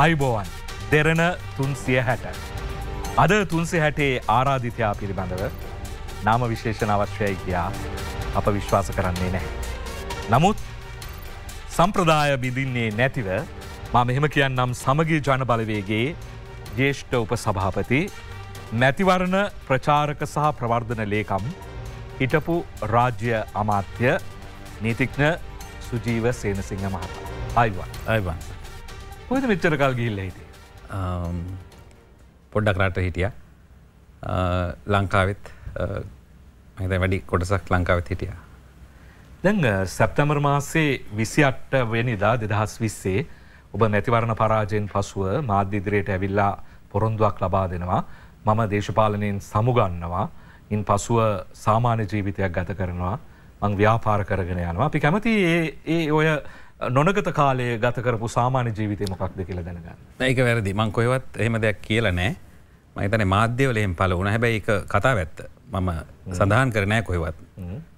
අයිබෝවන් දෙරණ තුන්සිය හැට. අද තුන්සි හැටේ ආරාධිතයා පිළිබඳව නාම විශේෂණ අවශ්‍යයි කියා අප විශ්වාස කරන්නේ නැහැ. නමුත් සම්ප්‍රදාය බිඳින්නේ නැතිව මා මෙහෙම කියන්නම් සමගී ජනබලවේගේ ජේෂ්ඨ උප සභාපති මැතිවරණ ප්‍රචාරක සහ ප්‍රවර්ධන ලේකම් හිටපු රාජ්‍ය අමාත්‍ය නීතිඥ සුජීව සේනසිංහ මහතා. Ivan Ivan. කොහද මෙච්චර කල් ගිල්ල හිති පොඩ්ඩක් රට හිටිය ලංකාවෙත් මත වැඩි කොටසක් ලංකාවෙත් හිටිය දැන් සැප්තැමර් මාසේ විසි අට්ට වෙනිදා දෙදහස් විස්සේ ඔබ නැතිවරණ පරාජයෙන් පසුව මාධ්‍යදිරයට ඇවිල්ලා පොරොන්දුවක් ලබා දෙනවා මම දේශපාලනයෙන් සමුගන්නවා ඉන් පසුව සාමාන්‍ය ජීවිතයක් ගත කරනවා මං ව්‍යාපාර කරගෙන යනවා අපි කැමති ඒ ඔය නොනගත කාලය ගතකරපු සාමාන්‍ය ජීවිතය මොකක්ද කියලා දැනගන්න ඒක වැරදි මං කොයවත් එහෙම දෙයක් කියල නෑ මහිතන මාධ්‍යවලයෙන් පල වන හැබැයි එක කතා ඇත්ත මම සඳහන් කරනෑ කොහෙවත්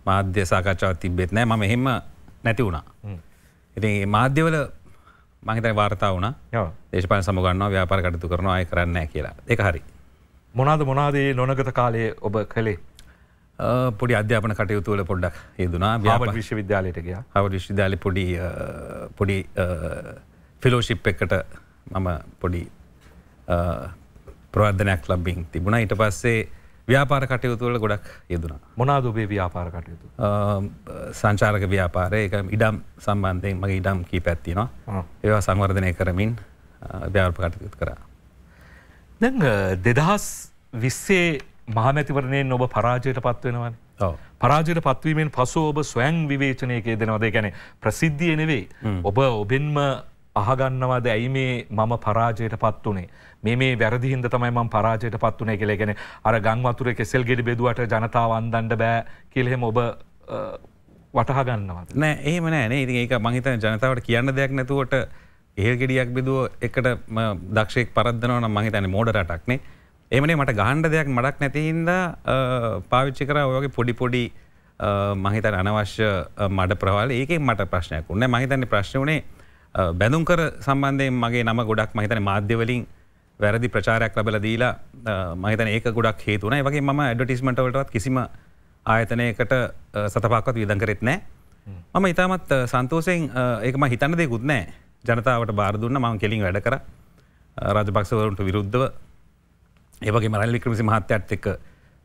මාධ්‍ය සාකච්ඡාව තිබෙත් නෑ මම එහෙම නැති වුණා ඉති මාධ්‍යවල මහිතන වාර්තා වුණ දේශපන සමුගන්නවා ව්‍යාපාර කටතු කරනවා අය කරන්න කියලා එක හරි මොනාද මොනාදේ නොනගත කාලය ඔබ කළේ පොඩි අධ්‍යාපන කටයුතුවල පොඩ්ඩක් යෙදනා ්‍යාපට විශ්වවිද්‍යාලයට ගිය හව විශ්වවිද්‍යාලි පොඩි පොඩි ෆිලෝෂිප් එකට මම පොඩි ප්‍රවර්ධනයක් ලබින් තිබුණා ඊට පස්සේ ව්‍යාපාර කටයුතුවල ගොඩක් යෙදනා මොනාදබේ ව්‍යාපාර කටයුතු සංචාරක ව්‍යාපාරය එක ඉඩම් සම්බන්ධයෙන් මගේ ඉඩම් කී පැත්තිනවා ඒවා සංවර්ධනය කරමින් ව්‍යාප කටයුතු කරා. දැ දෙදහස් විස්සේ මහමැතිවරණයෙන් ඔබ පරාජයට පත්වෙනවන පරාජයට පත්වීමෙන් පසු ඔබ ස්වයන් විවේචනයකේ දෙනවද ගැන ප්‍රසිද්ධිය නෙවේ ඔබ ඔබෙන්ම අහගන්නවාද ඇයි මේ මම පරාජයට පත් වනේ මේ මේ වැරදිහින්ද තමයි ම පරාජයට පත් වනේ කෙළගෙන අර ගංවතුර කෙසෙල් ගෙඩි බෙදුවට ජනතාවන්දන්ඩ බෑ කියෙහෙම ඔබ වටහගන්නවද නෑ ඒම නෑනේ ඉති ඒක මහිතන ජනතාවට කියන්න දෙයක් නැතුවට ඒල් ගෙඩියක් බෙදුව එකට දක්ෂයෙක් පරදනවන මහිතන මෝඩ රටක්නේ එමනේ මට ගහන්ඩ දෙයක් මඩක් නැතිහින්ද පාවිච්චි කර ඔයගේ පොඩිපොඩි මහිතන් අනවශ්‍ය මඩ ප්‍රවාල ඒක මට ප්‍රශ්නයක් උන්න මහිතන්නේ ප්‍රශ්න වනේ බැඳුම් කර සම්බන්ධයෙන් මගේ නම ගොඩක් මහිතන මාධ්‍යවලින් වැරදි ප්‍රචාරයක් ලබල දීලා මහිතන ඒක ගොඩක් හේතුන වගේ ම ඇඩටිස්මටවලටත් කිසිම ආයතනයකට සතපක්වත් විදන් කරෙත් නෑ. මම ඉතාමත් සන්තෝසයෙන් ඒකම හිතන දෙකුත් නෑ ජනතාවට බාරදුන්න මං කෙලින් වැඩ කර රජපක්ෂවරුන්ට විරුද්ධව ඒවගේ මරල්ලි ක්‍රමසි මහත්තයත් එක්ක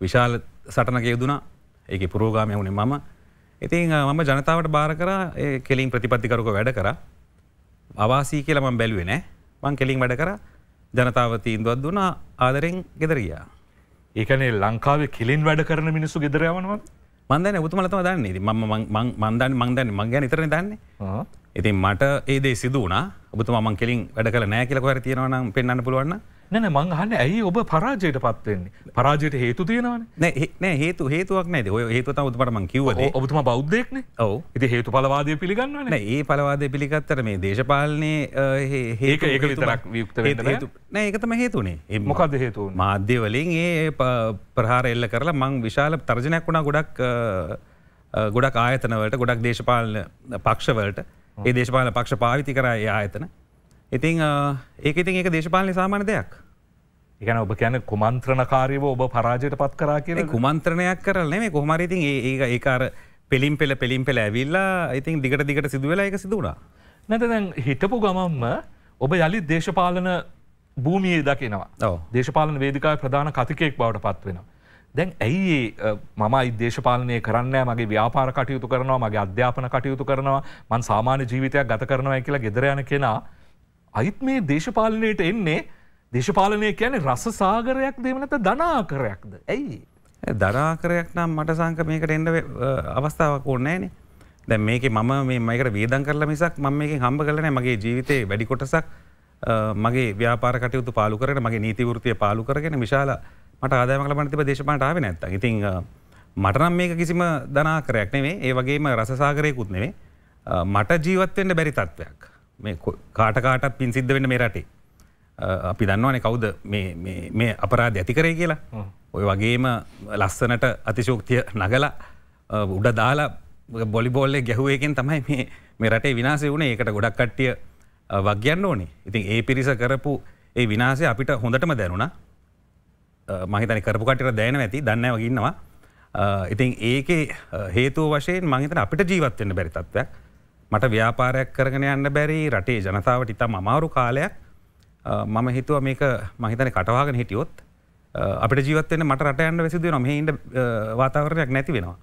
විශාල සටනක යුදුනා ඒක පුරෝගාමය වුණේ මම ඉතින් මම ජනතාවට බාර කර කෙලින් ප්‍රතිපත්තිකරුක වැඩ කර අවාසී කියලා මම බැලුවේ නෑ මං කෙලින් වැඩ කර ජනතාව තීන්දුවත් දුනා ආදරෙන් ගෙදරියා ඒකනේ ලංකාවේ කෙලින් වැඩ කරන මිනිස්සු ගෙදරයවනවත් මන්දන උතුමලතම දන්නේ ම මන්දන්න මංදන්න මංගන ඉතරන දන්නේ ඉතින් මට ඒදේ සිදුවනා ඔබතුමා මං කෙලින් වැඩ කළ නෑ කියලක ඇර තියෙනවනම් පෙන්න්න පුළුවන්න නෑ නෑ මං අහන්නේ ඇයි ඔබ පරාජයටපත් වෙන්නේ? පරාජයට හේතු තියෙනවනේ. නෑ නෑ හේතු හේතුවක් නෑද? ඔය හේතුව තමයි ඔබට මං කිව්වනේ. ඔබතුමා බෞද්ධයෙක්නේ. ඔව්. ඉතින් හේතුඵලවාදය පිළිගන්නවනේ. නෑ ඒ ඵලවාදය පිළිගත්තට මේ දේශපාලනයේ හේතු ඒක විතරක් වියුක්ත වෙන්න බෑ. නෑ ඒක තමයි හේතුනේ. මොකද්ද හේතුව උනේ? මාධ්‍ය වලින් ඒ ප්‍රහාර එල්ල කරලා මං විශාල තර්ජනයක් වුණා ගොඩක් ගොඩක් ආයතනවලට ගොඩක් දේශපාලන පක්ෂවලට ඒ දේශපාලන පක්ෂ පාවිති කරා ඒ ආයතන. ඉතිං ඒක ඉතින් ඒක දේශපාලනය සාමාන දෙයක්. එකන ඔබ කියන කුමන්ත්‍රණකාරීව ඔබ පරාජයට පත් කරා කියෙන කුමන්ත්‍රණයක් කරල මේ කොහමරිඉතින් ඒ ඒකාර පෙලිම් පෙළ පෙලිම් පෙළ ඇවිල්ලා ඉතින් දිගට දිගට සිදුවලා එක සිදුවුණා. නැතදැන් හිටපු ගමම්ම ඔබ යළි දේශපාලන භූමියේ දකිනවා දේශපාලන වේදිකා ප්‍රධාන කතිකයෙක් බවට පත්වෙනවා. දැන් ඇයි මමයි දේශපාලනය කරන්න මගේ ව්‍යාපාර කටයුතු කරනවා මගේ අධ්‍යාපන කටයුතු කරනවා මන් සාමාන්‍ය ජීවිතයක් ගත කරනවා කියලා ගෙදරයන කෙනා අයිත් මේ දේශපාලනයට එන්නේ දේශපාලනය කියන්නේ රස සාගරයක් දෙමනත ධනාකරයක්ද ඇයි. දරාකරයක් නම් මට සංක මේකට එන්න අවස්ථාවක් ඕන්නෑන දැ මේක මම මේ මයකට වේදන් කරල මිසක් ම මේක හම්බ කලන මගේ ජීවිතය වැඩිකොටසක් මගේ ව්‍යාපාර කටයුතු පාලු කරන මගේ නීතිවෘතිය පාලු කරගෙන විශාල මට ආදාමකල පනතිප දේශපාට ආව නැත්ත ඉතිං මටනම් මේක කිසිම දනාකරයක් නෙවේ ඒ වගේම රසසාගරයකුත් නෙවේ මට ජීවත්වෙන්ට බැරි තත්ත්වයක් මේ කාටකාටත් පින් සිද්ධ වෙන්න මේ රටේ අපි දන්නවනේ කවුද මේ අපරාධ ඇතිකරේ කියලා ඔය වගේම ලස්සනට අතිශෝක්තිය නගල උඩ දාලා බොලිබෝල්ලේ ගැහුවයකෙන් තමයි මේ රටේ විනාසය වුණේ ඒකට ගොඩක් කට්ටිය වග්‍යන්න ඕනේ ඉතින් ඒ පිරිස කරපු ඒ විනාසය අපිට හොඳටම දැනුණ මහිතනි කරපු කටිට දැන ඇති දන්න වගන්නවා ඉතින් ඒකේ හේතුව වශයෙන් මහිතන අපිට ජීවත්වෙන්න බැරිතත්වයක් මට ව්‍යාපාරයක් කරගෙන යන්න බැරි රටේ ජනතාවට ඉතා අමාරු කාලයක් මම හිතුව මේක මහිතන කටවාගෙන හිටියොත් අපට ජීවතන මට රට යන්න වැසිදුව නොම ඉට වාතාවරයක් නැති වෙනවා.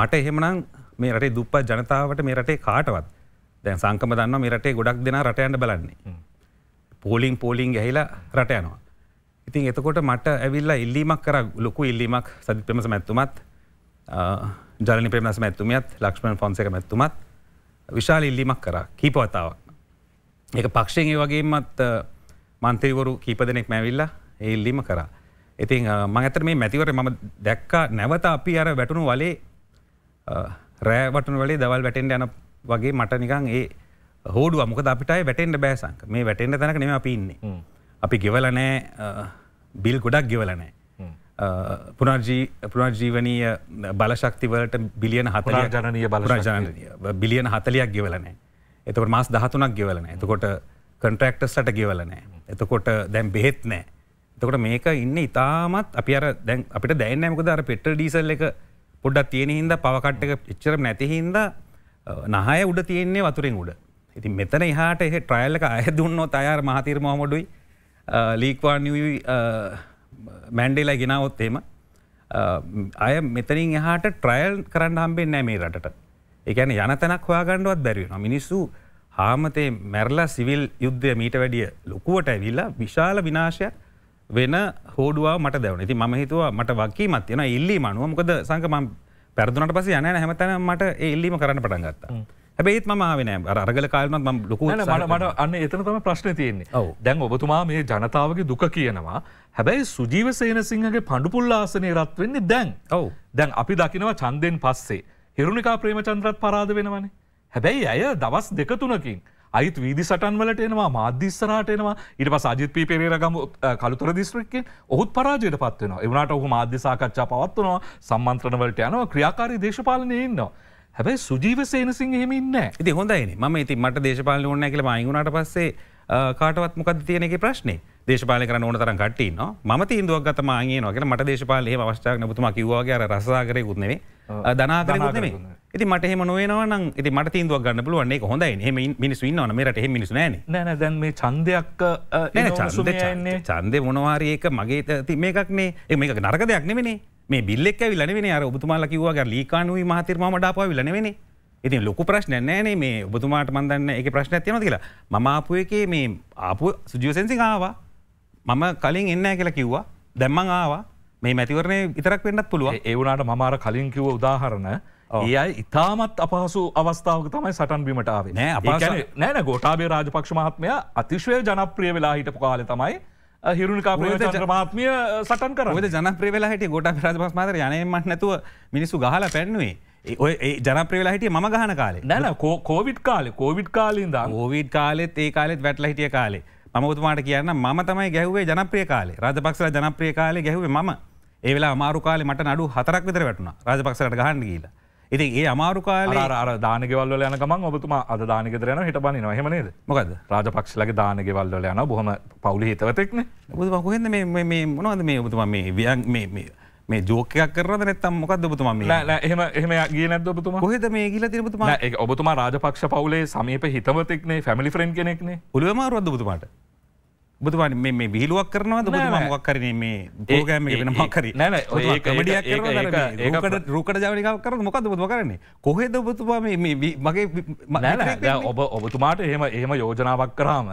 මට එහෙමනම් මේ රටේ දුප්පත් ජනතාවට මේ රටේ කාටවත් දැ සංකම දන්න මේ රටේ ගොඩක් දෙෙන රටයන්ට බලන්නේ. පෝලිං පෝලිං ඇහිලා රට යනවා. ඉතින් එතකොට මට ඇවිල්ලා ඉල්ලීමක් කර ලොකු ඉල්ලීමක් සධිපෙමස මැත්තුමත් ජලනි පෙමස මැත්තුමියත් ලක්ෂ්මන් ෆොන්සක මැත්තුමත් විශාල ඉල්ලිමක් කර කීපවතාවක්. එක පක්ෂෙන් ඒ වගේමත් මන්තවරු කීප දෙනෙක් මැවිල්ලා ඒ ඉල්ලිම කර. ඉතින් මං ඇතර මේ මැතිවර මම දැක්කා නැවත අපි අර වැටුණු වලේ රෑ වටන වලේ දවල් වැටෙන්ට යන වගේ මට නිකන් ඒ හෝඩුව මොක අපිටයි වැටෙන්ට බෑසංක මේ වැටෙන්ට තැනක නෙම අපින්නේ. අපි ගෙවලනෑ බිල් ගොඩක් ගෙවලනෑ පුනර්ජීවනීය බලශක්තිවලට බිලියන හතර ජනය බල බිලියන හතලයක් ගෙවලනෑ එතකට මස් දහතුනක් ගෙවලන එතකොට කන්ට්‍රක්ටස්ට ගෙවලනෑ එතකොට දැම් බෙහෙත් නෑ එතකොට මේක ඉන්න ඉතාමත් අපි අර දැන් අපිට දැන්නෑමකද අර පෙට ඩීසල් එක පොඩ්ඩක් තියෙන හින්ද පවකට්ට එච්චර නැතිහින්ද නහය උඩ තියෙන්නේ වතුරින් උඩ ඉතින් මෙතන එහාට එහ ට්‍රයිල්ලක අය දුන්නෝ අයාර මහතීර මොහමඩුයි ලීක්වා නිවී මැන්ඩේලා ගෙනවොත්තේම අය මෙතනින් එහාට ට්‍රයිල් කරන්න හම්බෙන් නෑ මේ රට එකන යන තැනක් හොයාගණ්ඩුවත් බැරිවෙන මිනිස්සු හාමතේ මැරලා සිවිල් යුද්ධය මීට වැඩිය ලොකුවට ඇවිල්ලා විශාල විනාශයක් වෙන හෝඩුවා මට දැවන ති ම හිතුවා මට වකීමත් යන ඉල්ලි මනුවමකද සංකම පැරදුනට පස යන හැමතැන මට එල්ලීම කරන්න පටන්ගත්තා. හැබේ ම න අරගල කාලමත් ම ලොක මට අන්න එතනතම ප්‍රශ්න තියන්නේ දැන් ඔබතුමා මේ ජනතාවගේ දුක කියනවා හැබැයි සුජීව සේනසිංහගේ පණඩුපුල්ලාසනය රත්වෙන්නේ දැන් ඔව දැන් අපි දකිනවා චන්දයෙන් පස්සේ හිරුණිකා ප්‍රේමචන්ද්‍රත් පරාද වෙනවනේ හැබැයි ඇය දවස් දෙකතුනකින් අයිත් වීදි සටන් වලට එනවා මාධ්‍යස්සරට එනවා ඉට පස අජිත් පි පෙරේරගම කළුතර දිස්ත්‍රික්කෙන් ඔහුත් පරාජයට පත්වෙනවා එවුණට ඔහු මාධ්‍යසාකච්ඡා පවත්වනවා සම්මන්ත්‍රණවලට යනවා ක්‍රියාකාරී දේශපාලනය ඉන්නවා හැබැයි සුජීව සේනසින් හෙමින්න ඉති හොඳයින ම ඉති මට දේශපාල ඕන්න කියල මයිගුණට පස්සේ කාටවත් මොකද තියනෙ ප්‍රශ්නේ දේශපාල කර ඕන තර ගටි න ම ඉදුවක් ගතම ගේ නොගෙන මට දේශපාලේ අවස්ථාන පුතුම කිවවාගේ රසාගරය ගුත්නේ ධනාකර ගුත්නේ ඉති මට හම නොවනවන ඉති මට තින්දුවක් ගන්න පුළුවන්නේ හොඳ හම මිනිස් වන්න මේට මිනිස් නෑන නැන දැන් මේ චන්දයක් චන්දය මොනවාරයක මගේ ති මේකක්නේ ඒ මේක නරක දෙයක් නෙමනේ මේ බිල්ලෙක් ඇවිලනෙවෙන අර ඔබතුමාල කිවවාගේ ලීකානුව මහතරම ඩාපවිලනෙවෙනේ ඉතින් ලොකු ප්‍රශ්න නෑනේ මේ ඔබතුමාට මන්දන්න එක ප්‍රශ්න ඇතියන කියලා මමාපු එකේ මේ ආපු සුජියසන්සි ආවා මම කලින් එන්න කියලා කිව්වා දැම්මං ආවා මේ මැතිවරණය ඉතරක් වෙන්නත් පුළුව ඒවුනාට මමාර කලින් කිව උදාහරණ ඒයි ඉතාමත් අපහසු අවස්ථාවක තමයි සටන් බිමටාවේ නෑ අප නෑන ගෝටාබේ රාජපක්ෂ මහත්මය අතිශවය ජනප්‍රිය වෙලා හිටපු කාලෙ තමයි හිරුණකා මහත්මිය සටන් කර ජනප්‍රේ වෙලා හිට ගොට පරද පස් මාතර යනීමට නැතුව මිනිස්සු ගහල පැන්නුවේ ඒ ජනප්‍රේලා හිටිය ම ගහන කාලේ නැන කෝවිට් කාලේ කෝවිට් කාලින්ද ෝවිට් කාලෙත් ඒ කාලෙත් වැටල හිටිය කාලේ මතුමාට කියන්න ම තමයි ගැහවේ ජනප්‍රිය කාලේ රජපක්ෂල ජනප්‍රිය කාලේ ගැහවේ ම ඒවෙලා මාරු කාලේ මට නඩු හතරක් විතර වැටුණ රජපක්ෂලට ගහන්න කියලා ඉති ඒ අමාරුකාල අර දානගෙවල්ල යන ගමන් ඔබතුම අද දානකෙතරයන හිට බනි නොහෙමනේද මොකද රාජපක්ෂලගේ දානගෙවල්ල යන බොහම පවුලි හිතවතෙක්න බතුම කොහෙද මේ මොනවද මේ ඔබතුම මේ වියන් මේ ජෝකයක් කරද නැත්තම් මොකද ඔබතුම එහම එහම ගිය නැද ඔබතුම හොද මේ ගිල තිරබතුම ඔබතුම රාජපක්ෂ පවුලේ සමීප හිතවතෙක්නේ ෆැමි ෆරෙන් කෙනෙක්නේ උළුවමාරුවද බතුමාට බුදුවන් මේ විහිලුවක් කරනවද බුදුමමක් කරන මේ පෝගෑම වෙන මක්කර න ඒකට රූකට ජවනිකාව කර මොකද බුදු කරන්නේ කොහෙද ඔබතුමා මගේ ඔබ ඔබතුමාට එහෙම එහෙම යෝජනාවක් කරාම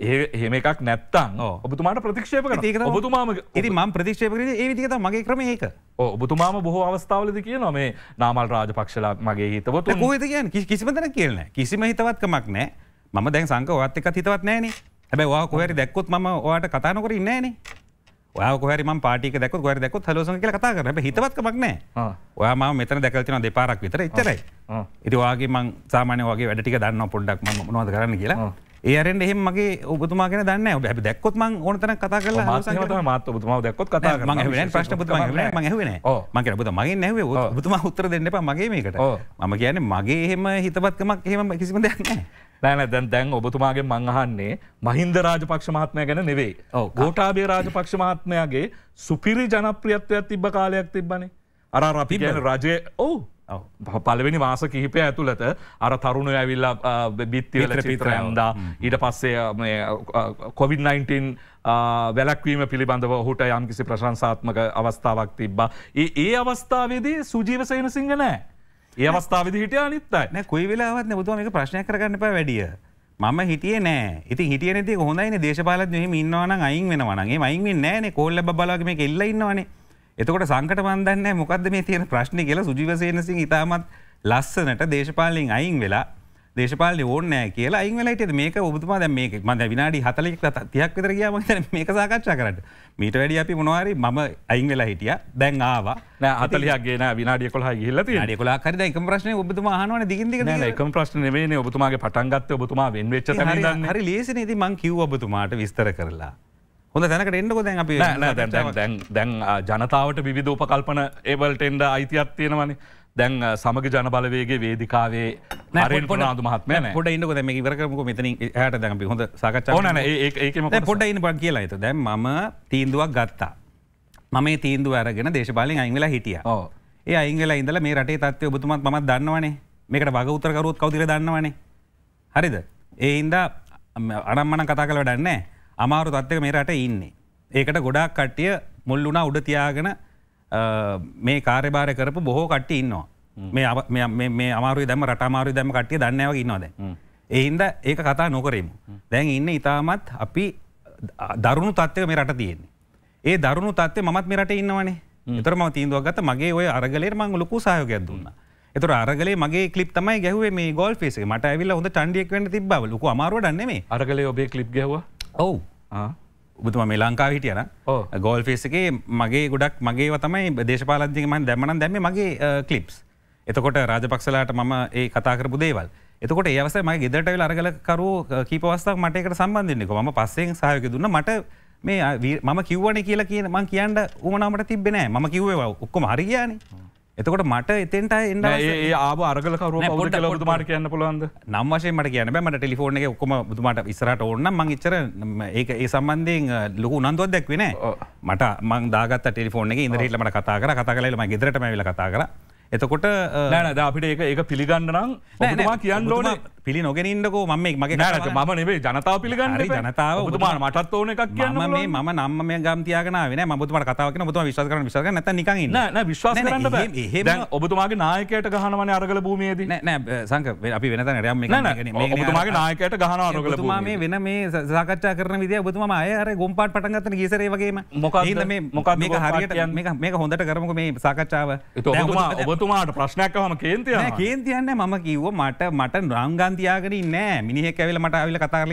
එහෙම එකක් නැත්තන් ඔබතුමාට ප්‍රතික්ෂේප ඒක ඔබතුමාම ඉරි මම් ප්‍රතික්ෂේපකර ඒ විදිකත මගේ ක්‍රම ඒක ඔබතුමාම බොහෝ අවස්ථාවලද කිය නොමේ නාමල් රාජපක්ෂලා මගේ හිතවොත් හද කිය කිසිමතන කියලන කිසිම හිතවත්කමක් නෑ මම දැන් සංක ඔත් එක හිතවත් නෑනේ හැබයි වා කොහරි දැක්කොත් ම වාට කතානකොට ඉන්නන්නේ හරි ම පාටික දක් ගර දක් හලස කියල කතා කරන හිතවත් මක්න යාම මෙතන දැකල්තින දෙපාරක් විතර ඉතරයි ඉරිවාගේ මං සාමානය වගේ වැඩටික දන්න පොඩ්ඩක් නොද කරන්න කියලා ඒරෙන් එහෙම මගේ ඔබතුමාගෙන දන්න ඔබ දැක්කොත් මං ඕනතන කතා කල මත් බතුමා දක්කොත් කතා ප්‍රශ්න මගේ බ මගේ නැව බතුමා උත්තර දෙන්නප මගේ මේකට මම කියන්නේ මගේ එහෙම හිතවත්කමක් එහෙම කිසිම දෙයක්න්නේ නෑන දැන් දැන් ඔබතුමාගේ මංහන්නේ මහින්ද රාජපක්ෂ මහත්මය ගැන නෙවෙයි ගෝටාබේ රාජපක්ෂ මහත්මයාගේ සුපිරි ජනප්‍රියත්වයක් තිබ්බ කාලයක් තිබ්බනේ අර අපි ගැන රජය ඔවු පලවෙනි මාස කිහිපය ඇතුළත අර තරුණු ඇවිල්ලා බිත්තිවල චිත්‍ර ඇන්දා ඊට පස්සේ කොවිD-19 වැලක්වීම පිළිබඳව ඔහුට යම් කිසි ප්‍රශංසාත්මක අවස්ථාවක් තිබ්බා ඒ අවස්ථාවේදී සුජීවසයන සිංහ නෑ ඒ අවස්ථාවද හිටිය අනිත්තයි කොයි වෙලාවත් බුදුම මේ ප්‍රශ්නය කරන්න පා වැඩිය මම හිටිය නෑ ඉති හිටිය නති හොඳයින දේශපාලත් මෙහම ඉන්නවන අයින් වෙනවනගේ මයින් නෑන කොල්ල බලාගම කෙල්ල ඉන්නවනේ එතකොට සංකට පන්දන්න මොකද මේ තියෙන ප්‍රශ්නි කියල සුජිවසයනසි ඉතාමත් ලස්සනට දේශපාලින් අයින් වෙලා දේශපාල ඕනෑ කියලා අයින් වෙලයිට මේක ඔබතුමා දැ මේක මද විනාඩි හතලෙක් තියක් විතර කියාම මේක සාකච්ඡා කරට මීට වැඩිය අපි මොනවාරි මම අයින් වෙලා හිටිය දැන් ආවා අතලයාගේ විනාඩිය කොලා ගිල්ල ොලා කර එක ප්‍රශ්න ඔබතුම හන දිගිදි එක ප්‍රශ්න මේ ඔබතුමාගේ පටන්ගත්ත ඔබතුමා වෙන් වෙච්ච හරි ලේසනේද මං කිව් ඔබතුමාට විස්තර කරලා. හොඳ දැනකට එන්නකො දැන් අපි දැන් ජනතාවට විධෝපකල්පන ඒවල්ට එන්ඩ අයිතියක් තියෙනවනේ දැන් සමග ජනබලවේගේ වේදිකාවේ පොඩ මහත්ම පොඩ ඉන්නකො දැම ඉවරකරමක මෙතන හට දැම හොඳ සකච්චා පොඩයින්න බක් කියලා ඇත දැන් මම තීන්දුවක් ගත්තා. මම තීන්දුව අරගෙන දේශපාලින් අංවෙලා හිටිය ඒ අංගල ඉඳල මේ රටේ තත්වය ඔබතුමත් මත් දන්නවනේ මේකට වග උතරකරුත් කවතිර දන්නවනේ හරිද. ඒ ඉන්ද අනම්මන කතා කළ වැඩන්නේ අමාරු තත්වක මේ රට ඉන්නේ. ඒකට ගොඩක් කට්ටිය මුල්ලුනා උඩ තියාගෙන මේ කාර්යභාරය කරපු බොහෝ කට්ට ඉන්නවා මේ අමාරු දැම රටමාරු දැම කට්ටිය දන්නව ඉන්නවාද එහින්ද ඒක කතා නොකරමු දැන් ඉන්න ඉතාමත් අපි දරුණු තත්වය මේ රට තියෙන්නේ ඒ දරුණු තත්වය මත් මේ රට ඉන්නවනේ එතරම තීන්දුව ගත මගේ ඔය අරගලේ මං ලොකු සයෝගයක් දුන්න එතුර අරගල මගේ කලිප් තමයි ගැහුවේ මේ ගොල් පේසේ මට ඇවිල්ල හොඳ ටන්ඩියක් වන්න තිබ්බව ලොකු අමාරුවඩන්නේ මේ අරගල ඔබේ කලිප් ගැව ඔවු බුතුම මේ ලංකා හිටියන ගෝල් ෆිස්සගේ මගේ ගොඩක් මගේ තමයි දේශපාලන්තිකම දැමන දැම මගේ කලිප්ස් එතකොට රාජපක්සලාට මම ඒ කතාකරපු දේවල් එතකොට ඒවස මගේ ගෙදටවිල් අරගලකරු කීපවස්ථක් මටයකට සම්බන්ධන්නෙක ම පස්සෙන් සහයක දුන්න මට මේ මම කිව්වන කියලා කියන මං කියන්න ඕමනාමට තිබෙනෑ ම කිව්ව ඔක්කොම හරියානේ එතකොට මට එතෙන්ට එන්න ඒ ආරගලකරු පොට ලබතුමාට කියන්න පුළුවන්ද නම් වශයමට කියන මට ටෙලිෆෝන එක ඔක්කම බතුමට ඉස්රට ඕන්න මං චර ඒ ඒ සම්බන්ධයෙන් ලොකු උනන්දුවත් දැක්වෙන මට මං දාගත් ටෙලිෆෝන එක ඉදරහිටලමට කතාකර කතා කලම ගෙදරට මැවිල කතාකර එතකොට නෑනද අපිට ඒ ඒ පිළිගන්නනම් නෑනවා කියන්න ඕන පිළි නොගෙනින්ටකෝ මම මගේ නට ම නේ ජනතාව පිළිගන්න ජනතාව තුමා මටත් ඕන එකක් කියන්න මේ ම නම්ම මේ ගම්තියන වෙන මබතුමට කතාවන තුම විශස කරන විස නැත නික විශ්වාස කරන්න හ ඔබතුමාගේ නායකයට ගහනවන අරගල භූමියද නෑ සංක අපි වෙන රම් තුමාගේ නායකට ගහනරගල මේ වෙන මේ සාකච්ා කරන විදය බතුම අයර ගොම්පාට පටන්ගත්න ගේසරේගේ මොක මොකක් මේ හරියට මේ හොඳට කරමක මේ සාකච්ඡාව ඔබ ඔබතුමාට ප්‍රශ්නයක්කහම කේන්තිය කේන්තියන්න ම කිව මට මට රංගන්තියාගෙන නෑ මිනිහ ඇවල මට ඇවිල කතාරල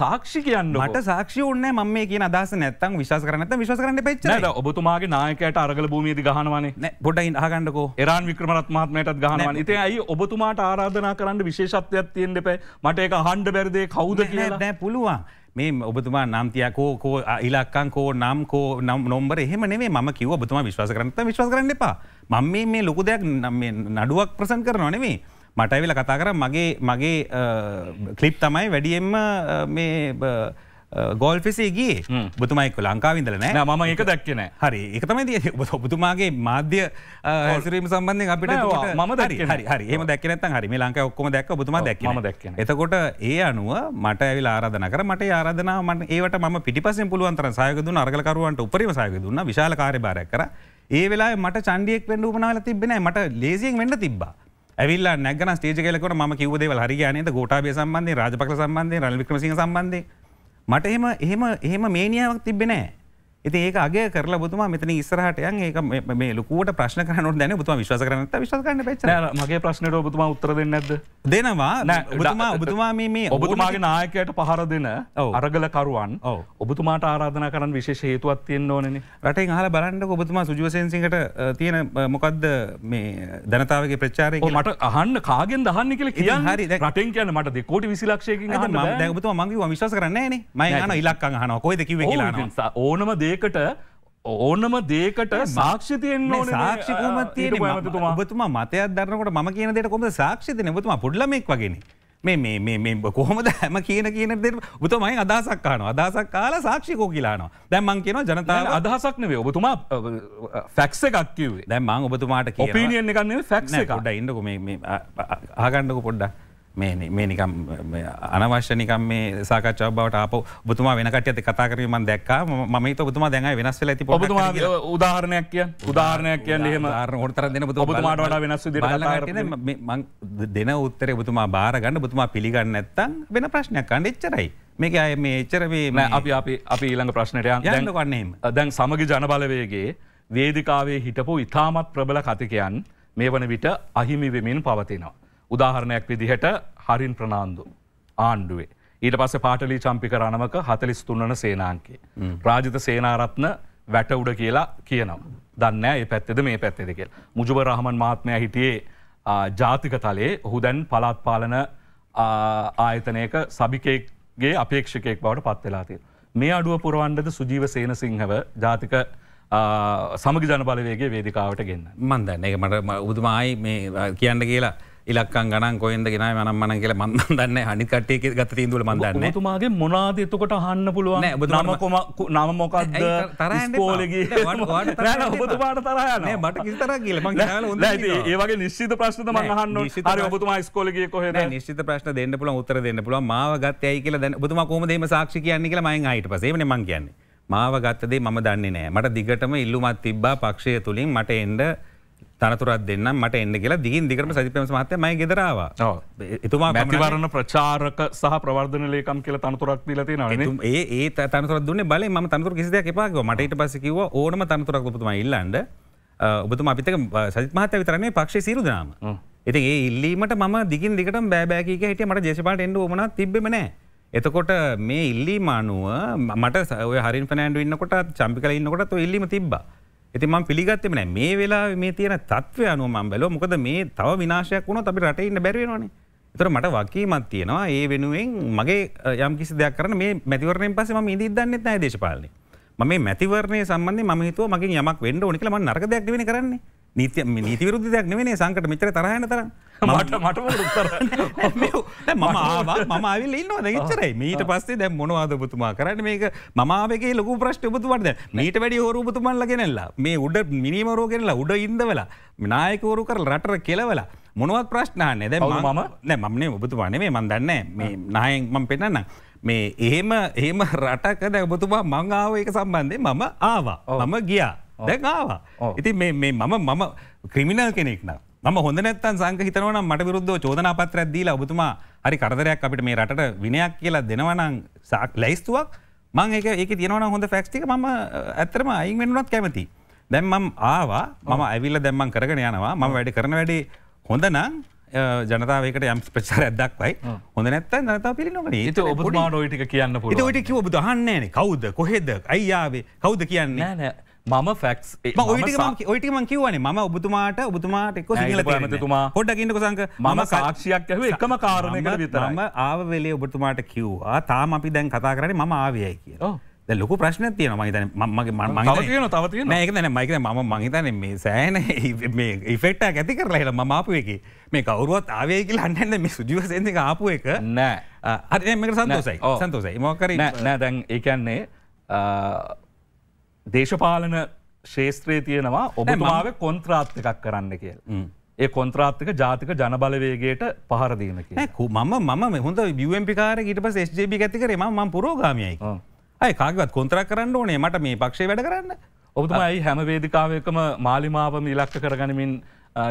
සාක්ෂි කියන්න මට සාක්ෂි ඔන්න ම මේ කිය අදස නැත්තන් විශස කරනත විශස කරන්න පෙච් ඔබතුමාගේ නායකට අරගල භූමීද ගහනවන පොඩයින් ආගන්නකෝ එරන් වික්‍රමත් මත්මයටත් ගහනවන් ඉතේ ඇයි ඔබතුමාට ආරාධනා කරන්න විශේෂත්වයක් තියෙන්ට පැ මට එක හන්ඩ බැරදේ කවුද කියන්න පුළුවන්. මේ ඔබතුමා නම්තියකෝ කෝ ඉලක්කං කෝ නම් කෝ නම් නොම්බර එහෙම නේ ම කිව බතුම විශවාස කරනත විශවාස කරන්න එපා මම මේ ලොකු දෙයක් නඩුවක් ප්‍රසන් කරනවා නෙමේ මටයිවෙල කතා කර මගේ මගේ කලිප් තමයි වැඩියෙන්ම මේ ගෝල්ෆෙසේ ගේ බතුමයික ලංකාවිදලන ම එක දක්න හරි එකතම ද ඔබතුමාගේ මාධ්‍ය හසරීම සම්බන්ධය අපිට ම හරි හරි එම දැක්නත හරිම ලංකා ඔක්කම දැක් බතුම දැක් දක් එතකොට ඒ අනුව මට ඇවිල් ආරධන කර මට ආරධන මට ඒට ම පිටිපස පුළුවන්තර සයකදු අරගලකරුවන්ට උපරිම සයකදුන්න විශාල කාරබාරයක් කර ඒ වෙලා මට චන්ඩියෙක් වඩ උපනාල තිබෙන මට ලේසියෙන් වඩ තිබා ඇවිල්ල නැගන ස්ටේජ කලකට ම කිවදේ හරි ගනත ගෝටාබේ සම්බන්ධය රජපක සම්බන්ධය රල්වික්‍රසි සම්බන්ධය මට එහෙම එහෙම එහෙම මේනියාවක් තිබෙන්නේ නැහැ. ඉතින් ඒක අගය කරලා ඔබතුමා මෙතන ඉස්සරහට යන් ඒක මේ ලොකුවට ප්‍රශ්න කරනවට දැන ඔබතුමා විශ්වාස කරන්නේ නැත්නම් විශ්වාස කරන්න බෑ. නෑ මගේ ප්‍රශ්නෙට ඔබතුමා උත්තර දෙන්නේ නැද්ද? දෙනවා ඔබතුමා ඔබතුමා මේ ඔබතුමාගේ නායකයට පහර දෙන අරගලකරුවන් ඔබතුමාට ආරාධන කරන විශේෂ හේතුවත් තියෙන් ඕනන රට හල බලන්න ඔබතුමා සුජවසන්සිට තියෙන මොකක්ද මේ දැනතාවගේ ප්‍රචාරය මට අහන්න කාගෙන් දහන්න කියල කිය හරි රටෙන් කියන මට දෙකෝට විසිලක්ෂයකින් ම ඔබතුමා මගේ විශස කරන්නේ ම යන ඉලක් අහන කොයිදකිව ඕනම දේකට ඕනම දේකට සාක්ෂිතියෙන් සාක්ෂිකමත් තියෙන ඔබතුමා මතයක් දරනකොට ම කියන දෙට කොම සාක්ෂිතින බතුමා පුඩ්ලමෙක් වගෙන මේ මේ මේ මේ කොහොමද හැම කියන කියන දෙ උතුමයි අදහසක් කාන අදහසක් කාල සාක්ෂිකෝ කියලානවා දැම්මන් කියන ජනතාව අදහසක් නවේ ඔබතුමා ෆැක්ස එකක්කිවේ දැම්මං ඔබතුමාට කියපිනියන්න එකන්නේ ෆැක්ස එකක්ට ඉන්නකො මේ ආගණ්ඩක පොඩ්ඩක් මේ නිකම් අනවශ්‍ය නිකම් මේ සාකච්ඡාව බවට අප බතුමා වෙනකට ඇති කතාකරීම දැක් ම තුම දැන් වෙනස් ඇති උදාහරණයක් කිය උදාහරණයක් කිය හොටර දෙන බතුමාට වඩ වෙනස් දෙන උත්තර බතුමා බාරගන්න බතුමා පිළිගන්න ඇත්තන් වෙන ප්‍රශ්නයක් අන්න එච්චරයි මේක අය මේ එච්චරවීම අපි අපි අපි ඊළඟ ප්‍රශ්නටයක් දැන්න වන්නේම දැන් සමගි ජනබලවයගේ වේදිකාවේ හිටපු ඉතාමත් ප්‍රබල කතිකයන් මේ වන විට අහිමි වෙමින් පවතිනවා. උදාහරණයක් විදිහට හරින් ප්‍රනාාන්දු ආණ්ඩුවේ. ඊට පස පාටලි චම්පික රණමක හතලිස් තුන්නන සේනාංකේ. රාජිත සේනාරත්න වැටඋඩ කියලා කියනම්. දන්න ඒ පැත්තෙද මේ පැත්තෙද කියල්. මුජුව රහමන් මහත්මය හිටියේ ජාතික තලේ ඔහු දැන් පලාත්පාලන ආයතනයක සභිකේක්ගේ අපේක්ෂකෙක් බවට පත්වෙලාතිය. මේ අඩුව පුරුවන්ඩද සුජීව සේනසිංහව ජාතික සමග ජනබලවේගේ වේදිකාවට ගන්න. මන්ද එක මට උදමයි මේ කියන්න කියලා ඉලක්කන් ගන කොයද ගෙන මන මන කියල මන් දන්න හනිකටය ගත තිීදුල මන්දන්න තුමාගේ මොනාද එතකොට හන්න පුළුවන් නමකොම නම මොකක්ද තර පෝලගේ ඔබතුමාට තරයන මට කිතර කියල ඒවගේ නිශ්ිත ප්‍රශ්න මහන්න ර ඔබතුමා ස්කෝලගේ කොහ නිශ්ිත ප්‍රශ්න දෙන්න පුල උත්තර දෙන්න පුල මාව ගත්තයයි කියල දැ බතුම කෝමදීම සාක්ෂි කියන්නේ කියල මයින් අයිට පසේන මං කියන්නේ. මාව ගත්තදේ මම දන්නේ නෑ මට දිගටම ඉල්ලුමත් තිබ්බා පක්ෂය තුළින් මට එන්ඩ තනතුරත් දෙන්න මට එන්න කියලා දිගින් දිගරම සජිපම මහතම ගෙදරවා එතුමා මැතිවරණ ප්‍රචාරක සහ ප්‍රවර්ධන ලේකම් කියල තනතුරක් දීලති න ඒ තනතුර දුන්න බල ම තනතුර කිසිද එපාග මට පසකිව ඕනම තනතුරක් උපතුම ඉල්ලන්ඩ ඔබතුම අපිතක සජිත් මහත විතරන්නේ පක්ෂ සිරුදනාම එති ඒ ඉල්ලීමට ම දිගින් දිකට බෑබෑකක හිට මට ජේෂපාට එන්ඩ ඕමන තිබෙමනෑ එතකොට මේ ඉල්ලීම අනුව මට සය හරි පැනෑඩ ඉන්නකොට චම්පිකල ඉන්නකොට ඉල්ලීම තිබ්බා ඇති ම පිගත්තෙම නෑ මේ වෙලා මේ තියෙන තත්වය අනුවම බැලෝ මොකද මේ තව විනාශයක් වුණ අපි රට ඉන්න බැරිවෙනවානේ තර මට වකීමත් තියෙනවා ඒ වෙනුවෙන් මගේ යම් කිසි දෙයක් කරන මේ මැතිවරණයෙන් පස ම ඉදි දන්නෙත් නෑ දේශපාලන ම මේ මැතිවරණය සම්බන්ධ ම හිතුව මගේ යමක් වෙන්ඩ ඕනිකල ම නර්ග දෙයක් වෙන කරන්නේ නීතිය නීති විරුද්ධ දෙයක් නෙවෙයි සංකට මෙච්චර තරහන තරම් මට මට උත්තර මම ආවා මම ආවිල්ල ඉන්නවා දැන් එච්චරයි මීට පස්සේ දැන් මොනවද ඔබතුමා කරන්නේ මේක මම ආවේකේ ලොකු ප්‍රශ්න ඔබතුමාට දැන් මීට වැඩි හොරු ඔබතුමන්ලා ගෙනල්ලා මේ උඩ මිනිමරෝ ගෙනල්ලා උඩ ඉඳවලා නායකවරු කරලා රටට කෙලවලා මොනවත් ප්‍රශ්න අහන්නේ දැන් මම නෑ මම නේ ඔබතුමා නෙමෙයි මම දන්නේ මේ නායෙන් මම පෙන්නන්නම් මේ එහෙම එහෙම රටක දැන් ඔබතුමා මං ආව එක සම්බන්ධයෙන් මම ආවා මම ගියා දැකාවා ඉති මේ මම මම ක්‍රමිනල් කෙනෙක්න ම හොඳ නැත්තන් සංක හිතනවන මට විරුද්ධ චෝදනාපත්‍ර ඇදීලා ඔබතුමා හරි කරදරයක් අපිට මේ රට විනයක් කියලා දෙනවනං සාක් ලැයිස්තුවක් මං ඒක ඒක තියෙනවන හොඳ ෆැක්ස්ටික ම ඇතරම අයින් වෙනුනත් කැමති. දැම්මම් ආවා මම ඇවිල්ල දැම්මන් කරගෙන යනවා ම වැඩි කරන වැඩේ හොඳනම් ජනතාවකට යම් ප්‍රචාර ඇදක්වයි හොඳ නැත්ත නතා පිළි නොන ට ඔබ ටක කියන්න ට ඔබ දහන්නන කවුද කොහෙද අයියාාවේ කවුද කියන්න නෑ. මම ෆැක්ස් ඔයිට මං කිවන ම ඔබතුමාට ඔබතුමාට එක් තුමා හොඩකින්න කොසංක මම සාක්ෂයක් ඇහ එකම කාරණයක විතරම ආවවෙලේ ඔබතුමාට කිව්වා තාම අපි දැන් කතා කරන ම ආවයයි කිය ලොක ප්‍රශ්න තියන මහිතන මගේ මගේ තව ඒක න මයික ම මහිතන මේ සෑන ඉෆෙක්ට ඇති කරලා හලා මමාපු එක මේ කවරුවත් ආවේ කියල හන්නන්න මේ සුජිවසන්ති ආපු එක නෑ අ මේක සන්තෝසයි සන්තෝසයි මෝකර නෑ දැන් එකන්නේ දේශපාලන ශේත්‍රයේ තියෙනවා ඔබතුමාව කොන්ත්‍රාත්්‍යකක් කරන්න කියල්. ඒ කොන්ත්‍රාත්තික ජාතික ජනබලවේගේට පහරදීම කියෙකු ම ම හොඳ ියම්පිකාර ට පස ස්ජබ ඇතිකර ම ම පුරෝගමයයි. අය කාගවත් කොන්ත්‍රා කරන්න ඕනේ මට මේ පක්ෂේ වැඩ කරන්න. ඔබතුමයි හැම වේදිකාවකම මාලිමාවම ඉලක්ක කරගනිමින්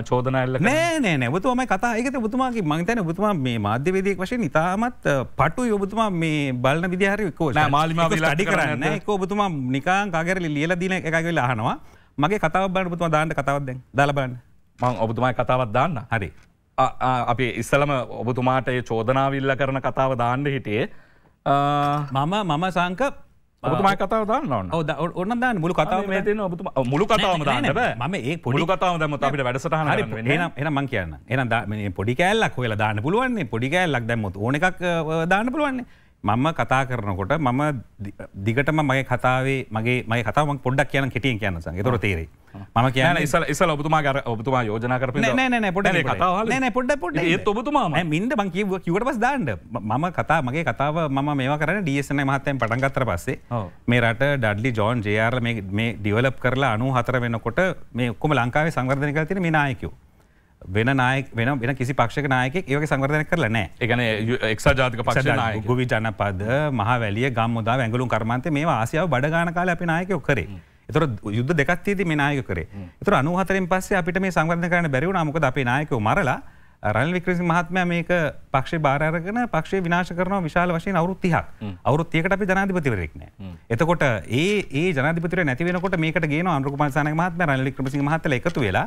චෝදනල්ල නෑ නෑ ඔබතුම කතා එකත බතුමාගේ මංතන බතුමා මේ මාධ්‍යවේදයක් වශය නිතාමත් පටු යොබතුමා මේ බලන විදිහරකෝ මාලිම ඩි කරන්න ඔබතුමා නිකා කාගර ලියල දින එකගවෙල අහනවා මගේ කතාව බලන්න පුතුමා දාන්න කතාවත්ද දලබන්න මං ඔබතුමයි කතාවත් දාන්න හරි අපි ඉස්සලම ඔබතුමාට චෝදනාවිල්ල කරන කතාව දාන්න හිටියේ මම මම සංකප ඔබතුමයි කතාව දන්න ඕන්න ඔන්න දන්න මුළු කතාව තින ඔබතු මුළු කතාවම දන්න ම ඒ පොඩි කතාව දම අපිට වැඩසටහන එන මං කියන්න එන පොඩි කෑල්ලක් හොලා දාන්න පුළුවන්නේ පොඩි කෑල්ලක් දැම්මත් ඕනක් දාන්න පුළුවන්නේ මම කතා කරනකොට මම දිගටම මගේ කතාවේ මගේ මයි කතාව පොඩක් කියන කෙටියෙන් කියන්න තොර තේරේ ම කිය ඉසල ඉසල ඔබතුමා කර ඔබතුමා යෝජනා කර පොඩ පොඩ පොඩ ඔබතුමා මින්ද බං කිව කිවට පස් දාන්නට මම කතා මගේ කතාව ම මේ කරන ඩියසන මහත්තයෙන් පටන්ගත්තර පස්සේ මේ රට ඩඩ්ලි ජෝන් ජයාර මේ ඩිවලප් කරලා අනු හතර වෙනකොට මේ ඔක්කොම ලංකාවේ සංවර්ධනක තින මේ නායකෝ වෙන නායක වෙන වෙන කිසි පක්ෂක නායකෙක් ඒවගේ සංවර්ධන කරලා නෑ එකන එක්සා ජාතික පක්ෂ ගුවි ජනපද මහ වැලිය ගම්මුදා ඇඟලුම් කර්මන්තේ මේ ආසියාව බඩගාන කාල අපි නායකයෝ කරේ එතර යුද්ධ දෙකත්තේද මේ නායක කරේ එතර අනුහතරෙන් පස්සේ අපිට මේ සංවර්ධන කරන්න බැරිවුණ මොකද අපේ නායකයෝ මරලා රනිල් වික්‍රසි මහත්මය මේක පක්ෂ භාරගෙන පක්ෂ විනාශ කරන විශාල වශයෙන් අවුත්තිහක් අවුත්තියකට අපි ජනාධිපතිවරෙක්න. එතකොට ඒ ජනපතිර නැතිවෙනකොට මේකට ගේ අන්රුපන්සාන මහත්ම රනිල් ක්‍රමසි මහත එකතු වෙලා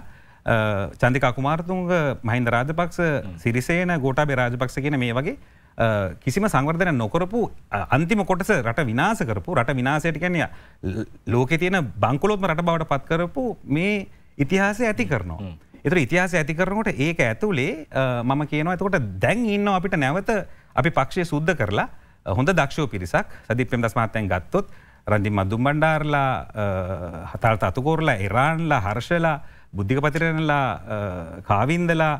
චන්දික අකුමාර්තුන්ග මහින්ද රාජපක්ෂ සිරිසේන ගෝටා බෙරාජපක්ෂ කියන මේ වගේ කිසිම සංවර්ධන නොකරපු අන්තිම කොටස රට විනාස කරපු රට විනාසයට කැනය ලෝකෙ තියෙන බංකොලොත්ම රට බවට පත් කරපු මේ ඉතිහාසය ඇති කරනවා. එතුර ඉතිහාස ඇති කරනකොට ඒක ඇතුලේ මම කියනවා ඇතකොට දැන් ඉන්න අපිට නැවත අපි පක්ෂය සුද්ධ කරලා හොඳ දක්ෂෝ පිරිසක් සදිපෙන් දස්මාතයන් ගත්තොත් රජි මදුම් බණ්ඩාරලා හතාල් අතුකෝරලා එරාන්ලා හර්ෂලා බුද්ධික පතිරනලා කාවින්දලා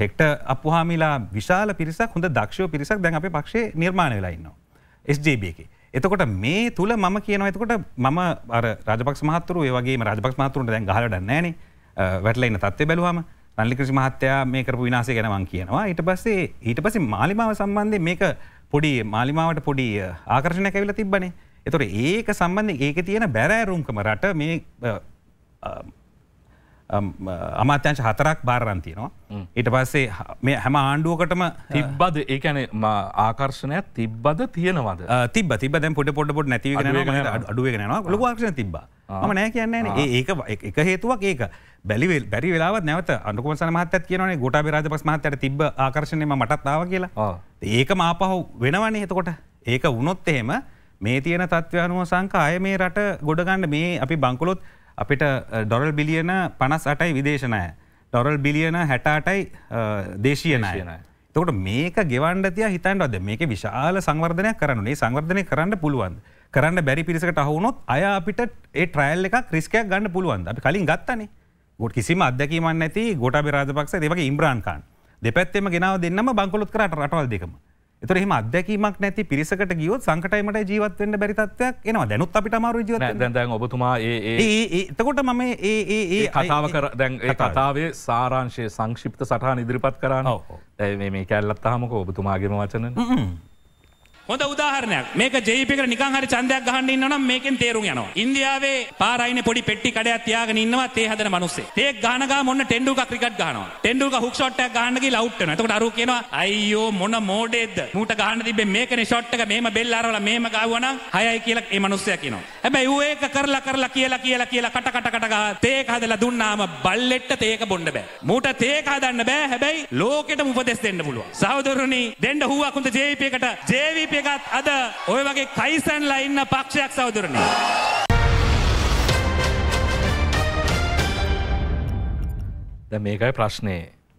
හෙක්ට අපහමිලා විශාල පිරිසක් හොඳ දක්ෂෝ පිරිසක් දැන් අප පක්ෂේ නිර්මාණ වෙලාඉන්න. SJB එක. එතකොට මේ තුළ මම කියනවා එතකොට මම රජපක් මහතුරු වගේ රජපක් මහතුරට දැන් හලට නෑන වැටලයින්න තත්වේ බැලවාම නල්ලිකෘෂි මහත්තයා මේ කරපු විනාසේ ගැනවන් කියනවා ඊට පස්සේ ඊට පසේ මාලිමාව සම්බන්ධය මේක පොඩි මාලිමාවට පොඩි ආකර්ශණ කැවිල තිබ්බනේ එතොට ඒක සම්බන්ධ ඒක තියෙන බැරෑරුම්කම රට මේ අමාත්‍යංශ හතරක් භාරන්තියනවා. ඊට පස්සේ මේ හැම ආණ්ඩුවකටම තිබ්බද ඒකැන ආකර්ශණයක් තිබ්බද තියෙනවද තිබ තිබද පොට පොට පොට නැතිව අඩුවගෙනවා ලොකක්ෂණ තිබ ම නෑ කියන්න ඒක එක හේතුවක් ඒක බැලිවල් බැරි වෙලාවත් නැවත අනුකම සමහත්තත් කියනේ ගොට රාජ පස්මහත්තයට තිබ ආකර්ශණය මටත්තාව කියලා ඒක මාපහු වෙනවන්නේ හතකොට ඒක වුණොත් එහෙම මේ තියෙන තත්වයනුව සංකාය මේ රට ගොඩගන්න මේ අපි බංකුලොත් අපිට ඩොරල් බිලියන පනස් අටයි විදේශනය. ඩොරල් බිලියන හැටාටයි දේශීයනය. තකට මේක ගෙවන්ඩතිය හිතන්ටද මේක විශාල සංවර්ධනය කරන්නේ සංවර්ධනය කරන්න පුළුවන් කරන්න බැරි පිරිසකට අහුනොත් අය අපිට ඒ ට්‍රයිල් එක ක්‍රිස්කයක් ගන්න පුළුවන් අපි කලින් ගත්තනේ ගොට කිසිම අදකීමන්න ඇති ගොට බිරාධපක්ෂ දෙවක ඉම්්‍රාන්කාන් දෙපැත්තෙම ගෙනාව දෙන්නම බංකොලොත් කරට රටවල් දෙකම එතකොට එහෙම අත්දැකීමක් නැති පිරිසකට ගියොත් සංකටයකට ජීවත් වෙන්න බැරි තත්ත්වයක් එනවා. දැනුත් අපිට අමාරුයි ජීවත් වෙන්න. දැන් දැන් ඔබතුමා ඒ ඒ එතකොට මම මේ ඒ ඒ ඒ කතාව කර දැන් ඒ කතාවේ සාරාංශය සංක්ෂිප්ත සටහන ඉදිරිපත් කරන්න. ඔව්. මේ මේ කැල්ලත් අහමකෝ ඔබතුමාගේම වචනනේ. හොඳ උදාහරණයක් මේක ජේපිකට නිකන් හරි ඡන්දයක් ගහන්න ඉන්නවනම් මේකෙන් තේරුම් යනවා. ඉන්දියාවේ පාරයිනේ පොඩි පෙට්ටි කඩයක් තියාගෙන ඉන්නවා තේ හදන මිනිස්සේ. තේ ගහන ගාම ඔන්න ටෙන්ඩුක ක්‍රිකට් ගහනවා. ටෙන්ඩුක හුක් ෂොට් එකක් ගහන්න ගිහලා අවුට් වෙනවා. එතකොට අරු කියනවා අයියෝ මොන මෝඩෙද්ද? මූට ගහන්න තිබ්බේ මේකනේ ෂොට් එක මේම බෙල්ල අරවලා මේම ගාවුවා නම් 6යි කියලා ඒ මිනිස්සයා කියනවා. හැබැයි ඌ ඒක කරලා කරලා කියලා කියලා කියලා කට කට කට ගහ තේක හදලා දුන්නාම බල්ලෙට්ට තේක බොන්න බෑ. මූට තේක හදන්න බෑ. හැබැයි ලෝකෙටම උපදෙස් දෙන්න පුළුවන්. සහෝදරනි දෙන්න හුවක් උන්ට JVP එකට JVP කෑප එකත් අද ඔය වගේ කයිසන්ලා ඉන්න පක්ෂයක් සෞදුරණ. ද මේකයි ප්‍රශ්නය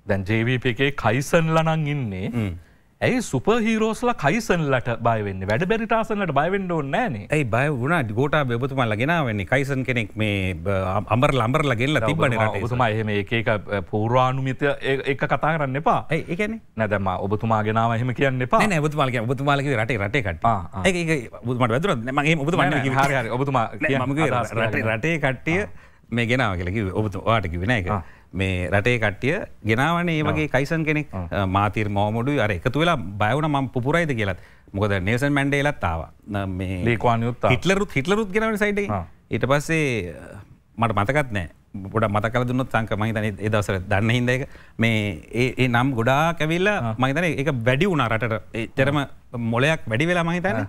දැන් ජීවිප එකේ කයිසන්ලනං ඉන්නේ ඇයි සුපහීරෝස්ල කයිසන්ලට බයවෙන්න වැඩ බැරිටාසනට බයවෙන්න ඕන්නෑන ඇයි බය වුණ ගෝට බතුමල් ලගෙනවෙන්නේ කයිසන් කෙනෙක් මේ අමර ලම්බර ලගෙල්ල තිබන තුමා එහෙම ඒක පූරවානුමිත එක කතා කරන්න එපා ඒකන නැදම ඔබතුමා ගෙනාව හම කියන්න එපා ඔබතුමාලගේ ඔබතුමාලගේ රට රටකට ඒ බුදුමට වැදුර මගේ ඔබතුම හර ඔබතුමා රටේ කට්ටිය මේ ගෙනාව කියලකි ඔබතු වාටකි වෙන එක මේ රටේ කට්ටිය ගෙනාවන ඒ වගේ කයිසන් කෙනෙක් මාතීර් මෝමුඩු අර එකතු වෙලා බයවන ම පුරයිද කියලත් මොකද නේසන් මැන්ඩේලත්තාව ලේකවානයුත් හිටලරුත් හිටලරුත් ගෙනවන සයිට ඊට පස්සේ මට මතකත් නෑ ගොඩ මතකල දුන්නත් සංක මහිතන එදවසර දන්න හිදක මේ ඒ නම් ගොඩා කැවිල්ල මහිතන එක වැඩි වුණා රට එච්චරම මොලයක් වැඩි වෙලා මහිතන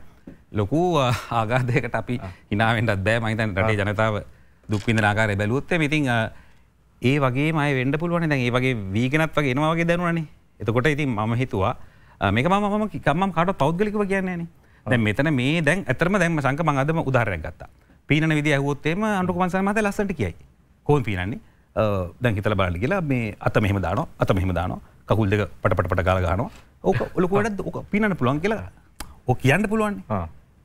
ලොකු ආගාධයකට අපි හිනාවෙන්ටත් බෑ මහිතන් රටේ ජනතාව දුක්විඳනාකාරය බැලුත්තේ මිතිං ඒ වගේ මයි වෙන්ඩ පුළුවන දැන් ඒ වගේ වීගෙනත් වගේ එනවාගේ දැනුවනේ එතකොට ඉතින් ම හිතුවා මේක මම කම්ම කාට පෞද්ගලිකව කියන්නේ දැ මෙතන මේ දැන් ඇතරම දැම සංක මංගදම උදාරය ගත්තා පීන විදි ඇහුත්තේම අන්ටුකමන්ස මත ලස්සට කියයි කෝන් පීනන්නේ දැන් හිතල බාඩි කියලා මේ අත මෙහම දාන අත මෙහම දාන කකුල් දෙක පටපට පට කාල ගන ඕක ඔලොකුවට ඕක පිනන්න පුළුවන් කියලා ඕ කියන්න පුළුවන්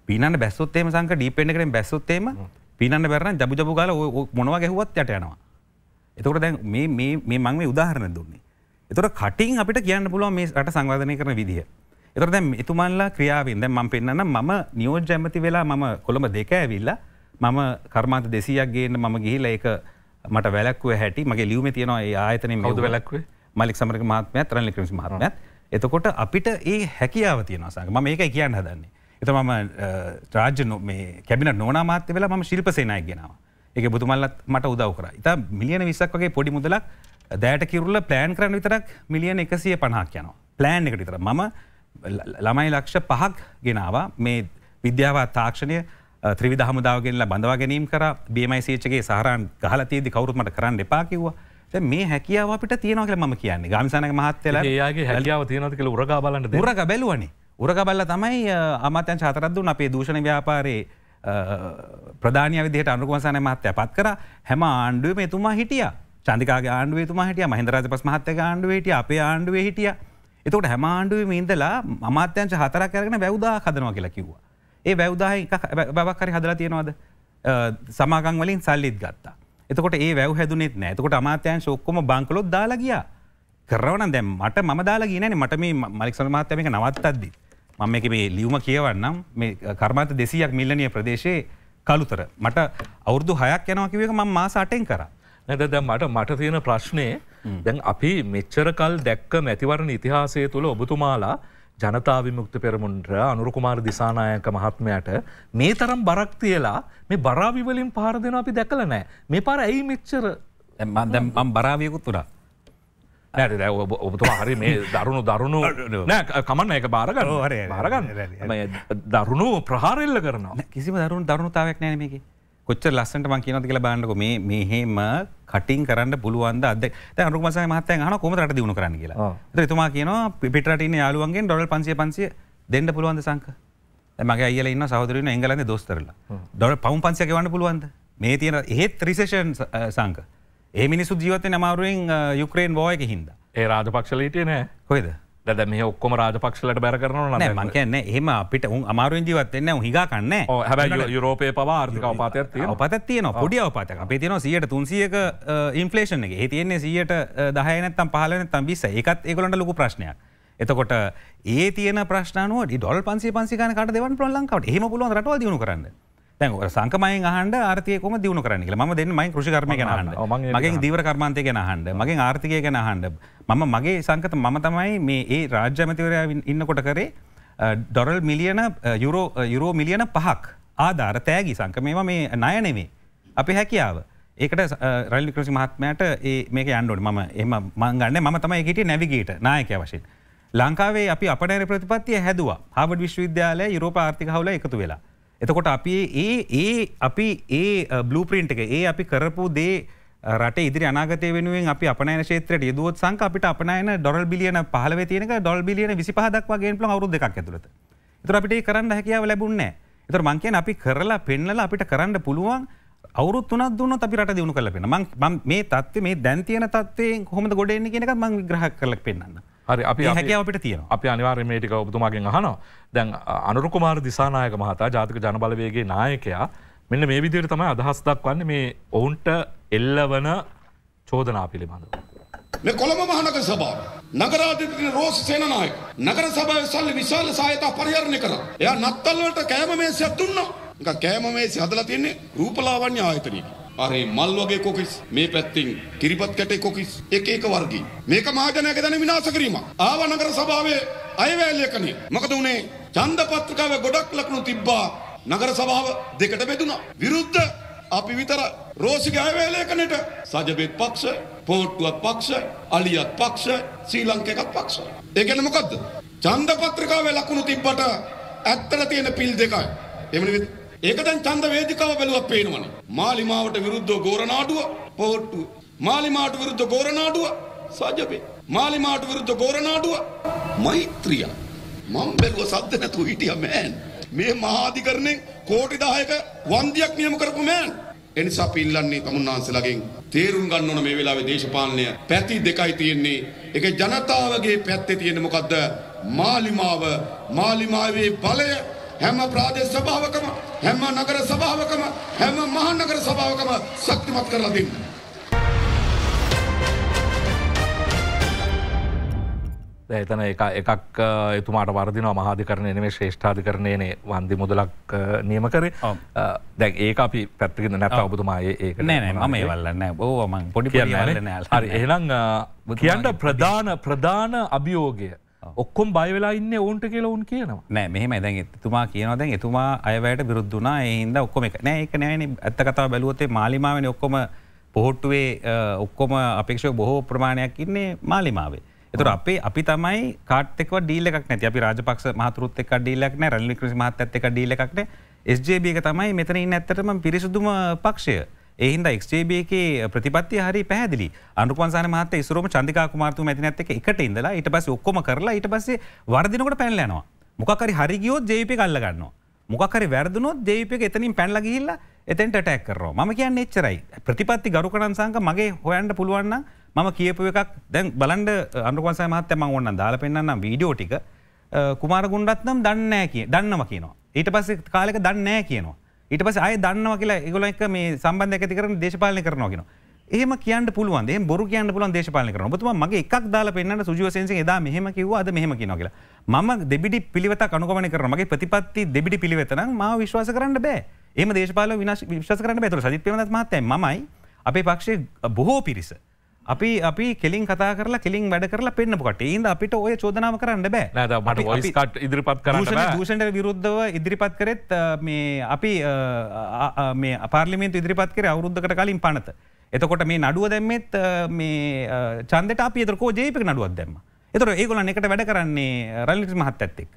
පිනන්න බැස්සොත්තේම සංක ඩීපෙන්ඩ කරෙන් බැස්සොත්තේම පිනන්න බැරන්න ජබ ජබ ගල මොනවා ගැහුවත් යට යනවා එතකොට දැන් මේ මේ මේ මං මේ උදාහරණ දුන්නේ. එතකොට කටින් අපිට කියන්න පුළුවන් මේ රට සංවර්ධනය කරන විදිය. එතකොට දැන් එතුමන්ලා ක්‍රියාවෙන් දැන් මම පෙන්නන්න මම නියෝජ්‍ය ඇමති වෙලා මම කොළඹ දෙක ඇවිල්ලා මම කර්මාන්ත 200ක් ගේන්න මම ගිහිලා ඒක මට වැලක්කුව හැටි මගේ ලියුමේ තියෙනවා ඒ ආයතනයේ කවුද වැලක්කුවේ? මලික් සමරක මහත්මයාත් රනිල් වික්‍රමසිංහ මහත්මයාත්. එතකොට අපිට ඒ හැකියාව තියෙනවා සංග. මම ඒකයි කියන්න හදන්නේ. එතකොට මම රාජ්‍ය මේ කැබිනට් නෝනා මාත්‍ය වෙලා මම ශිල්ප සේනායක ගෙනාවා. එක බුතුමල්ලත් මට උදව කර ඉතා මිලියන විසක් වගේ පොඩි මුදලක් දෑට කිරුල්ල ප්ලෑන් කරන්න විතරක් මිලියන එකසිය පණහක් යනවා ප්ලෑන් එකට විතර මම ළමයි ලක්ෂ පහක් ගෙනවා මේ විද්‍යාව තාක්ෂණය ත්‍රවිධ හමුදාවගෙන්ලා බඳවා ගැනීම කර බමයිසේච්චගේ සහරන් ගහල තියදි කවරුත්මට කරන්න එපාකිවවා මේ හැකියාව අපිට තියනව කියලා මම කියන්නේ. ගාමිසානක මහත්තයලා එයාගේ හැකියාව තියනවද කියලා උරගා බලන්න දෙන්න. උරගා බැලුවනේ. උරගා බැලලා තමයි අමාත්‍යංශ හතරක් දුන්න අපේ දූෂණ ව්‍යාපාරයේ ප්‍රධානය විදිහට අනුකුමසාන මහත්තය පත් කර හැම ආණ්ඩුව මෙතුමා හිටිය චන්දිකා ආණ්ඩුවේ තුමා හිටිය මහින්දරජ පස් මහත්තක ආණ්ඩුව හිටිය අපේ ආණ්ඩුවේ හිටිය එතකට හැම ආණ්ඩුවම ඉඳලා අමාත්‍යංශ හතරක් කරගෙන වැවදා හදනවා කියලා කිව්වා. ඒ වැවදාහ බවක් හරි හදලා තියෙනවාද සමාගං වලින් සල්ලිත් ගත්තා. එතකොට ඒ වැව හැදුනෙත් නෑ එතකොට අමාත්‍යංශ ඔක්කොම බංකලොත් දාලා ගියා. කරවන දැම් මට මදාලා ගනන මට මේ මලික්සල් මාත්‍යමක නවත්තද්දී. මම එක මේ ලියුම කියවන්නම් මේ කර්මාත දෙසියක් මිල්ලනිය ප්‍රදේශයේ කළුතර මට අවුරදු හයක් යනවකිවක ම මාස අටෙන් කර. නැද දැ මට මට තියෙන ප්‍රශ්නය දැන් අපි මෙච්චරකල් දැක්ක මැතිවරණ ඉතිහාසය තුළ ඔබතුමාලා ජනතා විමුක්ත පෙරමුන්ට අනුරුකුමාර දිසානායක මහත්මයට මේ තරම් බරක් තියලා මේ බරාවිවලින් පාර දෙෙන අපි දැකල නෑ මේ පාර ඇයි මෙච්චර බරාවියකුත් තුරා ඇ ඔබතුමා හරි මේ දරුණු දරුණු නෑ කමන්න එක බාරගන්න හර බාරගන්න දරුණු ප්‍රහාරල්ල කරන කිසිම දරුණු දරුණුතාවක් නෑනමක කොච්ච ලස්සට මං කියනති කියලා බාන්නක මේ මෙහෙම කටින් කරන්න පුළුවන්ද අද රුමස මහතය හන කොමට දියුණු කරන්න කියලා තුමා කියන පිටරටන යාලුවන්ගේ ඩොල් පන්සේ පන්සේ දෙන්න පුළුවන්ද සංක මගේ අයල ඉන්න සහදරන එංගලන්න දෝස්තරලා ඩොල් පවම් පන්සක වන්න පුළුවන්ද මේ තියෙන ඒත් රිසේෂන් සංක ඒ මිනිසු ජීවතය නමාරුවෙන් යුක්‍රේන් බෝයක හින්ද. ඒ රාජපක්ෂලීටය නෑ කොයිද දැ මේ ඔක්කොම රාජපක්ෂලට බැර කරන මන් කියන්න එහම අපිට උන් අමාරුවෙන් ජීවත්වෙන්න හිගා කන්න හැ යුරෝපය පවා ආර්ථික පාතය පත තියන පොඩිය පතක අපේ තියන සියට තුන්සියක ඉන්ෆලේෂන් එක හිතියන්නේ සියට දහයනත්තම් පහලන තම් බිස්ස එකත් එකලට ලොකු ප්‍රශ්නයක් එතකොට ඒ තියන ප්‍රශ්නනුව ඩොල් පන්සි පන්සිකන කට දෙවන් ප්‍රල්ලංකට හෙම පුලුවන් රටවල් දියුණු කරන්න තැක සංකමය හන්ඩ ආර්තයකම දියුණු කරනක ම දෙන්න මයි කෘෂිකරම හන්න මගේ දීවර කර්මාන්තය ගැන හන්ඩ මගේ ආර්ථකය ගැන හන්ඩ මම මගේ සංකත මම තමයි මේ ඒ රාජ්‍යමතිවරයා ඉන්නකොට කරේ ඩොරල් මිලියන යුරෝ යුරෝ මිලියන පහක් ආධාර තෑගි සංකමේම මේ නයනෙමේ අපි හැකියාව ඒකට රල්ලි කෘසි මහත්මයට ඒ මේක අන්ඩුවට මම එම මංගන්න මම තමයි හිට නැවිගේට නායකය වශයෙන් ලංකාවේ අපි අපනෑන ප්‍රතිපත්තිය හැදවා හාබඩ විශ්වවිද්‍යාලය යුරෝප ආර්ථික හවල එකතු වෙලා එතකොට අපි ඒ ඒ අපි ඒ බ්ලූප්‍රින්ට් එක ඒ අපි කරපු දේ රට ඉදිරි අනාගත වෙනුවෙන් අපි අපනෑන ශේත්‍රයට යදුවත් සංක අපිට අපනෑන ඩොල් බිලියන පහල තියෙනක ඩොල් බිලියන විසි පහදක් වගේ පල අවරුද එකක් ඇතුළත එතුර අපිට කරන්න හැකියාව ලැබුන්නෑ එතර මංකයන් අපි කරලා පෙන්නල අපිට කරන්න පුළුවන් අවුත් තුන දුන්න අපි රට දියුණු කලපෙන ම මේ තත්ව මේ දැන්තියන තත්වේ හොම ගොඩෙන්නේ කියෙනක මං ග්‍රහ කරලක් පෙන්න්න හරි අපි හැකපට තියෙන අප අනිවාර්ය මේටික ඔබතුමාගෙන් අහනෝ දැන් අනුරුකුමාර දිසානායක මහතා ජාතික ජනබලවේගේ නායකයා මෙන්න මේ විදිර තමයි අදහස් දක්වන්න මේ ඔවුන්ට එල්ල වන චෝදනා පිළිබඳ. මේ කොළඹ මහනක සභාව නගරාධිපති රෝස් සේනනායක නගර සභාවේ සල්ලි විශාල සහායතා පරිහරණය කරා. එයා නත්තල් වලට කෑම මේසයක් දුන්නා. නිකන් කෑම මේසය හදලා තියන්නේ රූපලාවන්‍ය ආයතනයේ. අර මල් වගේ කොකිස් මේ පැත්තෙන් කිරිපත් කැටේ කොකිස් එක එක වර්ගී මේක මහජනයාගේ ධන විනාශ කිරීම ආව නගර සභාවේ අයවැය මොකද උනේ ඡන්ද පත්‍රිකාවේ ගොඩක් ලකුණු තිබ්බා නගර සභාව දෙකට බෙදුණා විරුද්ධ අපි විතර රෝසිගේ අයවැය ලේඛනයට සජබෙත් පක්ෂ පොට්ටුවක් පක්ෂ අලියත් පක්ෂ ශ්‍රී ලංකේකත් පක්ෂ ඒ කියන්නේ මොකද්ද ඡන්ද පත්‍රිකාවේ ලකුණු තිබ්බට ඇත්තට තියෙන පිල් දෙකයි එමනේ ඒක දැන් ඡන්ද වේදිකාව බැලුවා පේනවනේ. මාලිමාවට විරුද්ධව ගෝරනාඩුව පොවට්ටුව. මාලිමාවට විරුද්ධ ගෝරනාඩුව සජබේ. මාලිමාවට විරුද්ධ ගෝරනාඩුව මෛත්‍රිය. මම බැලුවා සද්ද නැතුව හිටියා මෑන්. මේ මහාධිකරණයෙන් කෝටි 10ක වන්දියක් නියම කරපු මෑන්. එනිසා අපි ඉල්ලන්නේ තමුන්නාන්සලාගෙන් තේරුම් ගන්න ඕන මේ වෙලාවේ දේශපාලනය පැති දෙකයි තියෙන්නේ. ඒක ජනතාවගේ පැත්තේ තියෙන මොකද්ද? මාලිමාව මාලිමාවේ බලය හැම ප්‍රාදේශ සභාවකම හැම නගර සභාවකම හැම මහනගර සභාවකම ශක්තිමත් කරලා දෙන්න. එතන එකක් එතුමාට වර්දිනවා මහාධිකරණය නෙමේ ශ්‍රේෂ්ඨාධිකරණයනේ වන්දි මුදලක් නියම කරේ දැන් ඒක අපි පැත්තිකින්න නැත ඔබතුමා ඒ නෑ ම වල්ලන්න ඕමන් පොඩි හරි එහම් කියන්න ප්‍රධාන ප්‍රධාන අභියෝගය ඔක්කොම් බයවෙලා ඉන්න ඔවන්ට කියල ඔවන් කියනවා නෑ මෙහම දැන් එතුමා කියනවා දැන් එතුමා අයවැයට විරුද්ධනා එහින්ද ඔක්කොම එක නෑ එක නෑන ඇත්ත කතා බැලුවතේ මාලිමාවෙන ඔක්කොම පොහොට්ටුවේ ඔක්කොම අපේක්ෂ බොහෝ ප්‍රමාණයක් ඉන්නේ මාලිමාවේ. එතුර අපේ අපි තමයි කාටෙක ඩීලක් නැති අපි රාජපක්ෂ මහතුරත් එක ඩීලක් නෑ රල්ලි ක්‍රසි මහත් ඇත්තක ඩීලක්න ස්ජබක තමයි මෙතන ඉන්න ඇත්තටම පිරිසුදුම පක්ෂය. ඒහින්ද එක්ජබ එක ප්‍රතිපත්ති හරි පැදිලි අනුපන්සාන මහත ඉසරම චන්දිකා කුමාර්තු මැති නැත්ත එකට ඉඳලා ඉට පස ඔක්කොම කරලා ඉට පසේ වර්දිනකට පැල්ලනවා මොකරි හරිගියෝ ජේපි කල්ලගන්න මොකරි වැරදනොත් ජේපක එතනින් පැල්ල ගහිල්ලා එතැන්ට ටැක් කරෝ ම කියන්න එච්චරයි ප්‍රතිපත්ති ගරුකරන් සංක මගේ හොයන්ට පුළුවන්න මම කියපු එකක් දැන් බලන්ඩ අනුපන්සය මහත්තම ඔන්න දාලා පෙන්න්නම් වීඩියෝ ටික කුමාර ගුන්ඩත්නම් දන්නෑ කිය දන්නම කියනවා ඊට පස්සේ කාලෙක දන්නෑ කියනවා ඊට පස අය දන්නවා කියලා ඉගොල එක මේ සම්බන්ධ ඇති කරන දේශපාලය කරනවාගෙන ඒම කියන්න පුළුවන්ේ බොරු කියන්න පුලන් දේශපාලය කරන තුම මගේ එකක් දාලා පෙන්න්න සුජවසන්සි එදා මෙහම කිව අද මෙහම කියන කියලා ම දෙබිඩි පිළිවත කනුගමන කරනමගේ ප්‍රතිපත්ති දෙබිඩි පිළිවෙතන ම විශ්වාස කරන්න බෑ ඒම දේශපාල විනාශ විශ් කරන්න බැතුර සජිත් පමත් මතයි මයි අපේ පක්ෂය බොහෝ පිරිස අපි අපි කෙලින් කතා කරලා කෙලින් වැඩ කරලා පෙන්න්නපුට ඉද අපිට ඔය චෝදනාව කරන්න බෑ මට ොයිස්කට ඉදිරිපත් කර දෂණට විරුද්ධව ඉදිරිපත් කරෙත් මේ අපි මේ පාර්ලිමින්තු ඉදිරිපත් කර අවුද්ධකට කලින් පනත. එතකොට මේ නඩුව දැම්මෙත් මේ චන්දට අපිතරකෝ ජේපික නඩුවත් දැම්ම. එතර ඒගොල එකට වැඩ කරන්නේ රල්ලිට මහත් ඇත්තෙක්.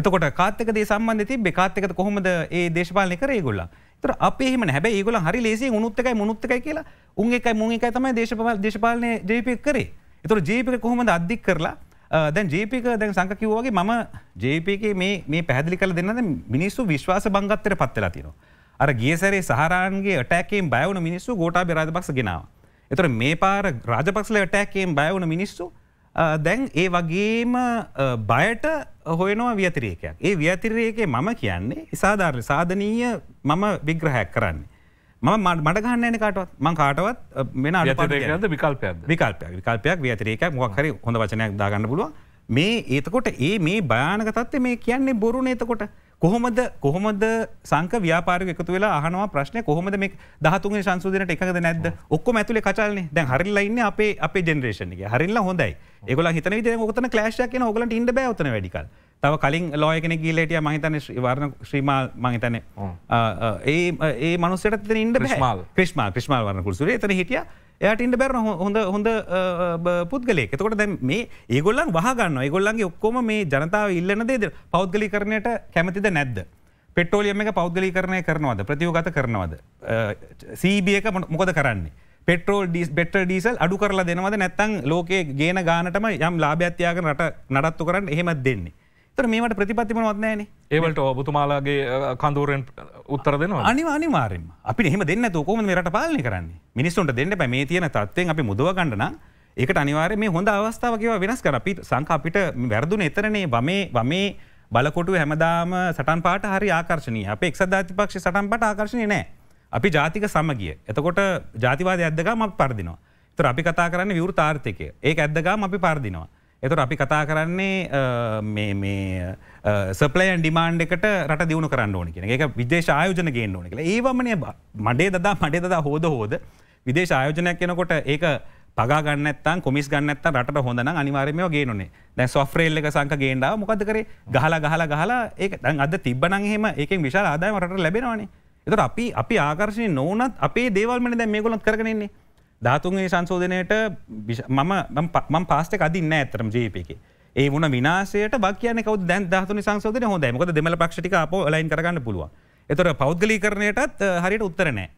එතකොට කාත්තක දේ සම්බන්ධ තිබේ කාත්තක කොහොමද ඒ දේශපාලනය කර ඒගොල්ලා. තර අපේම හැබ ඒගොල හරි ලේසි උනුත්තකයි මුනුත්තකයි කියලා උන් එකයි මුන් එකයි තමයි දේශපාල දේශපාලනය ජේපික කරේ එතුර ජේපික කොහොමද අධික් කරලා දැන් ජේපික දැන් සංක කිව්වාගේ මම ජේපක මේ පැදිලි කල දෙන්න මිනිස්සු විශ්වාස බංගත්තර පත්වෙලා තිනවා. අර ගේසරේ සහරන්ගේ ටැකම් බයවන මිනිස්සු ගෝටා බරාධපක්ස ගෙනාව. එතර මේ පාර රාජපක්සල ටැකම් බයවන මිනිස්සු දැන් ඒ වගේම බයට හොයනවා ව්‍යතිරේකයක්. ඒ ව්‍යතිරේකේ මම කියන්නේ ඉසාධාරණ සාධනීය මම විග්‍රහයක් කරන්න. මම මට ගන්න න කාටවත් මං කාටවත් වෙන අ විකල්පයක් විකල්පයක් විකල්පයක් ව්‍යතිරේකයක් මොක්හරි හොඳ වචනයක් දාගන්න පුළුව මේ ඒතකොට ඒ මේ භයානක තත්ව මේ කියන්නේ බොරු නේතකොට කොහොමද කොහොමද සංක ව්‍යාපාරක එකතු වෙලා අහනවා ප්‍රශ්නය කොහොමද මේ දහතුන් සංසුදනට එකද නැද ඔක්කො ඇතුලේ කචල්න්නේ දැන් හරිල්ලඉන්න අපේ අපේ ජෙනරේෂණගේ හරිල්ලා හොඳයි ගොල හිත විද ගතන කලශයක් න ඔගලට ඉඩ බැවතන වැඩිකල් තව කලින් ලෝයකන ගීලට මහිතන වර්ණ ශ්‍රීමල් මහිතන ඒ ඒ මනුසට ඉට ්‍රස්මල් ක්‍රස්මල් ක්‍රස්මල් වරන කුසුර තන හිටිය එයට ඉට බැරන හොඳ හොඳ පුද්ගලෙක් එතකොට දැ මේ ඒගොල්ලන් වහගන්න ඒගොල්ලන්ගේ ඔක්කොම මේ ජනතාව ඉල්ලන දේද පෞද්ගලි කරණයට කැමතිද නැද්ද පෙටෝලියම එක පෞද්ගලි කරණය කරනවද ප්‍රතියෝගත කරනවද සීබියක මොකද කරන්නේ පෙටරෝල් ඩිස් බෙට ඩීසල් අඩු කරලා දෙනවද නැත්තං ලෝකයේ ගේන ගානටම යම් ලාභ්‍යත්තියාග රට නඩත්තු කරන්න එහෙමත් දෙන්නේ තර මේට ප්‍රතිපත්තිමනොත්නෑන ඒවලට ඔබතුමාලාගේ කඳුරෙන් උත්තර දෙන අනි අනිවාරෙන් අපි එහෙම දෙන්න තෝකෝම රට පාලි කරන්න මිනිස්සුන්ට දෙන්න පැමේ තියන තත්වෙන් අපි මුදුව ගන්නනා ඒක අනිවාර මේ හොඳ අවස්ථාව කියව වෙනස් කර අපි සංකාපිට වැරදුන එතරනේ බමේ වමේ බලකොටු හැමදාම සටන් පාට හරි ආකර්ශණය අප එක්සධාතිපක්ෂ සටන් පට ආකර්ශණය නෑ අපි ජාතික සමගිය. එතකොට ජාතිවාද ඇදගම පරදිනවා. තුර අපි කතා කරන්න විවෘතාර්ථකය ඒ ඇදගම අපි පරදිනවා. එතුට අපි කතා කරන්නේ සපලය ඩිමාන්් එකට රට දියුණු කරන්න ඕන කියෙන එක විදේශ ආයෝජන ගේ ඕන කියලා ඒවමනය මඩේ දදා මඩේ දදා හෝද හෝද විදේශ ආයෝජනයක් කෙනකොට ඒක පගන්නත්තන් කොමිස් ගන්නත්ත රට හොඳන අනිවාර්මය ගේනේ දැ සොෆ්‍රේල්ල සංක ගේඩාව මොකද කරේ ගහලා ගහලා ගහලා ඒ අද තිබනන්හෙම ඒක විශා ආදායමට ලැබෙනවානේ එතට අපි අපි ආකර්ශය නොවනත් අපේ දේවල්මට දැ මේ ගොලොත් කරනෙන්නේ ධාතුන්ගේ සංශෝධනයට මම පාස්ට අදින්න ඇතරම් ජීපක ඒ වුණ විනාසයට බක්යන කව දැන් ධාතුන සංශෝධන හොඳ මක දෙමල පක්ෂික අප ලයින් කරගන්න පුළුව එතොට පෞද්ගලිකරණයටත් uh, හරියට උත්තරනෑ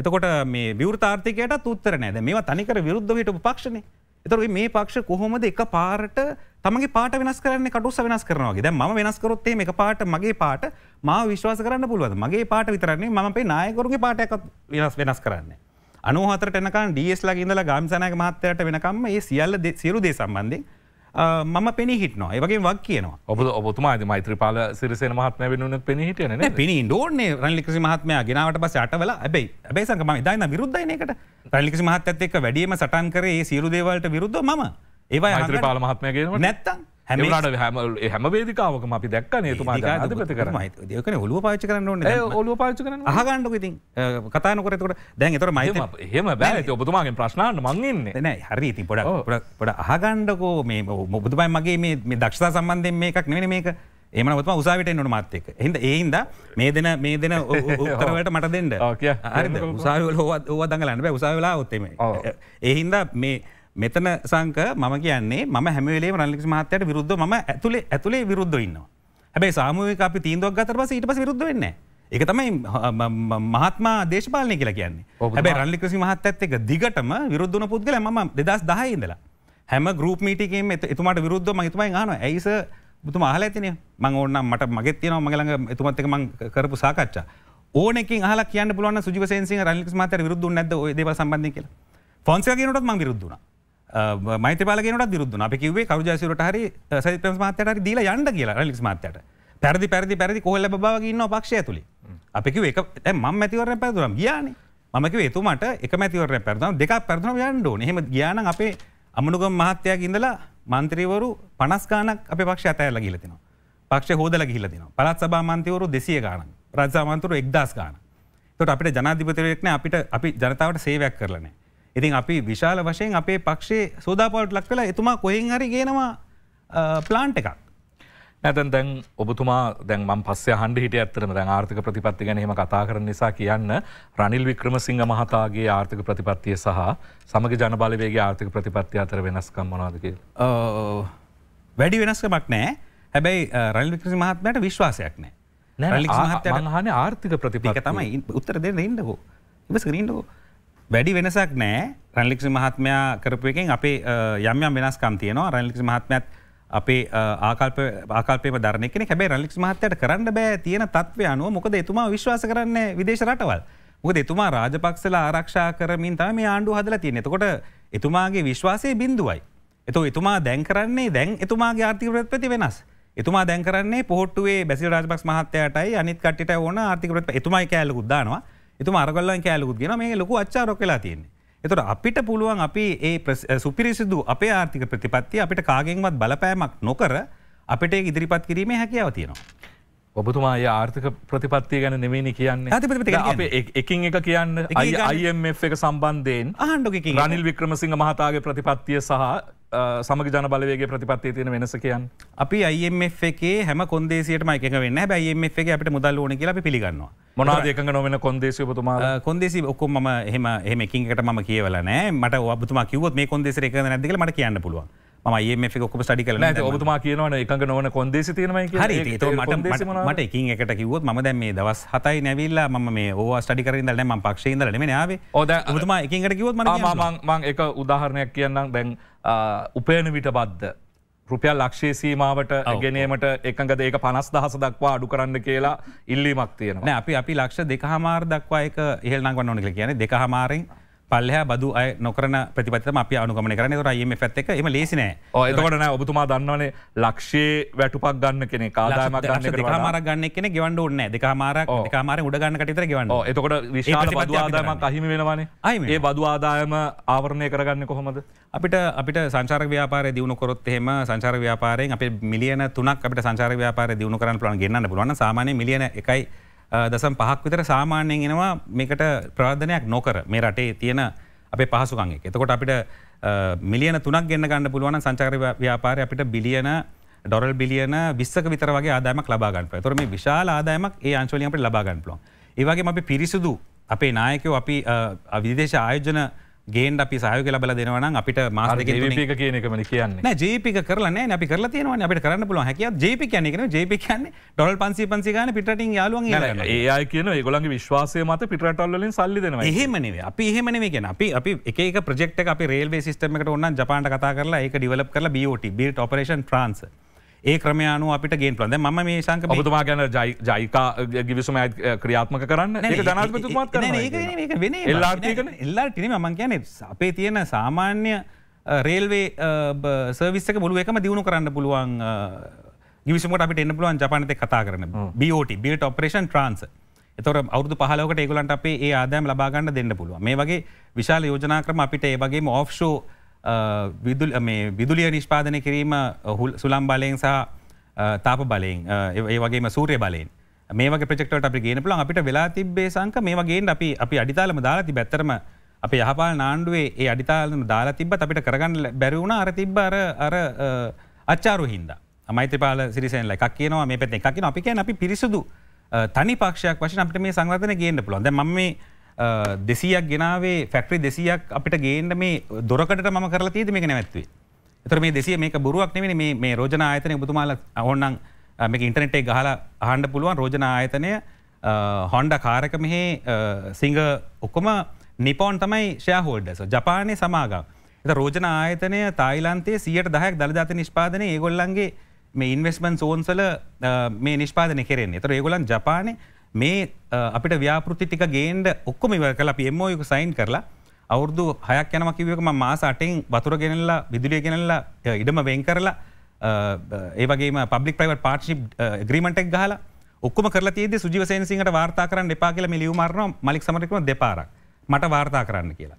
එතකොට uh, මේ විවෘතාර්ථකයටත් උත්තරනෑ මේවා තනිකර විරුද්ධ හිට පක්ෂණය එතකොට මේ පක්ෂ කොහොමද එක පාරට තමගේ පාට වෙනස් කරන්නේ කටුස්ස වෙනස් කරනවාගේ දැන් මම වෙනස් කරොත් එimhe එක පාට මගේ පාට මාව විශ්වාස කරන්න පුළුවන්ද මගේ පාට විතරන්නේ මම අපේ නායකවරුගේ පාටයක් වෙනස් වෙනස් කරන්නේ 94ට එනකන් DS ලාගේ ඉඳලා ගාමිසනාගේ මහත්තයාට වෙනකම්ම මේ සියල්ල සියලු දේ සම්බන්ධයෙන් මම පෙනහිටනවා ඒවගේ වක් කියනවා ඔබ ඔබතුමා ම ත්‍රපාල සිරසන මහත්ම වෙනුන පෙනහිටන පිනි ඩෝන රල්ලිකසි මහත්මය ගෙනාවට පස අටවල ඇබයි ඇබයිසක ම දන්න විරුද්ධයනකට රල්ලිකසි මහත්තත් එක් වැඩීම සටන් කරේ සිරුදේවලට විරුද්ධ ම ඒවා ත්‍රපාල මහත්මයගේ නැත්තන් හැමට හැම වේදිකාවකම අපි දක් නතුමා පත කර දකන ඔලුව පාච කරන්න න ඔලුව පාච කරන හගන්නක ඉතින් කතානකරතකට දැන් එතර මයි හෙම බෑ ඔබතුමාගේ ප්‍රශ්නාන මංගන්න නෑ හරි ඉතින් පොඩ පොඩ අහගණ්ඩකෝ මේ මුබතුමයි මගේ මේ දක්ෂතා සම්බන්ධය මේ එකක් නෙවෙන මේක එම ම උසාවිට නු මත්තෙක හිද ඒහින්ද මේ දෙන මේ දෙන උත්තරවට මට දෙන්නට හරි උසාවල හෝ ෝදගලන්න උසාවෙලා ඔත්තේ ඒහින්ද මේ මෙතන සංක මම කියන්නේ ම හැමලේ රලික් මහත්තයට විරුද්ධ ම ඇතුළේ ඇතුළේ විරුද්ධ ඉන්නවා. හැබයි සාමූක අපි තීන්දුවක් ගතර පස ඊට පස විරුද්ධ වෙන්න. එක තමයි මහත්මා දේශපාලනය කියලා කියන්නේ හැබයි රල්ලිකසි මහත් ඇත් එක දිගටම විරුද්ධන පුද්ගල ම දෙදස් දහයිඉදලා හැම ගරුප මීටිකීම එතුමාට විරුද්ධ මහිතමයි හන ඇයිස බතුම හල ඇතින මං ඕන්න මට මගෙත් තියෙන මගළඟ එතුමත් එක මං කරපු සාකච්චා ඕනෙක හලා කියන්න පුළුවන් සුජිවසේසි රල්ලික් මහතර විරුද්ධ නැද දේව සම්බන්ධ කියලා ෆොන්සගේ නොටත් මං විරුද්ධනා මයිතපාලගේනට දිරුද්දුන අපි කිවේ කරුජාසිරට හරි සයි ප්‍රම මාතයට දීල යන්න කියලා ලික් මත්තයට පැරදි පැරදි පැරදි කොහල්ල බවගන්න පක්ෂය තුළි අපිකි එක ම මැතිවරණ පැදුරම් ගියාන මක වේතුමට එක මැතිවරය පැරදම් දෙක පැරදන යන්ඩෝ හෙම ගාන අපේ අමනුගම් මහත්තයක් ඉඳලා මන්ත්‍රීවරු පනස්කානක් අප පක්ෂ අතඇල්ල ගිලතින පක්ෂ හෝදල ගිලතින පලත් සබා මන්තවරු දෙසිය ගාන රජාමන්තුරු එක්දස් ගාන තොට අපට ජනාධිපතිරයෙක්න අපිට අපි ජනතාවට සේවයක් කරලනේ ඉතින් අපි විශාල වශයෙන් අපේ පක්ෂේ සෝදාපවට් ලක් කලා එතුමා කොහෙන් හරි ගෙනවා ප්ලාන්ට් එකක්. නැතන් දැන් ඔබතුමා දැන් ම පස්ස හන්ඩ හිට ඇත්තරම දැන් ආර්ථික ප්‍රතිපත්ති ගැනීම කතා කර නිසා කියන්න රනිල් වික්‍රම සිංහ මහතාගේ ආර්ථික ප්‍රතිපත්තිය සහ සමග ජනබලවේගේ ආර්ථික ප්‍රතිපත්ති අතර වෙනස්කම් මොනාදක. වැඩි වෙනස්කමක් නෑ හැබැයි රනිල් වික්‍රසි මහත්මයට විශ්වාසයක් නෑ. හන ආර්ථික ප්‍රතිපික තමයි උත්තර දෙන්න ඉන්නකෝ ඉවස ගරීන්ටකෝ වැඩි වෙනසක් නෑ රැල්ලික්ෂ මහත්මයා කරපු එකෙන් අපේ යම්යම් වෙනස්කම් තියනවා රැල්ලික්ෂ මහත්මයත් අපේ ආකල්ප ආකල්පේ ධරන කෙන හැබයි රල්ලික් මහත්තයට කරන්න බෑ තියෙන තත්වය අනුව මොකද එතුමා විශ්වාස කරන්නේ විදේශ රටවල් මොකද එතුමා රාජපක්සල ආරක්ෂා කරමින් තම මේ ආණ්ඩු හදල තියෙන එතකොට එතුමාගේ විශ්වාසය බිඳුවයි. එතු එතුමා දැන් කරන්නේ දැන් එතුමාගේ ආර්ථික ප්‍රත්පති වෙනස්. එතුමා දැන් කරන්නේ පොට්ටුවේ බැසි රාජපක් මහත්තයටයි අනිත් කට්ට ඕන ආර්ථිකරත් එතුමයි කෑලකුද්දානවා එතු අරගල්ලන් කෑලකුත්ගෙන මේ ලොකු අච්චාරක් කලා තියන්නේ. එතට අපිට පුළුවන් අපි ඒ සුපිරිසිදු අපේ ආර්ථික ප්‍රතිපත්තිය අපිට කාගෙන්වත් බලපෑමක් නොකර අපට ඉදිරිපත් කිරීම හැකියාව තියෙනවා. ඔබතුමා ආර්ථික ප්‍රතිපත්තිය ගැන නෙමනි කියන්න එකින් එක කියන්න අයිF එක සම්බන්ධයෙන් ආණ්ඩුක රනිල් වික්‍රමසිංහ මහතාගේ ප්‍රතිපත්තිය සහ සමග ජන බලවගේ ප්‍රතිපත්තිය තියෙන වෙනස කියන් අපි අයිF එකේ හැම කොන්දේසිට මයික වන්න බයිම එක අපට මුදල් ඕන කියලා පිළිගන්නවා මොනාදක නොවෙන කොන්දේසි පතුමා කොන්දේසි ඔක්කොම එහම එහමකින්කට ම කියවලනෑ මට ඔබතුමා කිවත් මේ කොන්දෙසිර එක නැදක මට කියන්න පුළුවන් ම ොක ටි කල ඔබතුමා කියනවන එක නොවන කොන්දේසි තියනමයි හරි මට මට එකින් එකට කිවත් ම දැ මේ දවස් හතයි නැවිල්ලා ම මේ ඕ ටි කරින් දන්න ම පක්ෂ දලම ාව ඕද තුමා එකට කිවත් මං එක උදාහරණයක් කියන්නම් දැන් උපයන විට බද්ධ. රුපියල් ලක්ෂේ සීමාවට ගැනීමට එකඟද ඒක පනස් දහස දක්වා අඩු කරන්න කියලා ඉල්ලීමක් තියෙනවා අපි අපි ලක්ෂ දෙක හමාර දක්වා එක ඉහල්නක් වන්නනක කියන දෙක හමාරෙන් පල්ලහ බදු නොකරන ප්‍රතිපත අප අනුගමන කරන ර ම පැත්තක එම ලේසින ඒකටන ඔබතුමා දන්නවනේ ලක්ෂයේ වැටුපක් ගන්න කෙනෙ කාදාම ගන්න මාර ගන්න කෙන ගවන්න ඔන්න දෙක මාර කාමාර උඩගන්න කටතර ගවන්න එතකොට විශාල බදු ආදායමක් අහිම වෙනවානේ අයි ඒ බදු ආදායම ආවරණය කරගන්න කොහොමද අපිට අපිට සංචාර ව්‍යාපාර දියුණු කොත් එහෙම සංචාර ව්‍යාපාරයෙන් අප මිලියන තුනක් අපට සංචාර ව්‍යාපාර දියුණු කරන්න පුළන් ගන්න පුලුවන් සාමානය මිලියන එකයි දසම් පහක් විතර සාමාන්‍යයෙන් එනවා මේකට ප්‍රාධනයක් නොකර මේ රටේ තියෙන අපේ පහසුකන්ගේ එතකොට අපිට මිලියන තුනක් ගන්න ගන්න පුළුවන් සංචාර ව්‍යාපාරය අපිට බිලියන ඩොරල් බිලියන විස්සක විතර වගේ ආදායමක් ලබාගන්න තොර මේ විශාල ආදායමක් ඒ අංශවලින් අපට ලබාගන්න පුළුවන් ඒවගේ අපි පිරිසුදු අපේ නායකෝ අපි විදේශ ආයෝජන ගේන් අපි සහයක ලබල දෙනවන අපිට මාස ජීපික කියනකම කියන්න ජීපික කරලන අපි කරල තියන අපට කරන්න පුල හැකිය ජපි කියනෙන ජපි කියන්න ඩොල් පන්සේ පන්සිගන පිට යාලුවන් ඒ කියන ගොලගේ විශ්වාසය මත පිටල්ලින් සල්ලි දෙන හෙමනේ අපි හෙමනේ කියෙන අපි අපි එක ප්‍රෙක්ට අප රේල් සිස්ටමට ඔන්න ජපාන්ට කතා කරලා එක ඩිවලප කරලා බෝට බිට පරේෂන් ට්‍රන්ස ඒ ක්‍රමයනු අපිට ගේ පලද ම මේ සංක පතුමා ගැන ජයිකා ගිවිසුම ක්‍රියාත්මක කරන්න ඒක ජනාධපතුමාත් වෙන එල්ලා ටිනීම මං කියන අපේ තියෙන සාමාන්‍ය රේල්වේ සර්විස්සක මුළුව එකම දියුණු කරන්න පුළුවන් ගිවිසමට අපිට එන්න පුළුවන් ජපනත කතා කරන බෝට බිට ඔපරේෂන් ට්‍රන්ස් තොර අවුදු පහලකට ඒගලන්ට අපේ ඒ ආදෑම් ලබාගන්න දෙන්න පුළුව මේ වගේ විශාල යෝජනා ක්‍රම අපිට ඒ වගේ ඔෆ්ෂෝ විදුලිය නිෂ්පාදනය කිරීම හුල් සුළම් බලයෙන් සහ තාප බලයෙන් ඒ වගේම සූරය බලයෙන් මේ ප්‍රෙක්ට අපි ගෙන පුලන් අපිට වෙලා තිබේ සංක මේ වගේන් අපි අපි අඩිතාලම දාලා ති බැත්තරම අප යහපාල නාණ්ඩුවේ ඒ අඩිතාලම දාලා තිබත් අපිට කරගන්න බැරිවුණ අර තිබ්බ අර අර අච්චාරු හින්දා මෛත්‍රපාල සිරිසෙන්ල එකක් කියනවා මේ පැත් එකකින අපි කියන අපි පිරිසුදු තනි පක්ෂයක් වශන අපට මේ සංවර්ධන ගේන්න පුළොන් ම මේ දෙසියක් ගෙනාවේ ෆැක්ට්‍රි දෙසියක් අපිට ගේන්න මේ දොරකට මම කරලා තියද මේක නැවැත්වේ. එතර මේ දෙසිය මේක බොරුවක් නෙවෙයි මේ රෝජන ආයතනය ඔබතුමාලා ඕනනම් මේක ඉන්ටර්නෙට් එකේ ගහලා අහන්න පුළුවන් රෝජන ආයතනය හොන්ඩ කාරක මෙහි සිංහ ඔක්කොම නිපෝන් තමයි ෂෑහෝල්ඩස ජපානය සමාගම්. එත රෝජන ආයතනය තායිලන්තේ සියට දහයක් දළජාත නිෂ්පාදනය ඒගොල්ලන්ගේ මේ ඉන්වස්මන් සෝන්සල මේ නිෂ්පාදන කෙරෙන් එතර ඒගොලන් ජපානය මේ අපිට ව්‍යාපෘති ටික ගේන්ඩ ඔක්කොම ඉවර කලා පමෝයක සයින් කරලා අවුරදු හයක් යනම කිවකම මාස අටෙන් වතුර ගෙනල්ලා විදුලිය ගෙනල්ලා ඉඩම වෙන් කරලා ඒවගේ පබ්ලික් ප්‍රයිවට පාර්ශිප් ග්‍රීමටක් ගහලා ඔක්කම කරලා තියද සුජිවසයෙන් සිහට වාර්තා කරන්න එපා කියල මිලියුමරන මලික් සමටකම දෙපාරක් මට වාර්තා කරන්න කියලා.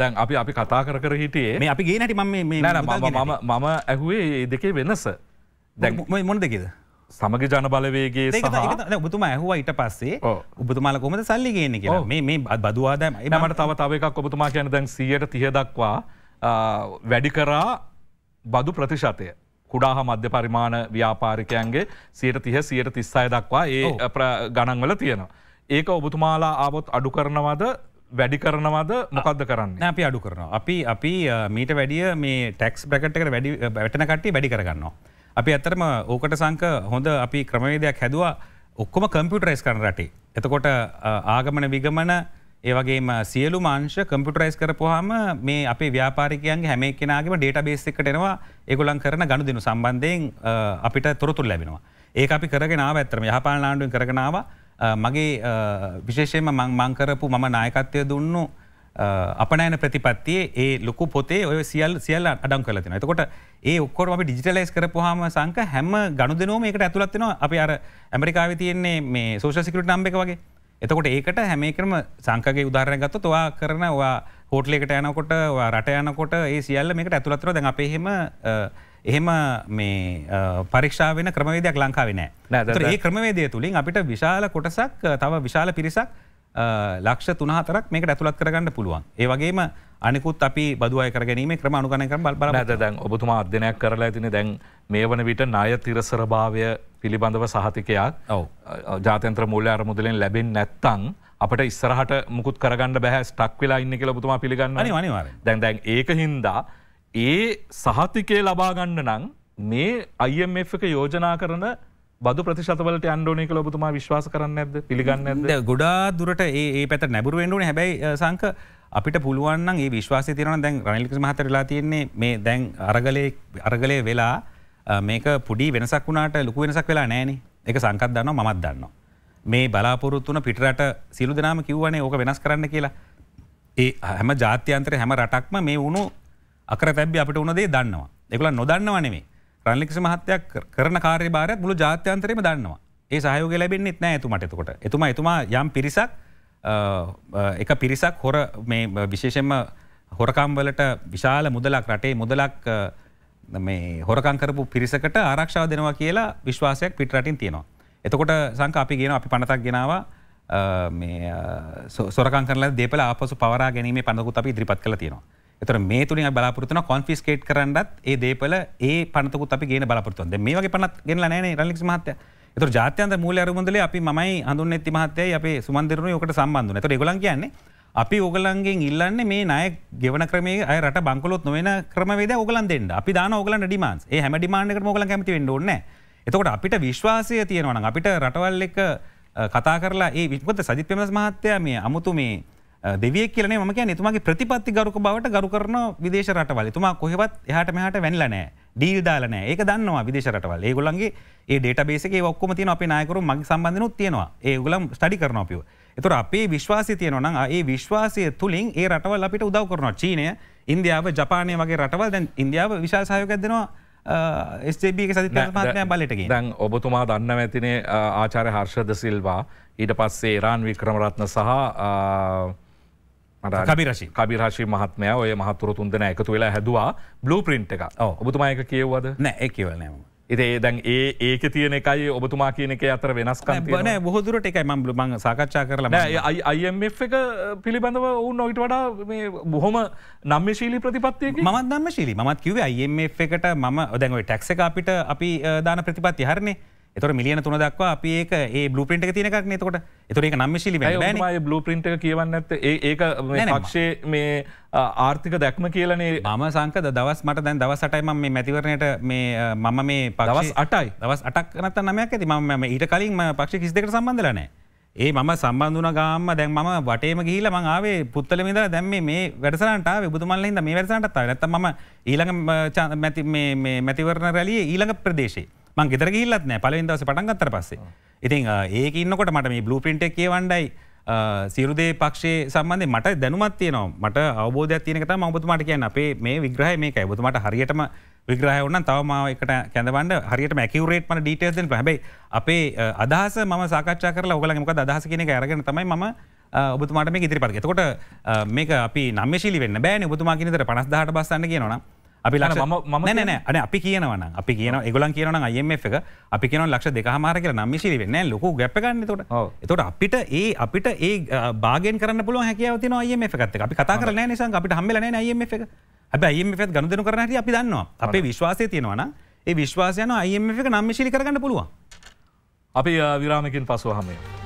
දැන් අපි අපි කතා කර කර හිටියේ මේ අපි ගේනට ම මම ඇහුවේ දෙකේ වෙනස දැ මොන දෙකෙද සමග ජනබලවේගේ ඔබතුම ඇහුව ඊට පස්සේ ඔබතුමාල කොමද සල්ලි ගන්න කිය මේ බදවාදම එනමට තව තවයක් ඔබතුමා කියන දැන් සියයට තිය දක්වා වැඩි කරා බදු ප්‍රතිශතය කුඩා හා මධ්‍ය පරිමාණ ව්‍යාපාරිකයන්ගේ සියට තිහ සියට තිස් අය දක්වා ඒ ගණන්වල තියෙනවා. ඒක ඔබතුමාලා ආවොත් අඩු කරනවද වැඩි කරනවද මොකක්ද කරන්න අපි අඩු කරනවා. අපි අපි මීට වැඩිය මේ ටැක්ස් ප්‍රකට්කට වැඩි වැටනකට්ටි වැඩි කරගන්නවා. අපි ඇතරම ඕකට සංක හොඳ අපි ක්‍රමවේදයක් හැදවා ඔක්කොම කම්පියුටරයිස් කරන රටේ. එතකොට ආගමන විගමන ඒවගේ සියලු මාංශ කම්පියුටරයිස් කරපුහම මේ අපේ ව්‍යාපාරිකයන්ගේ හැම කෙනගේම ඩේට බේස් එකට එනවා ඒගොලන් කරන ගණු දෙනු සම්බන්ධයෙන් අපිට තොරතුල් ලැබෙනවා. ඒ අපි කරගෙනාව ඇතරම යහපාල නාණ්ඩුවෙන් කරගෙනාව මගේ විශේෂයම මං මංකරපු මම නායකත්වය දුන්නු අපනෑන ප්‍රතිපත්තියේ ඒ ලොකු පොතේ ඔය සියල් සියල් අඩම් කලතින එතකොට ඒ ඔක්කොට අපි ඩිජිටලයිස් කරපුහම සංක හැම ගණු දෙනෝම එකට ඇතුළත්වෙන අපි අර ඇමරිකාව තියෙන්නේ මේ සෝෂසිකට නම්බක වගේ එතකොට ඒකට හැමේකරම සංකගේ උදාරණ ගත්ත තුවා කරන වා හෝටලෙකට යනකොට රට යනකොට ඒ සියල්ල මේකට ඇතුළත්ව දැන් අපේහෙම එහෙම මේ පරික්ෂා වෙන ක්‍රමවේදයක් ලංකාවේ නෑ ඒ ක්‍රමවේදය තුළින් අපිට විශාල කොටසක් තව විශාල පිරිසක් ලක්ෂ තුනහතරක් මේක ඇතුළත් කරගන්න පුළුවන් ඒවගේම අනිකුත් අපි බදුවය කරගැනීම ක්‍රම අනුගනක බල දැන් ඔබතුමා අධ්‍යනයක් කරලා ඇතින දැන් මේ වන විට නාය තිරසරභාවය පිළිබඳව සහතිකයක් ජාතන්ත්‍ර මුල්ල අරමුදලෙන් ලැබෙන් නැත්තං අපට ඉස්සරහට මුකුත් කරගන්න බැහැ ස්ටක් වෙලා ඉන්න කියල පුතුමා පිළිගන්න අනිවා දැන් දැන් ඒක හින්දා ඒ සහතිකය ලබාගන්න නං මේ අයම් එක යෝජනා කරන බදු ප්‍රතිශතවලට අන්ඩෝනක ලොබතුමා විශ්වාස කරන්න ඇද පිළිගන්න ඇද ගොඩා දුරට ඒ පැත නැබරු වෙන්ඩුවන හැබැයි සංක අපිට පුළුවන් ඒ විශ්වාස තිරන දැන් රනිල්ක මහතරලා තියෙන්නේ මේ දැන් අරගලය අරගලය වෙලා මේක පුඩි වෙනසක් වුණට ලොකු වෙනසක් වෙලා නෑන එක සංකත් දන්න මත් දන්න. මේ බලාපොරොත්තුන පිටරට සිලු දෙනාම කිව්වනේ ඕක වෙනස් කරන්න කියලා ඒ හැම ජාත්‍යන්තර හැම රටක්ම මේ වුණු අකර තැබ්ි අපිට උනදේ දන්නවා එකලා නොදන්නවනෙමේ ප්‍රලික්ෂ මහත්තයක් කරන කාර්යභාරයක් මුළු ජාත්‍යන්තරම දන්නවා ඒ සහයෝග ලැබෙන්නේ නෑ ඇතුමට එතකොට එතුම එතුමා යම් පිරිසක් එක පිරිසක් හොර මේ විශේෂෙන්ම හොරකම්වලට විශාල මුදලක් රටේ මුදලක් මේ හොරකංකරපු පිරිසකට ආරක්ෂාව දෙනවා කියලා විශ්වාසයක් පිටරටින් තියෙනවා. එතකොට සංක අපි ගෙන අපි පනතක් ගෙනවා සොරකංකරල දෙපල ආපසු පවරා ගැනීම පඳකුත් අපි ඉදිරිපත් කළ තියෙනවා. එතර මේ තුළින් බලාපොරතුන කොන්ෆිස්කේට් කරන්නත් ඒ දේපල ඒ පනතකුත් අපි ගෙන බලාපොරතුන්ද මේ වගේ පනත් ගෙනල නෑන රලික් මහත්ය එතු ජාත්‍යන්ත මූල අරමුදල අපි මයි හඳුන් ඇති මහත්තය අප සුන්දරන යකට සම්බන්ධ ත ගොලන් කියන්නේ අපි ඔගලන්ගෙන් ඉල්ලන්න මේ නය ගෙවන ක්‍රමේ අයට බංකොලොත් නොවෙන ක්‍රමේද ඔගලන් දෙන්න අපි දාන ඔගලන් ඩිමන්ස් ඒ හැම ඩිමාන්ක මොගල ඇමති ඩන්න එතකොට අපිට විශ්වාසය තියෙනවන අපිට රටවල් එක කතා කරලා ඒ විපත සජිත් පෙමස් මහත්තය මේ අමුතු මේ දෙවිය කියලන ම කිය තුමගේ ප්‍රතිපත්ති ගරුක බවට ගරු කරන විදේශ රටවල තුමා කොහෙවත් එහට මෙහට වැනිලනෑ ඩීල් දාලන ඒක දන්නවා විදේශ රටවල් ඒගොලන්ගේ ඒ ඩේට බේසක ඔක්කම තියන අප නායකරු මගේ සම්බඳධනු තියෙනවා ඒගුලම් ස්ටඩි කරනපිය එතුර අපේ විශ්වාසය තියනවා ඒ විශ්වාසය තුළින් ඒ රටවල් අපිට උදව කරනවා චීනය ඉන්දියාව ජපානය වගේ රටවල් දැන් ඉන්දියාව විශාසායක දෙනවා ස්බ සතිමාත්ය බලටගේ දැන් ඔබතුමා දන්න ඇතිනේ ආචාර හර්ෂද සිල්වා ඊට පස්සේ රාන් වික්‍රමරත්න සහ කබිරශි කබිරශි මහත්මය ඔය මහතුර තුන්දන එකතු වෙලා හැදවා බ්ලූ පින්ට් එක ඔබතුමායක කියවද නෑ කියවනෑම. ඉතේ දැන් ඒ ඒක තියන එකයි ඔබතුමා කියනක අතර වෙනස්කන බොහදුරට එකයි ම බං සාකච්ඡා කරලා යි අයිම් එක පිළිබඳව ඔවුන් ඔයිට වඩා බොහොම නම්ම ශීලි ප්‍රතිපත්තිය මත් දම්ම ශීලි මත් කිවේ අයිම් එකට ම දැන්ඔයි ටැක්ස එක අපිට අපි දාන ප්‍රතිපත්ති හරන්නේ එතර මිලියන තුන දක්වා අපඒක ඒ බලපින්ට තිනක් නතකොට එතුරේ නම්මිශිලි බලපින්ට කියවන්න ඇත ඒක පක්ෂේ මේ ආර්ථික දැක්ම කියලනේ මම සංක දවස් මට දැන් දවසටයිම මේ මැතිවරණයට මේ මම මේ පදවස් අටයි දවස් අටක් නත නමයක් ඇති ම ඊට කලින් පක්ෂ කිසිදක සම්බඳලන ඒ ම සම්බන්ධන ගාම දැන් ම වටේම ගහිල මං ආවේ පුත්තල මිද දැම් මේ වැඩසරන්ට බුදුමල්ලහිද මේ වැඩසටත් නැත ම ඊළඟ මැතිවරණ රැලිය ඊළඟ ප්‍රදේශේ මං ගෙතර කිල්ලත්න පලවෙදස පටන්ගත්තර පස්සේ ඉතින් ඒකන්නකොට මට මේ බ්ලු පින්ට කියවන්ඩයි සිරුදේ පක්ෂේ සම්බන්ධ මට දැනුමත්තිය නො මට අවබෝධ තියනකත මබතුමට කියන්න අපේ මේ විග්‍රහ මේක ඇබතුමට හරියටම විග්‍රහය වන්න තවමාව එකට කැඳවන්න හරියට මැකිවරේට් මන ඩීටේසෙන් හැබයි අපේ අදහස ම සාකච්ා කරල ඔගලමක අදහස කියන ඇරගෙන තමයි ම ඔබතුමාට මේ ඉදිරිපත් එතකොට මේක අපි නම්ශීලි වෙන්න බෑන ඔබතුමා කියනතර පනස්දාට බස්සන්න කියනවා අපි ලක් ම නෑන අන අපි කියනවන අපි කියන ගොලන් කියනන අයම එක අපි කියන ලක්ෂ දෙකහමාර කියල නම්මිශිරි වෙන්න ලොකු ගැපගන්න තොට තොට අපිට ඒ අපිට ඒ බාගෙන් කරන්න පුල හැකවති අයම එකත් අපි කතා කරන නිසා අපිට හම්මලන අයම එක හැබ අයම එකත් ගනුදන කරනට අපි දන්නවා අපේ විශ්වාසය තියෙනවන ඒ විශ්වාසයන අයම එක නම්මිශිලි කරගන්න පුළුවන් අපි විරාමකින් පසුව හමේ.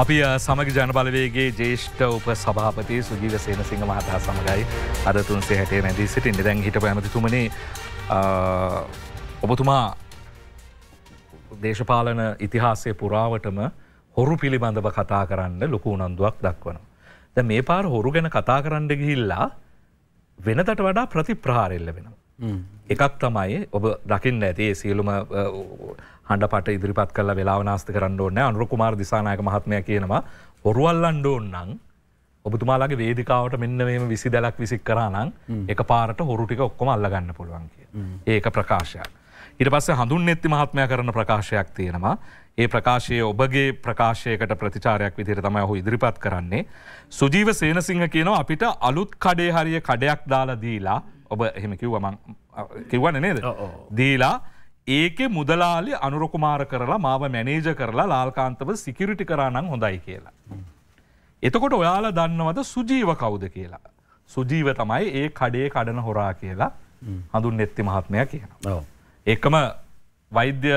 අපි සමග ජනබලවේගේ ජේෂ්ඨ උප සභාපති සුජීව සේනසිංහ මහතා සමඟයි අරතුන් සෙහටේ නැදී සිටින් දැන් හිට ඇමතිතුමනේ ඔබතුමා දේශපාලන ඉතිහාසය පුරාවටම හොරු පිළිබඳව කතා කරන්න ලොකු උනන්දුවක් දක්වන. ද මේ පාර හොරු ගැන කතා කරන්න ගිහිල්ලා වෙනතට වඩා ප්‍රතිප්‍රහාරෙල්ල වෙනවා. එකක් තමයි ඔබ දකින්න ඇති සියලුම හඬපට ඉදිරිපත් කල වෙලාවනාස්ත කරන්න ඕන්න අනුරකුමාර දිසානායක මහත්මය කියනවා ඔරුවල්ලන්ඩ ඕන්නන් ඔබතුමාලගේ වේදිකාවට මෙන්න මේම විසි දැලක් විසික් කරනම් එක පාරට හොරුටික ඔක්කොම අල්ලගන්න පුළුවන් කිය ඒක ප්‍රකාශයක්. ඉට පස්ස හඳුන් නෙත්ති මහත්මය කරන ප්‍රකාශයක් තියෙනවා ඒ ප්‍රකාශය ඔබගේ ප්‍රකාශයකට ප්‍රතිචාරයක් විදිර තමයි හු ඉදිරිපත් කරන්නේ. සුජීව සේනසිංහ කියනවා අපිට අලුත් කඩේ හරිය කඩයක් දාලා දීලා ඔබ එහෙම කිව්වමං කිව්වන නේද දීලා ඒකෙ මුදලාලි අනුරකුමාර කරලා මාව මැනේජ කරලා ලාල්කාන්තව සිකිරිටි කරානං හොඳයි කියලා. එතකොට ඔයාලා දන්නවද සුජීව කවුද කියලා. සුජීව තමයි ඒ කඩේ කඩන හොරා කියලා හඳුන් නෙත්ති මහත්මය කියන. එකම වෛද්‍ය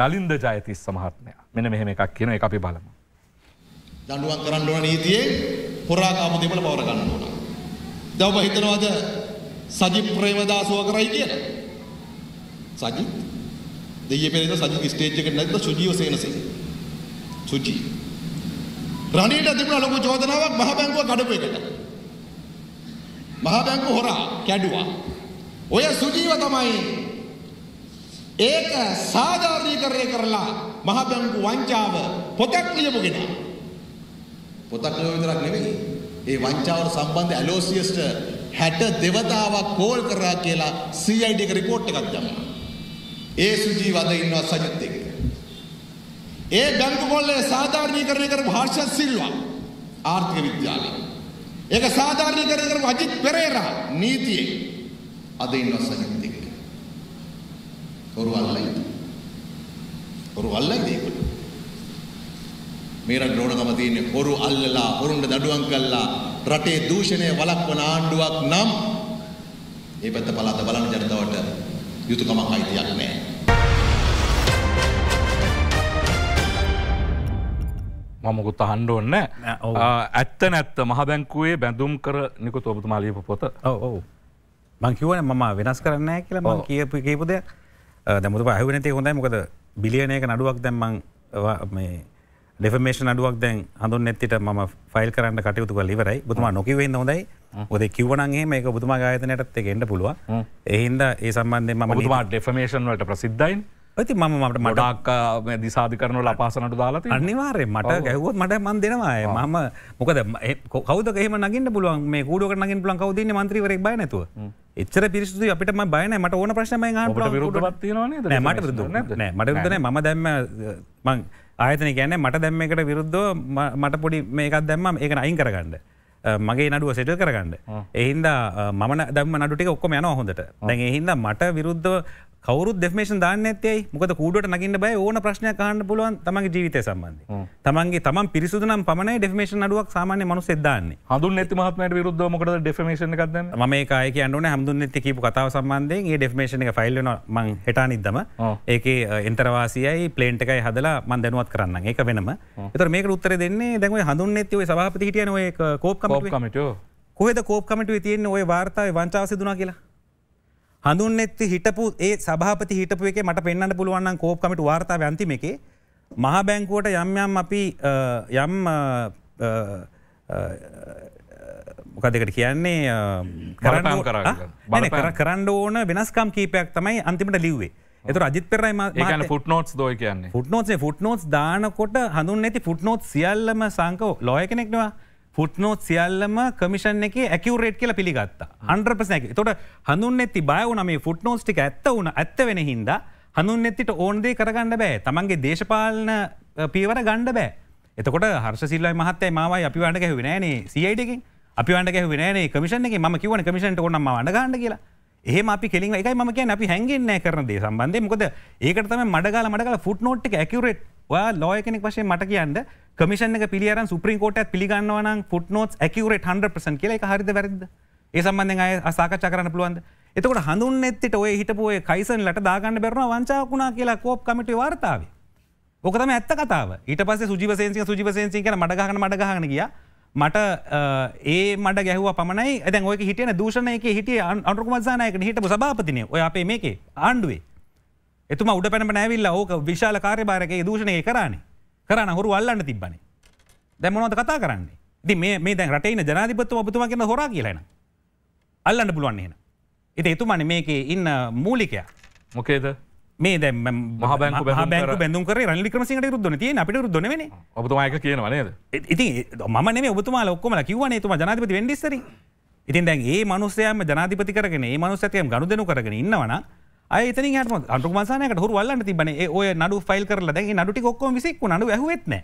නලින්ද ජයතිස් සමහත්මය මෙන මෙහෙම එකක් කියන එක අපි බලමු. දඩුවන් කරන්න ඕන නීතියේ පුරාකාම දෙමළ පවර ගන්න ඕන. දවබ හිතනවාද සජි ප්‍රේමදාසුව කරයි කියලා. සජිත් දෙයියේ පෙරේද සජිත් ස්ටේජ් එකට නැද්ද සුජීව සේනසිංහ සුජී රණීට තිබුණා ලොකු චෝදනාවක් මහ බැංකුව කඩපු එකට මහ බැංකුව හොරා කැඩුවා ඔය සුජීව තමයි ඒක සාධාරණීකරණය කරලා මහ බැංකු වංචාව පොතක් ලියපු කෙනා පොතක් ලියුව විතරක් නෙමෙයි ඒ වංචාවට සම්බන්ධ ඇලෝසියස්ට හැට දෙවතාවක් කෝල් කරා කියලා CID එක රිපෝට් එකක් දැම්මා ඒ සුජීව අද ඉන්නවා සජිත් එක්ක. ඒ බැංකු කොල්ලේ සාධාරණීකරණය කරපු හර්ෂත් සිල්වා ආර්ථික විද්‍යාලේ. ඒක සාධාරණීකරණය කරපු අජිත් පෙරේරා නීතියේ අද ඉන්නවා සජිත් එක්ක. ඔරු අල්ලයිද? ඔරු අල්ලයිද ඒගොල්ලෝ? මේ රට රෝණකම තියෙන්නේ හොරු අල්ලලා හොරුන්ට දඩුවම් කළා රටේ දූෂණය වළක්වන ආණ්ඩුවක් නම් ඒ පැත්ත පළාත බලන ජනතාවට යුතුයකමක් අයිතියක් නැහැ. මමකුත් අහන්ඩ ඔන්න ඇත්ත නැත්ත මහබැංකුවේ බැඳුම් කර නිකුත් ඔබතුමා ලියපු පොත ඔව මංකිවන මම වෙනස් කරන්න කියලා මං කියපු කියපු දෙයක් දැමුතු පහවනතේ හොඳයි මොකද බිලියනයක නඩුවක් දැම්මං මේ ඩෙෆමේෂ අඩුවක් දැන් හඳු නැතිට ම ෆයිල් කරන්න කටයුතු කලිවරයි බතුමා නොකිවෙන්න හොඳයි ඔද කිවනන්ගේ මේක බතුමා ගායතනයටත් එක එන්න පුළුව එහින්ද ඒ සම්බන්ධය ම ඩෙෆමේෂන් වලට ප්‍රසිද්ධයින් ඇති ම මට මටක් දිසාධ කරන ලපාසනට දාලට අනිවාරය මට ගැහුවත් මට මන් දෙනවාය මම මොකද කවදෙම නගින් පුලුවන් මේ කූඩුව නගින් පුලන් කවද මන්ත්‍රීවරක් බය නැතු එච්චර පිරිසු අපිටම බයන මට ඕන ප්‍රශ්ම මට මට ම දැම්ම මං ආයතන ගැන මට දැම්ම එකට විරුද්ධ මට පොඩි මේකත් දැම්ම ඒක අයින් කරගන්න මගේ නඩුව සෙට කරගන්න එහින්ද මම දැම නඩුටික ඔක්කොම යන හොඳට දැන් එහින්ද මට විරුද්ධ කවරු දෙමේෂන් දාන්න ඇතයි මොකද කූඩට නගන්න බෑ ඕන ප්‍රශ්නය කාන්න පුලුවන් තමන්ගේ ජීවිතය සම්බන්ධ තමන්ගේ තම පිරිසුනම් පමණ ඩෙමේෂන් අඩුවක් සාමාන්‍ය මනු සෙදදාන්න හඳු නැති මහත්මයට විරුද්ධ මොකද ඩෙමේෂන කද මකාය කියන්නන හඳු නැති කීපු කතාව සම්බන්ධයෙන් ඒ ඩෙමේෂන එක ෆයිල්ලන මං හටනිදම ඒක එන්තරවාසියයි පලේන්ටකයි හදලා මන් දැනුවත් කරන්න ඒක වෙනම එත මේක උත්තර දෙන්නේ දැව හඳු නැතිව සභහපති හිටියන ඔය කෝප් කමට කොහෙද කෝප් කමට තියන්නේ ඔය වාර්තාව වංචාව සිදුනා කියලා හඳුන්නෙත්ති හිටපු ඒ සභාපති හිටපු එක මට පෙන්න්න පුළුවන් කෝප්කමට වාර්තා ඇන්තිම එක මහ බැංකුවට යම්යම් අපි යම් මොකදකට කියන්නේ කරන්න කර කරන්න ඕන වෙනස්කම් කීපයක් තමයි අන්තිමට ලිව්වේ එතු රජිත් පෙරයි ම ෆුට නෝට් දෝ කියන්න ෆුට නෝටේ ෆුට නෝට් දානකොට හඳුන් ඇති ෆුට නෝට් සියල්ලම සංකෝ ලොය කෙනෙක්නවා පුට්නෝ සියල්ලම කමිෂන් එක ඇකවරේට් කියලා පිළිගත්තා අන්ඩ්‍රපසනැක තොට හඳුන් ඇති බයවන මේ ෆුට් නෝස්ටික ඇත්ත වුණ ඇත්ත වෙන හින්දා හඳුන් ඇතිට ඕන්දේ කරගන්න බෑ තමන්ගේ දේශපාලන පීවර ගණ්ඩ බෑ එතකොට හර්ෂ සිල්ලයි මහත්තයි මවයි අපි වඩ ැහ නෑනේ සියයිටකින් අපි වඩ ැහ නෑ කමිෂන එක ම කිවන කමිෂට ොන්න වඩ ගන්න කියලා ඒහම අපි කෙලින් එකයි ම කිය අපි හැගෙන් නෑ කරන දේ සම්බන්ධය මොකද ඒකටම මඩගල මඩගල ෆුට් නෝට් ඇකරට ඔයා ලෝය කෙනෙක් වශයෙන් මට කියන්න කමිෂන පිළියර සුප්‍රීකෝට පිගන්නවන ෆුට නෝත් ඇකවරට හන්පසන් කියල එක හරිද වැරද ඒ සම්බන්ධ අය අසාකච්ච කරන්න පුළුවන්ද එතකට හඳුන් එත්තට ඔය හිටපුය කයිසන් ලට දාගන්න බැරන වංචාකුණා කියලා කෝප් කමිටි වාර්තාව ඕකතම ඇත්ත කතාව ඊට පස සුජිපසේන්සිය සුජිපසේන්සි කන මටගහන මටගහන කිය මට ඒ මට ගැහව පමණයි ඇ ඔය හිටන දූෂණයක හිටිය අනුකුමත්සානයක හිටපු සභාපතිනය ඔය අපේ මේකේ ආණ්ඩුවේ එතුම උඩ පැන නැවිල්ල ඕක විශාල කාර්යභාරක දූෂණය කරන කරන හුරු අල්ලන්න තිබ්බන දැමනොද කතා කරන්නේ දි මේ දැන් රටයින ජනාධිපත්තුම පතුම කියන්න හොර කියලන අල්ලන්න පුළුවන් එන එති එතුමන මේකේ ඉන්න මූලිකයා මොකේද මේ දැ බැ කර රලි ක්‍රමසිට රුද්දන තිය අපිට රුද්දන වන ඔබතුමායක කියනවනද ඉති මන ඔබතුමා ඔක්කම කිවන තුම ජනාතිපති වෙඩිස්සර ඉතින් දැන් ඒ මනුසයම ජනාතිපති කරගෙන මනුසතයම් ගනුදනු කරගෙන ඉන්නවනා අතන හට අටුමසානකට හොරු වල්ලන්න තිබන ඔය නඩු ෆයිල් කරල දැ නඩුටි ඔක්කොම විසික් නඩු ඇහුවත්න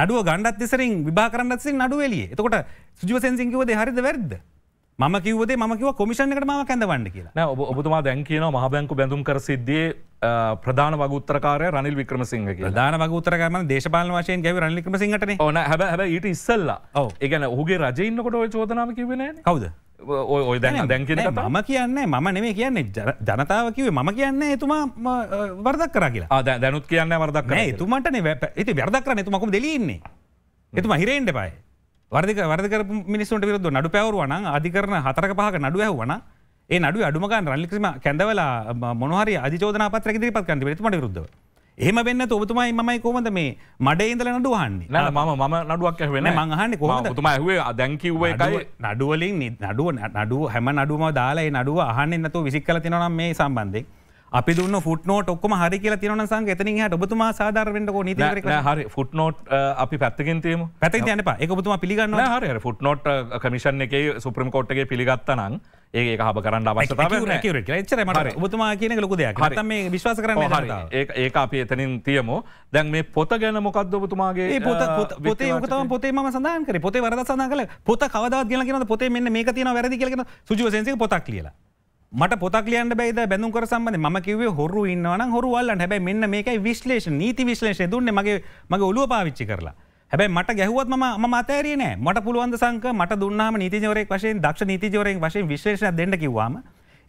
නඩුව ගණඩත් තිෙසරින් විභාකරන්නත්සි නඩුවලිය එතකොට සුජුව සැසිංකිවද හරිද වැරද ම කිවද ම කිව කොමිෂණකට ම කැඳ වන්න කියලා ඔබ ඔබතුමා දැන් කියන මහබැංකු බැඳුම් කර සිද්ධිය ප්‍රධාන වගුත්තරකාරය රනිල් වික්‍රමසිංහ දාන වගුත්තරකම දේශපාල වශයෙන් ගැව රනිලික්‍රමසිංහට ඕන හැබ හැබ ඊට ඉස්සල්ලා ඒගැන හුගේ රජඉන්නකොට චෝදනාව කිවෙන කවද ඔය දැන් දැන් කියෙන මම කියන්නේ මම නෙමේ කියන්නේ ජනතාව කිවේ මම කියන්නේ එතුමා වර්දක් කර කියලා දැනුත් කියන්න වර්දක් එතුමට ඇති වැරදක් කරන එතුමකුම දෙලන්නේ එතුම හිරෙන්ට පයි වර්දක වර්දක මිනිස්සුන්ට විරුද්ධ නඩු පැවරුවන අධිකරන හතරක පහක නඩුව ඇහවන ඒ නඩු අඩුමගන් රල්ලිකම කැඳවලා මොනහරි අධිචෝදන පත්‍රක දිරිපත් කන්ට ෙතුමට විරුද්ධව එහම වෙන්න ඔබතුමයි මයි කොමද මේ මඩ ඉදල නඩු හන්න්නේ ම ම නඩුවක් වෙන මහන්න කොහතුම හේ දැකිවේ නඩුවලින් නඩුව නඩුව හැම නඩුම දාලා නඩුව අහන්න නතු විසික් කල තිනම් මේ සම්බන්ධේ අපි දුන්න ෆුට නෝට ඔක්කම හරි කියලා තිරන සං එතන හට ඔබතුමා සාධාරෙන්ට නි හරි ෆුට නෝට අපි පැත්තකින්තීම පැත යන එකතුම පිගන්න හරි ෆුට නෝට කමිෂන් එක සුප්‍රම කෝට්ගේ පිගත්තනන් ඒ හබ කරන්න අවශ්‍යතාව තුමා කියන ලොකදයක් හර මේ විශ්වාස කරන්න හරි ඒ අපි එතනින් තියමෝ දැන් මේ පොත ගැන මොකක්ද ඔබතුමාගේ පොත පොතේ යකතම පොතේ ම සඳහන් කර පොතේ වරද සඳහන් කල පොත කවදත් ගෙන පොතේ මෙන්න මේ තින වැරදි කියලෙන සුජුවසන්සේ පොතක් කියලා මට පොතක් ලියන්න බැයිද බැඳුම් කර සම්බඳ ම කිවේ හොරු ඉන්නවන හොරුවල්ලන් හැබැයි මෙන්න මේකයි විශ්ලේෂ නීති විශ්ලේෂය දුන්නේ මගේ මගේ ඔලුව පාවිච්චි කරලා හැබැයි මට ගැහුවත් ම අතෑරේ නෑ මට පුළුවන්ද සංක මට දුන්නාම නීතිජවරෙක් වශයෙන් දක්ෂ නීතිජවරෙන් වශයෙන් විශ්ලේෂණ දෙන්න කිවවාම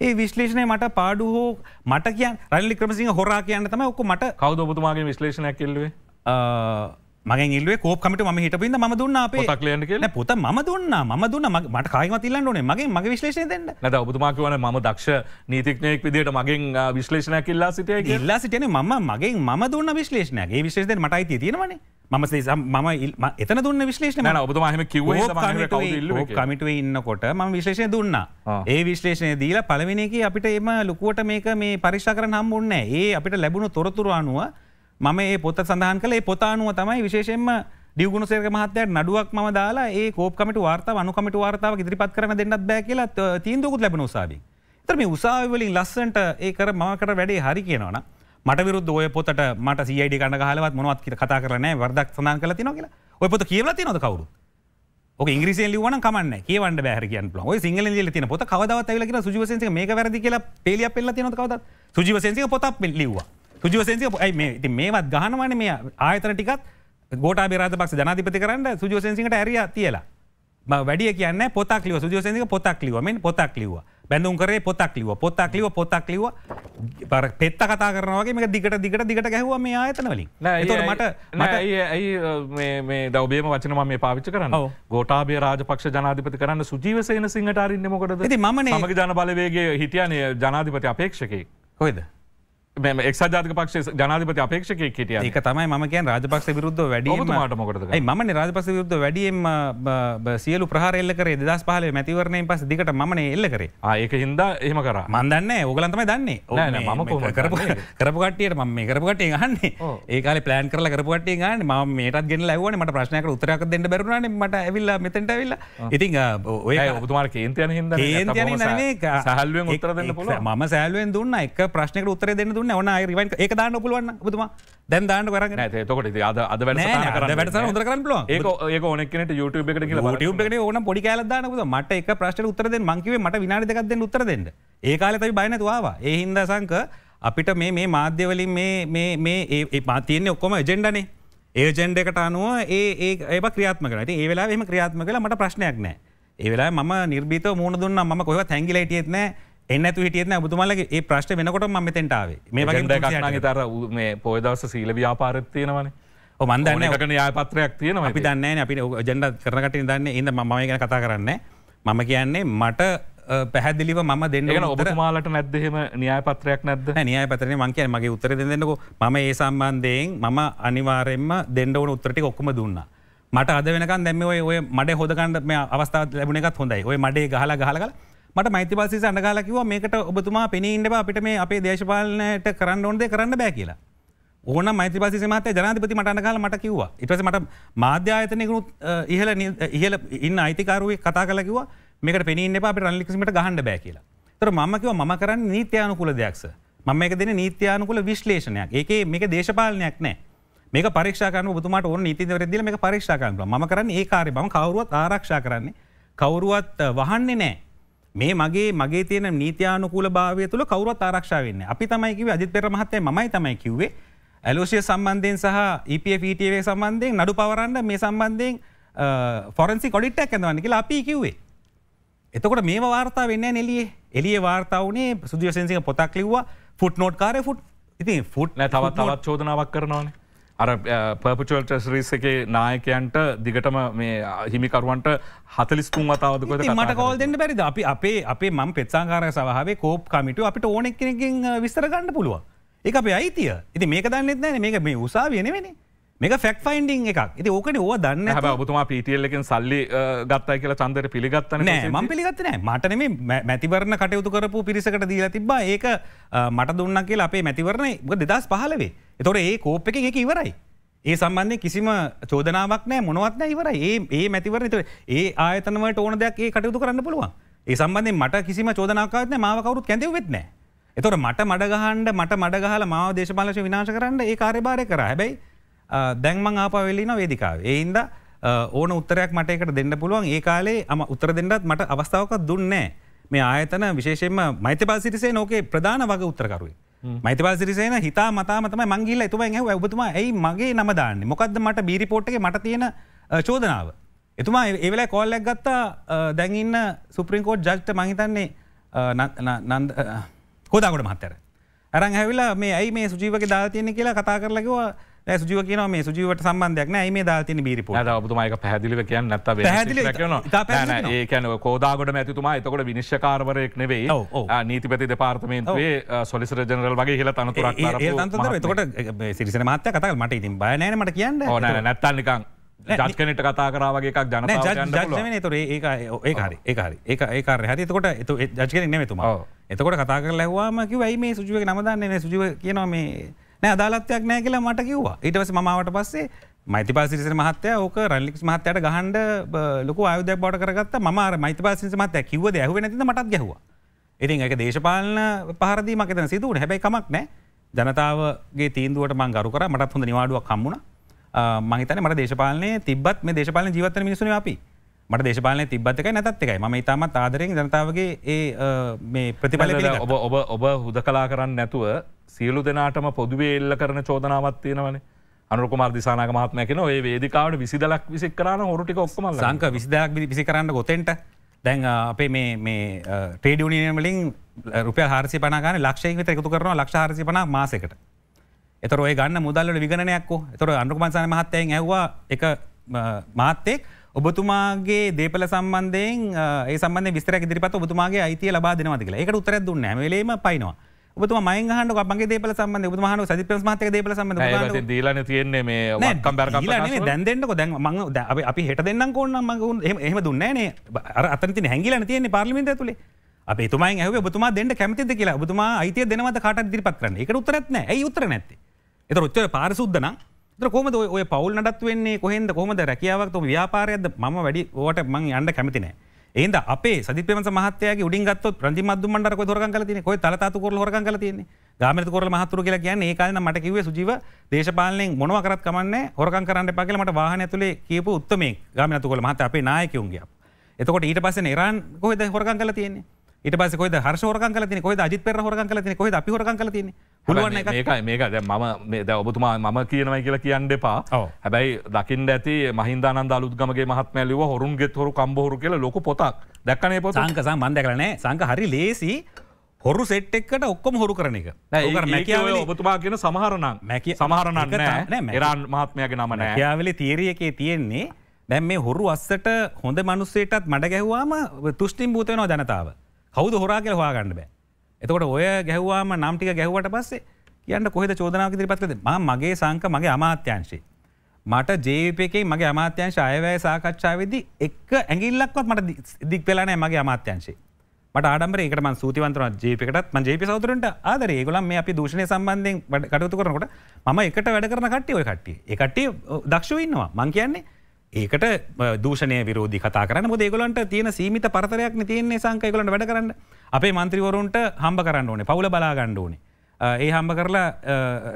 ඒ විශ්ලේෂණය මට පාඩු හෝ මට කිය රල්ලි ක්‍රමසිංහ හොරා කියන්න තම ඔක්ක මට කවද ඔබතුමාගේ විශ්ලේෂණයක් කෙල්ලුවේ මගේ ඉල්ුව කෝපමට ම හිට පින්න ම දුන්න පොතක් ලයන්න කිය පොත ම දුන්න ම දුන්න මට කායිමත් ඉල්ලන්න ඕනේ මගේ මගේ විශ්ලේෂය දෙන්න නට ඔබතුමාක වන ම දක්ෂ නීතික්නයෙක් විදිට මගින් විශ්ලේෂණ කිල්ලා සිටය ඉල්ලා සිටන ම මගේ ම දුන්න විශ්ලේෂණගේ විශේෂද මටයි තියෙනවන ම ම එතන දුන්න විශ්ලේෂණ ඔබතුමාහම කිව කමිටුව ඉන්නකොට ම විශේෂය දුන්න ඒ විශ්ලේෂණය දීලා පලවෙනයකි අපිට එම ලොකුවට මේක මේ පරික්ෂා කරන හම්බුන්න ඒ අපිට ලැබුණු තොරතුර අනුව මම ඒ පොත සඳහන් කළේ පොතානුව තමයි විශේෂෙන්ම දියගුණ සේක මහත්තයට නඩුවක් ම දාලා ඒ කෝපමට වාර්තා අනුකමට වාර්තාව ඉදිරිපත් කරන දෙන්නත් බෑ කියලා තීන්දුකුත් ලැබෙන උසාවී. තරම උසාවලින් ලස්සන්ට ඒකර මකට වැඩේ හරි කියනවන මට විරුද ඔය පොතට මට සයිඩ කන්න හලවත් මොනවත් කතා කරන වර්දක් සඳන් කල තින කියලා ඔය පොත කියලා තිනොද කවරු ඉංග්‍රසිය ලිවන කමන්න කියවන්න බෑහර කියන්න ඔය සිංහල ල තින පොත කවදවත් ඇල කියෙන සුජවසන්සේ මේ වැරදි කියලා පෙලිය පෙල්ල තිනො කවද සුජවසන්සේ පොතක් පෙල්ලිවා සුජෝසන්සික ඇයි මේ ඉති මේවත් ගහනවන මේ ආයතන ටිකත් ගෝට බේරාත පක්ෂ ජනාතිපති කරන්න සුජෝසන්සිකට ඇරිය තියලා වැඩිය කියන්න පොතක් ලිව සුජෝසන්සික පොතක් ලිවමෙන් පොතක් ලිව බැඳුම් කරේ පොතක් ලිව පොතක් ලිව පොතක් ලිව පර පෙත්ත කතා කරනවගේ මේ දිගට දිගට දිගට ගැහුව මේ ආයතන වලින් මට මට ඇයි මේ දවබේම වචන මේ පාවිච්ච කරන්න ගෝටාබේ රාජපක්ෂ ජනාධිපති කරන්න සුජීවසයන සිංහට අරින්න මොකටද මම ජන බලවේගේ හිටියන ජනාධිපති අපේක්ෂකේ හොයිද මෙම එක්සාජාතික පක්ෂ ජනාධපති අපේක්ෂක කෙටිය එක තමයි ම කිය රාජපක්ෂ විරුද්ධ වැඩීමට මොකද ම රාජපස විරුද්ධ වැඩියම් සියලු ප්‍රහරල්ල කර දස් පහල මැතිවරණය පස දිකට මන එල්ල කරේ ඒක හිද එහම කර මන්දන්න ඕගලන්තම දන්නේ ම කරපුගටියට ම කරපුගටේ හන්නේ ඒකල පලන් කර කරපට ගන්න ම මේට ගෙන ලවන මට ප්‍රශ්නයක උතරක් දෙන්න බරන මට ඇවිල්ල මෙතට විල්ල ඉතින් ඔය ඔබතුමාර කේන්තයන හිද සහල්ුවෙන් උතර දෙන්න ම සෑලුවෙන් දුන්න එක ප්‍රශ්නක උත්තර දෙන්න දුන්න ඕන රිවයින් එක දාන්න පුළුවන් බතුමා දැන් දාන්න කරන්න තකොට අද අද වැඩ වැඩ හොඳ කරන්න පුල ඒ ඕනෙකට YouTube එකට කියලා YouTube එකට ඕන පොඩි කෑලක් දාන්න පුළුවන් මට එක ප්‍රශ්නෙට උත්තර දෙන්න මං කිව්වේ මට විනාඩි දෙකක් දෙන්න උත්තර දෙන්න ඒ කාලේ තමයි බය නැතුව ආවා ඒ හින්දා සංක අපිට මේ මේ මාධ්‍යවලින් මේ මේ මේ ඒ තියෙන්නේ ඔක්කොම එජෙන්ඩානේ ඒජෙන්ඩ එකට අනුව ඒ ඒ ක්‍රියාත්මකට ඒ වෙලා එම ක්‍රියාත්ම කළ මට ප්‍රශ්නයක් නෑ ඒවෙලා ම නිර්බීත මුණ දුන්න ම කොහ තැගිලටියෙත්නෑ එන්නතු හිටියන බුතුමල්ලගේ ඒ ප්‍රශ්ට වෙනකොට ම මෙතෙන්ටාවේ මේ වගේ තර පෝයදවස සීල ව්‍යාපාරත්තියෙනවනේ මන්දන්න කන යාපත්‍රයක් තියන අපි දන්න අපි ජඩ කරනට දන්න ඉද මම ගැන කතා කරන්න මම කියන්නේ මට පැහැදිලිව ම දෙන්න ඔබතුමාලට නැදහෙම න්‍යායපත්‍රයක් නැද න්‍යායපතරය මංකය මගේ උත්තර දෙන්නක ම ඒ සම්බන්ධයෙන් මම අනිවාරෙන්ම දෙන්නවන උත්තරටි ඔක්කම දුන්න මට අද වෙනකන් දැම ඔය මඩ හොදකන්ඩ මේ අවස්ථාව ලැබුණ එකත් හොඳයි ඔය මඩේ ගහලා ගහලගලා මට මෛතිපල්සේ සඳගාලකිව මේකට ඔබතුමා පෙනීන්ටව අපිට මේ අපේ දේශපාලනයට කරන්න ඕන්දේ කරන්න බෑ කියලා. ඕන මෛත්‍රපස මත ජනාධපති මටන කාල මට කිවවා ඉටස මට මාධ්‍යායතනයකුත් ඉහල ඉහල ඉන්න අයිතිකාරුවේ කතා කලකිව මේක පෙනීන්න අප රල්ලික්ීමට ගහන්ඩ බෑ කියලා තර මකිව ම කරන්න නීති්‍යයනුකුල දෙයක්ස මම එක දෙන නීති්‍යයනුකුල විශ්ලේෂණයක් ඒ මේක දේශපාලනයක් නෑ මේ පරක්ෂකන බතුමට ඕන නීතිවරදිල මේ පරක්ෂකන්න ම කරන්න ඒ කාරය බම කවරුවත් ආරක්ෂා කරන්නේ කවරුවත් වහන්නේ නෑ මේ මගේ මගේ තියෙන නීතියානුකූල භාවය තුළ කවරුත් ආරක්ෂාවන්න අපි තමයිකිව අජිත් පෙර මහත්තය මයි තමයි කිව්වේ ඇලෝෂය සම්බන්ධයෙන් සහ EPFටේ e සම්බන්ධයෙන් නඩු පවරන්න මේ සම්බන්ධයෙන් ෆොරන්සි කොඩිටක් ඇඳවන්න කියලා අපි කිව්වේ. එතකොට මේ වාර්තා වෙන්න නෙලිය එලිය වාර්තාවනේ සුදියසන්සික පොතක් ලිව්වා ෆුට් නෝට් කාරය ෆුට් ඉතින් ෆුට් තවත් තවත් චෝදනාවක් කරනවානේ අර පපචල් ට්‍රස්රිස් එකේ නායකයන්ට දිගටම මේ හිමිකරුවන්ට හතලිස් තුන් අතාවදකොද මට කෝල් දෙන්න බැරිද අපි අපේ අපේ මම පෙත්සාකාරය සහාවේ කෝප් කමිටු අපිට ඕනෙක් කෙනකින් විස්තරගන්න පුළුව එක අපේ අයිතිය ඉති මේක දන්නෙත් නෑ මේක මේ උසා වෙනවෙනි මේක ෆෙක් ෆයින්ඩිං එකක් ඉති ඕකට ඕ දන්න හ ඔබතුමා පිටියල්ලකින් සල්ලි ගත්තයි කියලා චන්දර පිළිගත්තන ම පිගත්න මටන මේ මැතිවරණ කටයුතු කරපු පිරිසකට දීලා තිබා ඒක මට දුන්න කියලා අපේ මැතිවරණය ග දෙදස් පහලවේ එතොට ඒ කෝප් එක එක ඉවරයි. ඒ සම්බන්ධය කිසිම චෝදනාවක් නෑ මොනවත් ඉවරයි ඒ ඒ මැතිවර තර ඒ ආතනවට ඕන දෙයක් ඒ කටයුතු කරන්න පුළුවන් ඒ සම්බන්ධ මට කිසිම චෝදනාකාත්න මාවකවරුත් කැඳව වෙත්නෑ. එතොට මට මඩගහන්ඩ මට මඩගහල මාව දේශපාලශ විනාශ කරන්න ඒ කාරබාරය කර හැබැයි දැන්මං ආපවෙලින වේදිකාව. ඒයින්ද ඕන උත්තරයක් මටයකට දෙන්න පුළුවන් ඒ කාලේ ම උත්තර දෙන්නත් මට අවස්ථාවකක් දුන්නෑ. මේ ආයතන විශේෂෙන්ම මෛත්‍ය පාසිරිසේ නෝකේ ප්‍රධාන වග උත්තරකරුයි. මයිතිවා සිරිසේන හිතා මතාමතම මංගේල තුම හ ඔබතුමා ඇයි මගේ නමදාන්න මොකද මට බිරිපෝට්ගේ මට තියෙන චෝදනාව. එතුමා ඒවෙලා කෝල්ලක් ගත්තා දැන්ඉන්න සුප්‍රින්කෝඩ් ජක්්ට මහිතන්නේ නන්ද කෝදාකොට මත්තර. ඇරං හැවිලා මේ ඇයි මේ සුජීවක දාතියන කියලා කතා කරලකවා නෑ සුජිව කියන මේ සුජිවට සම්බන්ධයක් නෑ මේ දාතින බිරිප බතුමයික පැදිලිව කිය නැත ඒකන කෝදාගොට මැතිතුමා එතකොට විනිශ්කාරවරයෙක් නෙවෙයි නීතිපති දෙපාර්තමේන්තුවේ සොලිසර ජනරල් වගේ හිල තනතුර එතකොට සිරිසන මත්‍ය කතල් මට ඉතින් බයනෑනට කියන්න ඕන නැත්තල්ලිකං ජකනට කතා කරාවගේ එකක් ජන තුර ඒ ඒකාරි ඒකාරි ඒ ඒකාර හරිතකොට එතු ජකන නෙමතුමා එතකොට කතා කර ලැහවාම කිවයි මේ සුජුව නමදන්නේ සුජුව කියනවා මේ නෑ අදාලත්වයක් නෑ කියලා මට කිව්වා ඉටවස මමාවට පස්සේ මයිතිපාසිරිස මහත්තය ඕක රල්ලික් මහත්තයට ගහන්ඩ ලොක අයුද බොට කරගත් ම මයිතිපාසිස මහත්තය කිවද ඇහුව නැති මටත් ගැහවා ඉතින් එක දේශපාලන පහරදි මකත සිදුවන හැබැයි කමක් නෑ ජනතාවගේ තීන්දුවට මං ගරු කර මටත් හොඳ නිවාඩුවක් කම්මුණ මහිතන මට දේශපාලනය තිබත් මේ දේශපාලන ජීවත මිනිසුන අපි මට දේශපාලන තිබත්ක නැත් එකයි ම ඉතාමත් ආදරෙන් ජනතාවගේ ඒ මේ ප්‍රතිඵල ඔබ ඔබ ඔබ හුද කලා කරන්න නැතුව සියලු දෙනාටම පොදුවේ එල්ල කරන චෝදනාවත් තියෙනවන අනුකම දිසාන මහත්මැකන ඒ වේදිකාවට විසිදලක් විසික් කරන හොරටි ඔක්කම ලංක විසිදයක් විසි කරන්න ගොතෙන්ට දැන් අපේ මේ ටේඩියනියමලින් රුපය හාරසි පනගන ලක්ෂය විත එකතු කරන ලක්ෂාරසි පන මාසකට එතර ඔය ගන්න මුදල්ල විගණනයක්කෝ තොර අනුකමන්සාන මහත්තයෙන් ඇවා එක මාත්තෙක් ඔබතුමාගේ දේපල සම්බන්ධයෙන් ඒ සම්බන්ධ විස්තර ඉදිරිපත් ඔබතුමාගේ අයිතිය ලබා දෙනවද කියලා. ඒකට උත්තරයක් දුන්නේ නැහැ. වෙලෙම පයින්නවා. ඔබතුමා මයින් අහන්න අපගේ දේපල සම්බන්ධ ඔබතුමාහන සජිත් ප්‍රේමස් මහත්තයාගේ දේපල සම්බන්ධ ඔබතුමා දීලානේ තියෙන්නේ මේ වක්කම් බැරකම් ප්‍රකාශ නේ දැන් දෙන්නකෝ දැන් මම අපි අපි හෙට දෙන්නම් කොන්නම් මම එහෙම එහෙම දුන්නේ නැහැ නේ අර අතන තියෙන හැංගිලානේ තියෙන්නේ පාර්ලිමේන්තුව ඇතුලේ අපි එතුමයින් ඇහුවේ ඔබතුමා දෙන්න කැමතිද කියලා ඔබතුමා අයිතිය දෙනවද කාටද ඉදිරිපත් කරන්න ඒකට උත්තරයක් නැහැ ඇයි උත්තර නැත්තේ ඒතර උත්තර පාරිශුද්ධ නම් කොමද ඔය පවල් නටත් වෙන්නේ කොහෙද කොමද රැකියාවක් තුම ව්‍යාපාරයද ම වැඩි ඕට මං අන්ඩ කැමතින ඒද අපේ සදිපම මහතය උඩින් ගත්ත ප්‍රති මද මට ොර කලතින කොයි තලතු කොර හොර කලතින ගමත කොර මහතුර කියලා කියන්න ඒ කාලන මට කිව සුජීව දේශපාලනෙන් මොනව කරත් කමන්න හොරකන් කරන්න පකල මට වාහන ඇතුලේ කියපු උත්තමේ ගමනතුකොල මහත අපේ නායකවුන්ගේ එතකොට ඊට පස නිරන් කොහෙද හොරකන් කල තියන්නේ ඊට පස්සේ කොයිද හර්ෂ හොරකම් කරලා තියෙන්නේ කොයිද අජිත් පෙරේරා හොරකම් කරලා තියෙන්නේ කොයිද අපි හොරකම් කරලා තියෙන්නේ පුළුවන් එකක් මේකයි මේක දැන් මම මේ දැන් ඔබතුමා මම කියනවයි කියලා කියන්න එපා හැබැයි දකින්න ඇති මහින්දානන්ද අලුත්ගමගේ මහත්මයා ලිව්ව හොරුන් ගෙත් හොරු කම්බ හොරු කියලා ලොකු පොතක් දැක්කනේ පොත සංක සං මම දැකලා නැහැ සංක හරි ලේසි හොරු සෙට් එක්කට ඔක්කොම හොරු කරන එක ඔබතුමා කියන සමහරනම් මැක සමහරණ රන් මහත්මයගේ නම යාවලි තීරියකේ තියෙන්නේ දැම් මේ හොරු අස්සට හොඳ මනුස්සේටත් මඩ ගැහවාම තුෂ්ටිම් භූතයනවා ජනතාව කවුද හොරා කියල හවාගන්න බෑ එතකොට ඔය ගැහ්වාම නම්ටික ගැහ්වට පස්සේ කියන්න කොහෙද චෝදනාව දිරිපත්කද ම මගේ සංක මගේ අමාත්‍යංශේ මට ජේපකේ මගේ අමාත්‍යංශ අයවැය සාකච්ඡාවේදී එක් ඇගිල්ලක්වත් මට දික් පෙලානෑ මගේ අමාත්‍යංශේ මට ආඩම්බර ඒකටම සූතිවන්තර ජේපකටත් ම ජේපි සෞතුරට ආදර ඒගොලම් මේ අපි දූෂණය සම්බන්ධයෙන් කටයුතු කරනකොට මම එකට වැඩ කරන කට්ටිය ඔය කට්ටිය එකට්ටිය දක්ෂව ඉන්නවා මං කියන්නේ ඒකට දෂනය විරෝධි කතා කරන මුදේගලන්ට තියෙන සීමිත පරතරයක් තියන්නේ සංකයකලට වැඩ කරන්න අපේ මන්ත්‍රවරුන්ට හම්බ කරන්න ඕනේ පවුල බලාගණ්ඩ ඕනේ ඒ හම්බ කරලා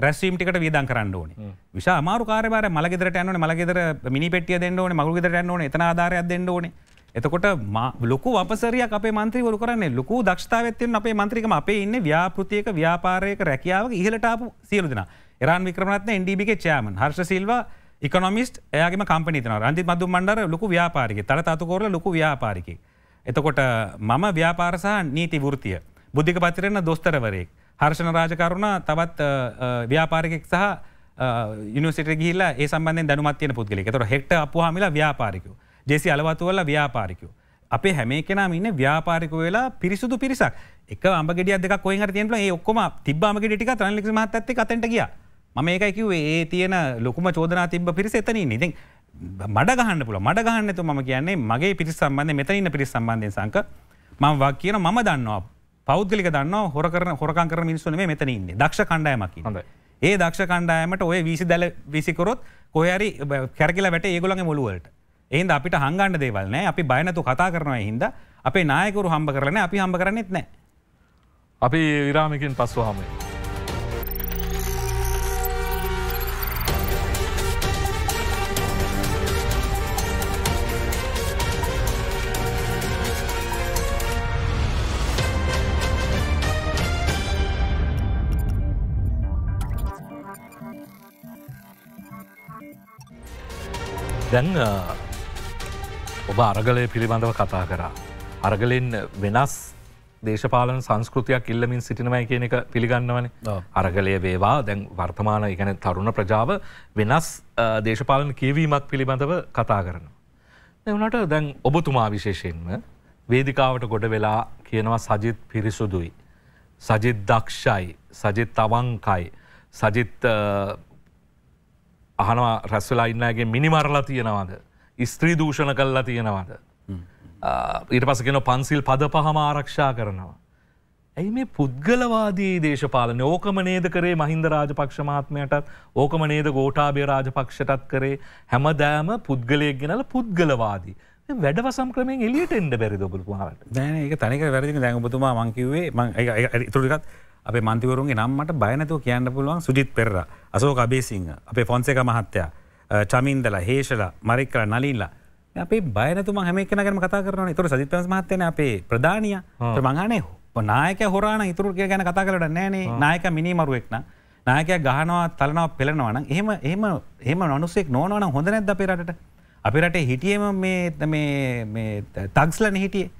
රැස්වීම්ටිකට වියදන් කරන්න ඕනේ විශා මාරකාරය මලගෙදරට යන මලගෙදර මිනිපෙටිය දෙන්න ඕන මගුගෙදර යන්න ඕන එතන ආධාරයක් දෙන්න ඕනේ එතකොට ලොකු අපසරයක් අපේ මන්ත්‍රීවරු කරන්නේ ලොකු දක්ෂාවත්තියෙන් අපේ මන්ත්‍රිකම අපේ ඉන්න ව්‍යාපෘතියක ව්‍යාපාරයක රැකියාවක ඉහලටාපු සියලු දෙෙන එරන් වික්‍රමත්න එන්ඩිබිගේ චෑමන් හර්ෂ සිල්වා එකකොමිස්ට ඇගේ කම්පනිතන රන්දි මදු මන්ඩර ලොකු ව්‍යාපාරික තර තතුකෝර ලොකු ව්‍යාපාරිකි. එතකොට මම ව්‍යාපාරසාහ නීති වෘතිය. බුද්ධික පතිරෙන්න්න දොස්තරවරයෙක්. හර්ෂණ රාජකරුණ තවත් ව්‍යාපාරිකෙක් සහ යනිසිට ගිල සම්බ දැනුමත්ය පුද්ගලි තොර හෙක්ට අපහමිල ව්‍යාපාරිකු. ජෙසි අලවතුවල ව්‍යාපාරිකු. අපේ හැමේ කෙනම ඉන්න ව්‍යාපාරික වෙලා පිරිසුදු පිරිසක් එක අම්ග ගෙඩිය දෙක කොහ තියෙන ඒ ඔක්කොම තිබ්බාමගේ ටික තරන්ලික් මහත්තත්ත කතට ගියා. මම ඒකයිකිවේ ඒ තියෙන ලොකුම චෝදනා තිබ පිරිස එතනින් ඉතින් මඩ ගහන්න පුළ මඩ ගහන්නතු ම කියන්නේ මගේ පිරි සම්බන්ධ මෙතනින්න පිරි සම්බන්ධය සංක මම වා කියන මම දන්නවා පෞද්ගලික දන්න හොර කරන හොරකන් කර මිනිස්සුන මේ මෙතනඉන්න දක්ෂ කණ්ඩායමක් ඒ දක්ෂ කණ්ඩායමට ඔය විසි දැල විසිකොරොත් කොහරි කැරකිලා වැට ඒගොලගේ මුළුවලට එහින්ද අපිට හංගන්න දේවල්නෑ අපි බයනතු කතා කරනවා හින්ද අපේ නායකුරු හම්බ කරන අපි හම්බ කරන්නෙත් නෑ අපි විරාමිකින් පස්ව හමේ. දැන් ඔබ අරගලය පිළිබඳව කතා කරා. අරගලෙන් වෙනස් දේශපාලන සංස්කෘතියක් ඉල්ලමින් සිටිනමයි කියන එක පිළිගන්නවන අරගලය වේවා දැන් වර්තමාන ඉගැන තරුණ ප්‍රජාව වෙනස් දේශපාලන කියවීමක් පිළිබඳව කතා කරන. එවනට දැන් ඔබතුමා විශේෂයෙන්ම වේදිකාවට ගොඩ වෙලා කියනවා සජිත් පිරිසුදුයි. සජිත් දක්ෂයි සජිත් අවංකයි සජිත් අහනවා රැස්වෙලා ඉන්නගේ මිනිමරලා තියෙනවාද. ස්ත්‍රී දූෂණ කල්ලා තියෙනවාද. ඊට පසගෙන පන්සිල් පද පහම ආරක්ෂා කරනවා. ඇයි මේ පුද්ගලවාදී දේශපාලන ඕකම නේද කරේ මහින්ද රාජපක්ෂ මහත්මයටත් ඕකම නේද ගෝටාබේ රාජපක්ෂටත් කරේ හැමදෑම පුද්ගලයක් ගෙනල පුද්ගලවාදී. වැඩ සම්ක්‍රමෙන් එලියට එන්ඩ බැරි දොබල පුහට දැන එක තනික වැරදි දැඟ බතුමා මංකිවේ තුරිකත් අප මන්තිවරුන්ගේ නම්මට බයනතුව කියන්න පුළුවන් සුජිත් පෙර අසෝ අබේසිංහ අපේ ෆොන්සේක මහත්තයා චමින්දල හේෂල මරික්කර නලින්ලා අපේ බයනතුම හමක්නගම කතා කරන තුර සජිත මහත්තයන අපේ ප්‍රධානිය මංගනේ නායක හොරාන ඉතුරු කිය ගැන කතා කරට නෑනේ නායක මිනිමරුවෙක්න නායක ගහනවා තලනාව පෙලනවන එහම එහම එහම අනුසෙක් නෝනවන හොඳ නැද අපේරට අපිරට හිටියම මේ තක්ස්ලන හිටියේ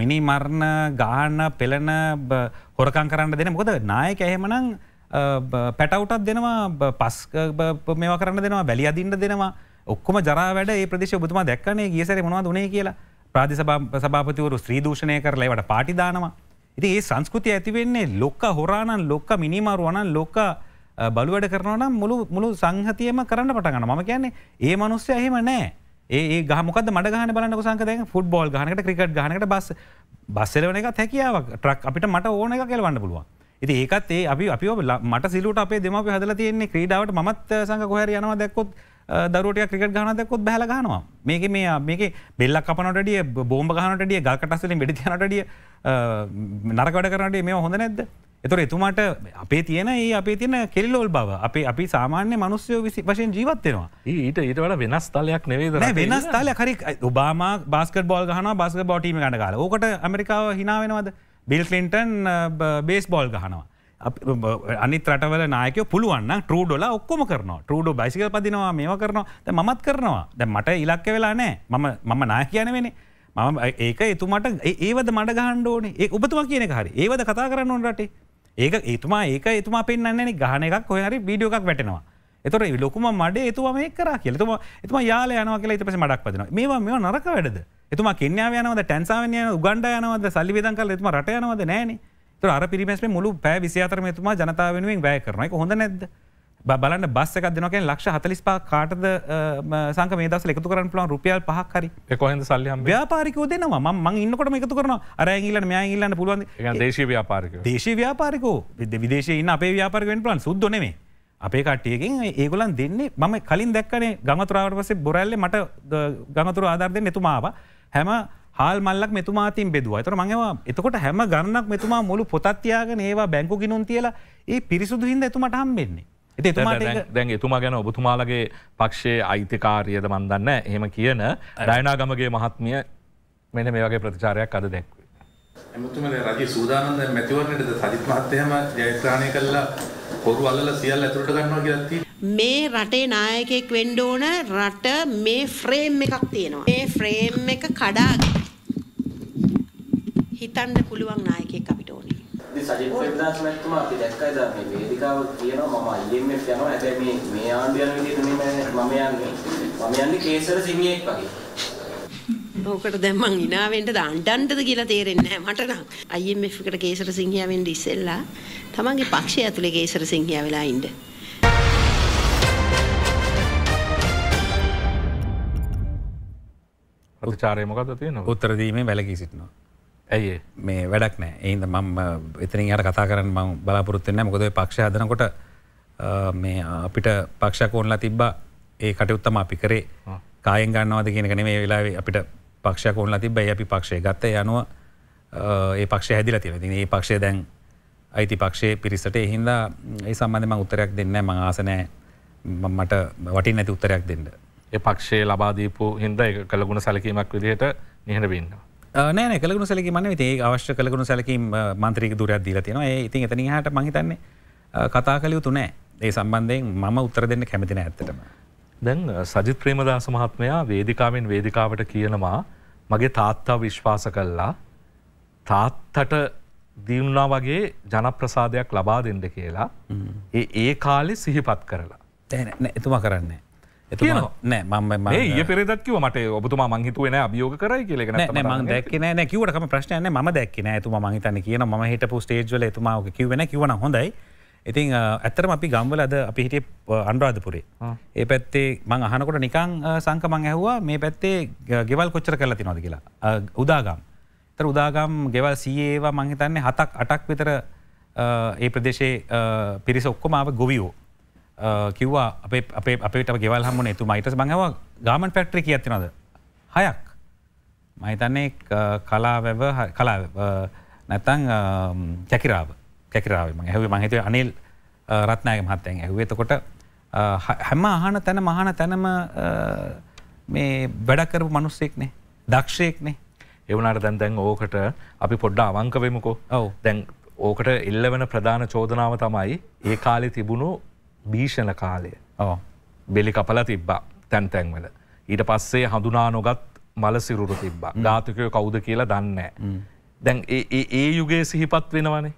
මිනි මරණ ගාන්න පෙළන හොරකං කරන්න දෙන මොකද නායක ඇහෙමනං පැටවුටත් දෙනවා පස් මේ කරන්න දෙනවා බැලි අදින්ට දෙනවා ඔක්කොම ජරාවැඩ ඒ ප්‍රදේශ බතුමා දැක්කනේ ගියසර මොවා දුනේ කියලා ප්‍රාධි සභාපතිවරු ශ්‍රී දූෂණය කරලා වට පාටිදානවා. ඉති ඒ සංස්කෘතිය ඇතිවෙන්නේ ලොක්ක හොරාණන් ලොක්ක මිනිමාරුවනන් ලොක්ක බලුවැඩ කරනවනම් මුළු මුළු සංහතියම කරන්න පටගන්න ම කියන්නේ ඒ මනුස්්‍ය එහෙම නෑ ඒ ගහමොකද මට ගහන බලන්න සංකදය ෆුට් බෝල් ගනකට ක්‍රිකට් ගනකට බස් බස්සලවන එක හැකියාව ට්‍රක් අපිට මට ඕන එක කෙලවන්න පුළුවන් ඉති ඒකත් ඒ අපි අපි මට සිලුට අපේ දෙම හදල තියන්නේ ක්‍රීඩාවට මත් සංක කොහර යනවා දැක්කොත් දරට ක්‍රිකට ගනදකොත් බැල ගනවා මේක මේ මේක බෙල්ල කපනටඩිය බෝම්භ ගනටඩිය ගල්කටස්සලින් ෙඩි නටඩිය නරකඩ කරනට මේ හොඳ නැද එතොර එතුමාට අපේ තියන ඒ අපේ තියන කෙල්ලෝල් බව අපේ අපි සාමාන්‍ය මනුස්්‍යයෝ විසි වශයෙන් ජීවත්වෙනවා ඊට ඊට වල වෙනස් තලයක් නෙවේ වෙනස් තලය හරි ඔබාම බස්ක බොල් ගහන බස්ක බොටීම ගන්න කාල ඕකට ඇමරිකාව හිනාවෙනවද බිල් කලින්ටන් බේස් බෝල් ගහනවා අනි රටවල නායක පුළුවන් ටඩොල ඔක්කොම කරන ටඩු බයිසිකල් පදිනවා මේවා කරනවා මත් කරනවා දැ මට ඉලක්ක වෙලා නෑ මම මම නාය කියන වෙනේ මම ඒක එතුමට ඒවද මට ගහන්ඩ ඕනේ ඒ ඔබතුමා කියන හරි ඒවද කතා කරන්න ඕන්ටේ ඒක ඒතුමා ඒක එතුමා පෙන්න්නන්නේ ගහන එකක් හොහරි වීඩියෝ එකක් වැටෙනවා එතොර ලොකුම මඩ ඒතුවා මේ කර කියලතුම එතුම යාල යනවා කියලා ඉතපස මඩක් පදන මේවා මේ නරක වැඩද එතුම කෙන්යාව යනවද ටැන්සාාවනය උගන්ඩ යනවද සල්ලිවිදන් කල එතුම රට යනවද නෑන තොර පිරිමේ මුළු පෑ විසිාතරම එතුමා ජනතාවෙනුවෙන් වැය කරනයි හොඳ නැද බලන්න බස් එකක් දෙනකෙන් ලක්ෂ හතලිස්පා කාටද සංක මේ දස එකතු කරන පුලන් රුපියල් පහක් හරි කොහෙද සල්ලියම් ව්‍යාපාරිකෝ දෙනවා මං ඉන්නකොට එකතු කරන අර ඉල්ලන්න මෙයා ඉල්ලන්න පුළුවන් දේශ ව්‍යාපාරික දේශ ව්‍යාපාරිකෝ විදේශ ඉන්න අපේ ව්‍යාපාරිකෙන් පුලන් සුද්දොනෙමේ අපේ කට්ටියකින් ඒගොලන් දෙන්නේ මම කලින් දැක්කනේ ගමතුරාවට පසේ බොරැල්ල මට ගමතුර ආධර්දය නැතුමාව හැම හල් මල්ලක් මෙතුමාතින් බෙදවා තර මඟවා එතකොට හැම ගන්නක් මෙතුමා මුළු පොතත්තියාගෙන ඒවා බැංකු ගිනුන් තියලා ඒ පිරිසුදු හින්ද එතුමට හම්බෙන්නේ දැන් එතුමා ගැන ඔබතුමාලගේ පක්ෂයේ අයිතිකාරයද මන්දන්න එහෙම කියන ඩයිනාගමගේ මහත්මිය මෙන මේ වගේ ප්‍රතිචාරයක් අද දැක්වේ. ඇමතුම රජ සූදානන්ද මැතිවරණයට සජිත් මහත්තයම ජයස්ථානය කල්ලා පොරු අල්ල සියල් ඇතුරට ගන්නවා කියත්ති. මේ රටේ නායකෙක් වෙන්ඩෝන රට මේ ෆ්‍රේම් එකක් තියෙනවා. මේ ෆ්‍රේම් එක කඩාග හිතන්න පුළුවන් නායකෙක්. ඉතින් සජිත් ප්‍රේමදාස මැතිතුමා අපි දැක්කා ඉතින් මේ වේදිකාව කියනවා මම IMF යනවා හැබැයි මේ මේ ආණ්ඩු යන විදිහට නෙමෙයි මම යන්නේ මම යන්නේ කේසර සිංහයෙක් වගේ ඕකට දැන් මං hina වෙන්න දාණ්ඩන්නද කියලා තේරෙන්නේ නැහැ මට නම් IMF එකට කේසර සිංහයා වෙන්න ඉස්සෙල්ලා තමන්ගේ පක්ෂය ඇතුලේ කේසර සිංහයා වෙලා ඉන්න උත්තරේ මොකද්ද තියෙනවද උත්තර දීමේ වැලකී සිටිනවා ඇයි මේ වැඩක් නෑ ඒන්ද මම එතනින් යට කතා කරන්න ම බලාපොරොත්තෙන්න මොකද පක්ෂ අදනකොට මේ අපිට පක්ෂ කෝන්ලා තිබ්බා ඒ කටයුත්තම අපි කරේ කායෙන් ගන්නවාද කියනකන මේ වෙලා අපිට පක්ෂ කෝන්ලා තිබ අපි පක්ෂය ගත්ත යනුව ඒ පක්ෂ හැදිල තියෙන තින ඒ පක්ෂය දැන් අයිති පක්ෂයේ පිරිසට එහින්දා ඒ සම්බන්ධම උත්තරයක් දෙන්න ම ආසනෑ මට වටි නැති උත්තරයක් දෙන්න. ඒ පක්ෂයේ ලබාදීපු හින්ද කළගුණ සැලකීමක් විදිහට නිහට බින්නවා. නෑන කළගුණු සැලකීමන්න ඒ අවශ්‍ය කළගුණු සැලකීම් මන්ත්‍රීක දුරයක් දීල තියෙනවා ඒ ඉතින් එතන හට මහිතන්නේ කතා කළ යුතු නෑ ඒ සම්බන්ධයෙන් මම උත්තර දෙන්න කැමතින ඇත්තටම. දැන් සජිත් ප්‍රේමදාස මහත්මයා වේදිකාමෙන් වේදිකාවට කියනවා මගේ තාත්තා විශ්වාස කල්ලා තාත්තට දීමුණා වගේ ජනප්‍රසාදයක් ලබා දෙන්න කියලා ඒ කාලෙ සිහිපත් කරලා. එතුමා කරන්නේ. නෑ මම ඒ පෙරදක්ව මට ඔබතුමා මංහිතුවන අභියෝග කරයි කියලෙ ම දැක්න කිවටම ප්‍රශ්නය ම දැක්න ඇතුම මහිතන කියන ම හිට පුස්ටේජ්ල තුමාව කිවන කිවන හොඳයි ඉතින් ඇත්තරම අපි ගම්වල අද අපි හිටිය අන්ඩ්‍රාධපුරේ ඒ පැත්තේ මං අහනකොට නිකං සංකමං ඇහවා මේ පැත්තේ ගෙවල් කොච්චර කරලා තිනොද කියලා උදාගම් තර උදාගම් ගෙවල් සඒවා මංහිතන්නේ හතක් අටක් විතර ඒ ප්‍රදේශයේ පිරිස ඔක්කොමාව ගොවියෝ Uh, කිව්වා අපේ අපේ අපේට ගෙවල් හම්මුණ එතුමයිට බංහව ගාමන් ෆෙක්ට්‍රි කියතිනද හයක් මහිතන්නේ uh, කලාවැව කලා uh, නැතන් um, කැකිරාව කැකිරාවම ඇහවේ මහිතව අනිල් රත්නෑග මහත්තයෙන් ඇහුවේතකොට හැම අහන තැන මහන තැනම මේ වැඩකරපු මනුස්සෙක්නේ දක්ෂයෙක්නේ එවුණට දැන් දැන් ඕකට අපි පොඩ්ඩ අවංකවෙමුකෝ ඔව දැන් ඕකට එල්ල වෙන ප්‍රධාන චෝදනාව තමයි ඒ කාලෙ තිබුණු භීෂණ කාලය බෙලි කපල තිබ්බා තැන්තැන්වල. ඊට පස්සේ හඳුනා නොගත් මලසිරුරු තිබ්බා ධාතකය කවුද කියලා දන්නෑ. දැන් ඒ යුගේ සිහිපත් වෙනවනේ.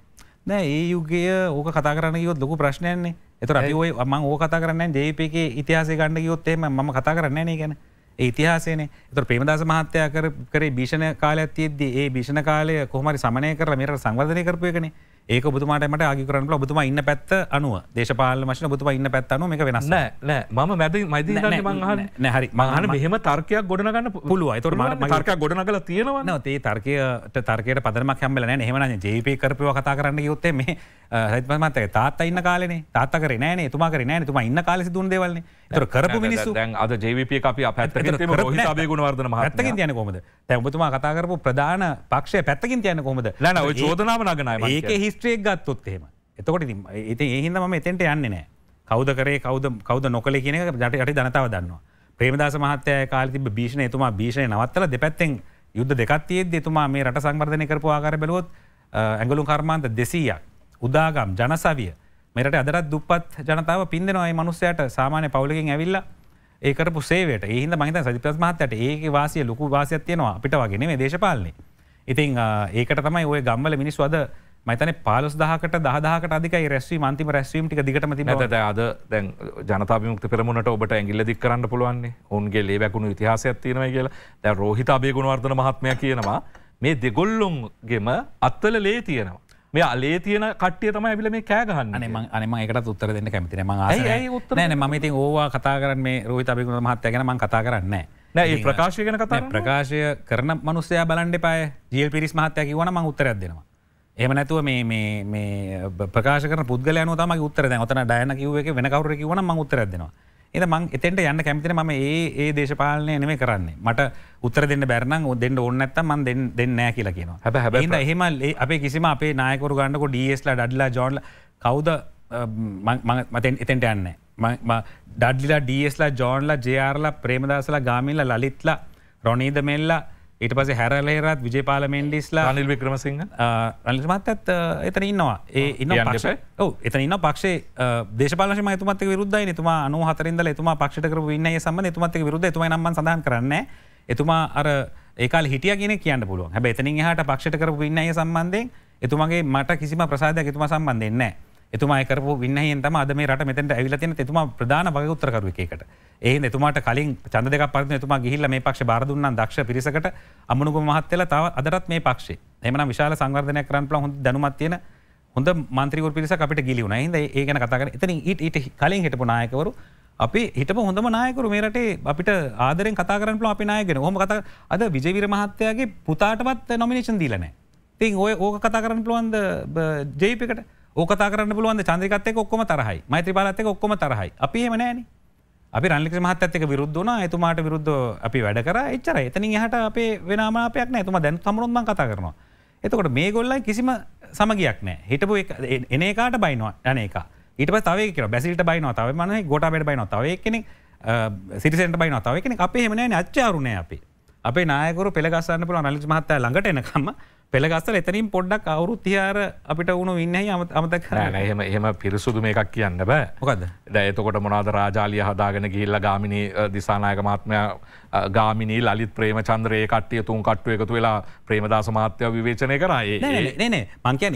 නෑ ඒ යුගය ඕක කතා කරන්න යොත් ලොකු ප්‍රශ්නයන්නේ එතුර ඔය ම ඕ කතා කරන්න ජේපගේ ඉතිහාස ගන්න යොත්තේම ම කතා කරන්නේ ගැන ඉතිහාසේන තුර ප්‍රේමදස මහත්තයා කර කරේ භීෂණ කාලයක් තියද්දී ඒ භීෂණ කාලය කොහමරි සමනය කර මේර සංවධනය කරපය කනේ ඒක බතුමාටමට ආගිකරන්න ඔබතුම ඉන්න පැත් අනුව දේශපාල මශන බතුම ඉන්න පැත්තන එක වෙනස් නෑ මම මැද මද හරි මහන මෙහම තර්කයක් ගොඩනගන්න පුළුව අතර මට තර්ක ගොඩනගල තියෙනවන්න තේ තර්කයට තර්කයට පදරමක් හැම්බලන හෙමන ජේපය කරපව කතා කරන්න යුත්තේ මේ හත්මතක තාත් ඉන්න කාලන තාත කර නෑන තුමා කර නෑ තුම ඉන්න කාලෙ දුන් දෙවල්න්නේ තර කරපු මිනිස්සු දැන් අද ජවිපිය අපි පැත් ගුණවර්දන මහත්තකින් තියන කොමද තැබතුමා කතාකරපු ප්‍රධාන පක්ෂය පැත්තකින් තියන කොමද ලන චෝදනාව නගන ඒක හිස් රජිස්ට්‍රේක් ගත්තොත් එහෙම එතකොට ඉති ඒහින්ද ම එතෙන්ට යන්නේ නෑ කෞද කරේ කෞද කෞද නොකල කියන ජට යට ජනතාව දන්නවා ප්‍රේමදාස මහත්තය කාල තිබ භීෂණ එතුමා භීෂණය නවත්තල දෙපැත්තෙන් යුද්ධ දෙකත්තියේද එතුමා මේ රට සංවර්ධනය කරපු ආකාර බැලුවොත් ඇඟලු කර්මාන්ත දෙසීයක් උදාගම් ජනසවිය මෙට අදරත් දුපත් ජනතාව පින්දනවායි මනුස්සයට සාමාන්‍ය පවලකින් ඇවිල්ලා ඒකරපු සේවට ඒහිද මහිත සජිප්‍රස්මහත්තයට ඒක වාසිය ලොකු වාසියක් තියෙනවා අපිට වගෙන මේ දේශපාලනය. ඉතිං ඒකට තමයි ඔය ගම්බල මිනිස්වද මතන පාලස් දහකට දහකට අධිකයි රැස්වී මන්තිම රැස්වීමට දිගටම ති ද අද දැන් ජනතාමයුක්ත පෙරමුණට ඔබට ඇගිල්ල දික් කරන්න පුළුවන්න්නේ ඔන්ගේ ලේබැකුණු ඉතිහාසයක් තියෙනව කියලා දැ රෝහිතාබය ගුණවර්ධන මහත්මය කියනවා මේ දෙගොල්ලුම්ගෙම අත්තල ලේ තියෙනවා. මේ අලේ තියන කට්ිය තම ඇබිල මේ කෑගහන්න ම අනම එකට උත්තර දෙන්න කැමතින ම න මති ඕවා කතා කරන්න මේ රෝහි අබිකුණ මහත්ත ගැන ම කතා කරන්නේ. ඒ ප්‍රකාශය ගැන කතා ප්‍රකාශය කරන මනුස්සය බලන්ඩ පය ජියල් පිරිස් මහත්තයකි වන මං උත්තරයක් දෙෙනවා. එම නැතුව මේ ප්‍රකාශ කර පුද්ගල නතම උත්තර ොතන ඩයන කිව එක වෙන කවර කිවන ම උත්තරදවා එ මං එතෙන්ට යන්න කැමතින ම ඒ ඒ දේශපාලනය නෙම කරන්නේ මට උත්තර දෙන්න බැරන දෙන්න ඔන්නත්ත මන් දෙන්නෑ කියලා කියන හැ හැ හෙම අපේ කිසිම අපේ නායකරු ගන්නක ඩස්ලා ඩඩලා ජෝන්ල කවුද මතෙන් එතෙන්ට යන්න ඩඩ්ලිලා ඩස්ලා ජෝන්ලා ජයාරලා ප්‍රේමදාසලා ගාමිල්ල ලලිත්ලා රොනීද මෙල්ලා ඊට පස හැරලේරත් විජේ පාලමෙන්ඩිස්ලා අනිල් වික්‍රමසිංහ අනිල්මත් ඇත් එතන ඉන්නවා ඒ ඉන්න පක්ෂ ඔ එතන ඉන්න පක්ෂේ දේශපාල මතුමත් විරුද්ධ නතුමා අනු හතරින්දල එතුමා පක්ෂ කර ඉන්න සම තුමත් විරුද්ධ තුම නම් සඳහන් කරන්න එතුමා අර ඒකල් හිටිය ගෙන කියන්න පුළුව හැබ එතනින් හට පක්ෂට කර ඉන්නය සම්බන්ධයෙන් එතුමගේ මට කිසිම ප්‍රසාධයක් එතුම සම්බන්ධෙන්නේ නෑ එතුමායකර වින්නහයෙන් තම අද මේ රට මෙතැට ඇවිලතින එතුමා ප්‍රධාන වගඋත්තරකරුවකට ඒ එතුමාට කලින් චන්ද දෙක පරන එතුමා ගිහිල්ල මේ පක්ෂ බාරදුන්න දක්ෂ පිරිසකට අමනුග මහත්තල තව අදරත් මේ පක්ෂේ එමන විශාල සංවර්ධනය කරන්න පල හොඳ දැනුමත්තියන හොඳ මන්ත්‍රකර පිරිස අපට ගිලිවුණ හිද ඒ ගැන කතාකර එතන ඊට කලින් හිටපු නායකවරු අපි හිටම හොඳම නායකරු මේ රටේ අපිට ආදරෙන් කතා කරන්න පල අපි නායගෙන හොම කතා අද විජවිර මහත්තයාගේ පුතාටවත් නොමිනේෂන් දීලනෑ තින් ඔය ඕක කතා කරන්න පුළුවන්ද ජේපිකට ඕකතා කරන්න පුළුවන් චන්ද්‍රිකත්තක ඔක්කොම තරහයි මෛත්‍රී පාලත්තක ඔක්කොම තරහයි අපි එහෙම නෑනේ අපි රන්ලික මහත්තයක විරුද්ධ වුණා එතුමාට විරුද්ධ අපි වැඩ කරා එච්චරයි එතනින් එහාට අපේ වෙනමාපයක් නෑ එතුමා දැන් තමරොත් මම කතා කරනවා එතකොට මේ ගොල්ලයි කිසිම සමගියක් නෑ හිටපු එක එන එකාට බයිනවා යන එක ඊට පස්සේ තව එකෙක් කියලා බැසිල්ට බයිනවා තව මනහයි ගෝඨාබේට බයිනවා තව එක්කෙනෙක් සිරිසෙන්ට බයිනවා තව එක්කෙනෙක් අපි එහෙම නෑනේ අච්චාරු නෑ අපි අපේ නායකවරු පෙළ ගස්සන්න පුළුවන් රන්ලික මහත්තයා ළඟට එනකම්ම පෙළගස්සල එතනින් පොඩ්ඩක් අවුරු තියාර අපිට වුණු ඉන්නයි අම අමත කරන එහෙම එහෙම පිරිසුදු මේකක් කියන්න බෑ මොකද දැ එතකොට මොනාද රාජාලිය හදාගෙන ගිල්ල ගාමිණී දිසානායක මාත්මය ගාමිනී ලලිත් ප්‍රේමචන්ද්‍රයේ කට්ටිය තුන් කට්ටුව එකතු වෙලා ප්‍රේමදා සමාත්‍ය විවේචනය කරයි නේ මංකය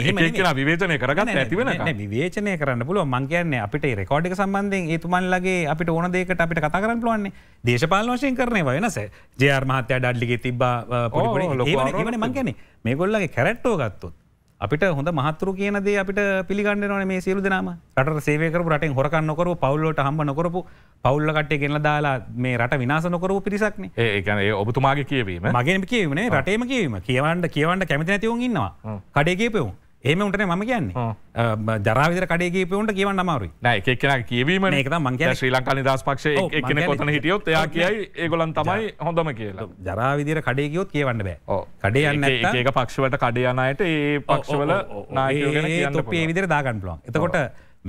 විවේචනය කරගන්න ඇතිවෙන විවේචනය කරන්න පුල මංකයන්නේ අපිට රෙකෝඩික සම්බන්ධෙන් ඒතුමන්ලගේ අපිට ඕන දෙකට අපිට කතා කරන්න පුළුවන්නේ දේශපාල වශයෙන් කරනය වෙනස ජයාර් මහත්‍යය ඩල්ලිගේ තිබ්බා පො මංකනේ මේ ගොල්ලගේ කැරට්ටෝ ගත්තුත් අපිට හොඳ මහතුරු කියනද අපිට පිළිගන්න න මේ සියලු දෙනම රට සේකර රට හොරකන්නකර පවල්ලට හම්බ නොකරපු පවල්ලට කෙල්ල දාලා මේ රට විනාසනකරපු පිරිසක්න ඒකන ඔබතුමාගේ කියවීම මගේ කියවීමේ රටේම කියවීම කියවන්ට කියවන්ට කැමති නැතිවුන් ඉන්නවා කඩේ කියපවුම් ඒම උටන ම කියන්නේ ජරාවිදර කඩේ පවුන්ට කියවන්න අමාරු එකක්න කියවීම එකත මංගේ ශ්‍රී ලංකාල දස් පක්ෂ එකන කොතන හිටියොත් එයා කියයි ඒගොලන් තමයි හොඳම කියලා ජරාවිදිර කඩේගියොත් කියවන්න බෑ කඩයන්න ඒක පක්ෂවට කඩයනයට ඒ පක්ෂවල නාඒ විදිර දාගන්නපුලන් එතකොට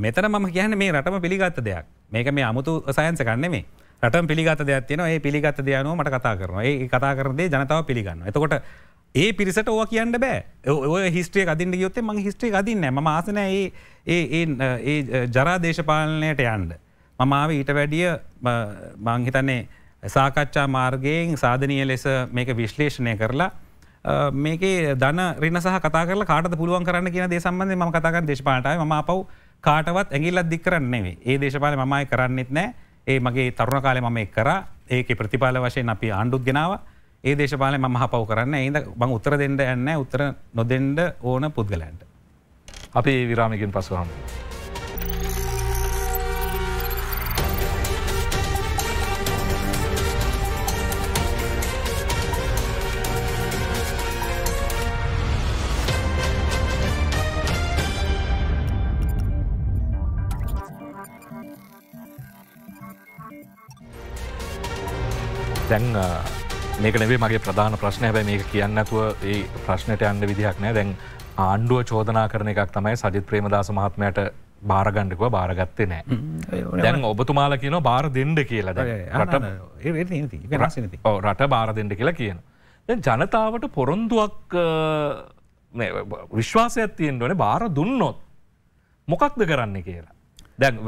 මෙතර මම කියන මේ රටම පිළිගත්ත දෙයක් මේක මේ අමුතු සයන්ස කන්නේ මේ රටම පිළිගත දෙයක් තියෙන ඒ පිළිගත දයනුව මට කතා කරනවා ඒ කතා කරදේ ජනතාව පිළිගන්න එතකොට ඒ පිරිසට ඕ කියන්න බෑ ඔය හිස්ට්‍රිය අදින්න ගියොත්තේ මං හිස්ට්‍රි අදින්න ම ආසන ඒ ජරා දේශපාලනයට යන්ඩ. මමාව ඊට වැඩිය මංහිතන්නේ සාකච්ඡා මාර්ගයෙන් සාධනය ලෙස මේක විශ්ලේෂණය කරලා මේකේ දන රින සහ කතාර කාට පුළුවන් කරන්න කිය දේසම්බන්ධ ම කතාකර දේශපාටයි ම පව් කාටවත් ඇගිල්ලත් දික් කරන්නේ ඒ දේශපාල මමයි කරන්නෙත් නෑ ඒ මගේ තරුණ කාලය මම එක් කර ඒක ප්‍රතිපාල වශයෙන් අපි ආණ්ඩුත් ගෙනවා ඒ දේශපාලය ම මහ පව් කරන්න ඒද බං උත්තර දෙන්නට යන්න උත්තර නොදෙන්ඩ ඕන පුද්ගලන්ට. අපි විරාමිකින් පසුහම්. දැන් මේක නෙවේ මගේ ප්‍රධාන ප්‍රශ්නය හැබැ මේක කියන්නතුව ඒ ප්‍රශ්නයට යන්න විදිහක් නෑ දැන් ආණ්ඩුව චෝදනා කරන එකක් තමයි සජිත් ප්‍රේමදාස මහත්මයට භාරගණ්ඩකුව භාරගත්තේ නෑ දැන් ඔබතුමාල කියන බාර දෙන්ඩ කියලද රට බාර දෙන්ඩ කියලා කියන. දැන් ජනතාවට පොරොන්දුවක් විශ්වාසයක් තියෙන් ඕන බාර දුන්නොත් මොකක්ද කරන්න කියලා. දැන්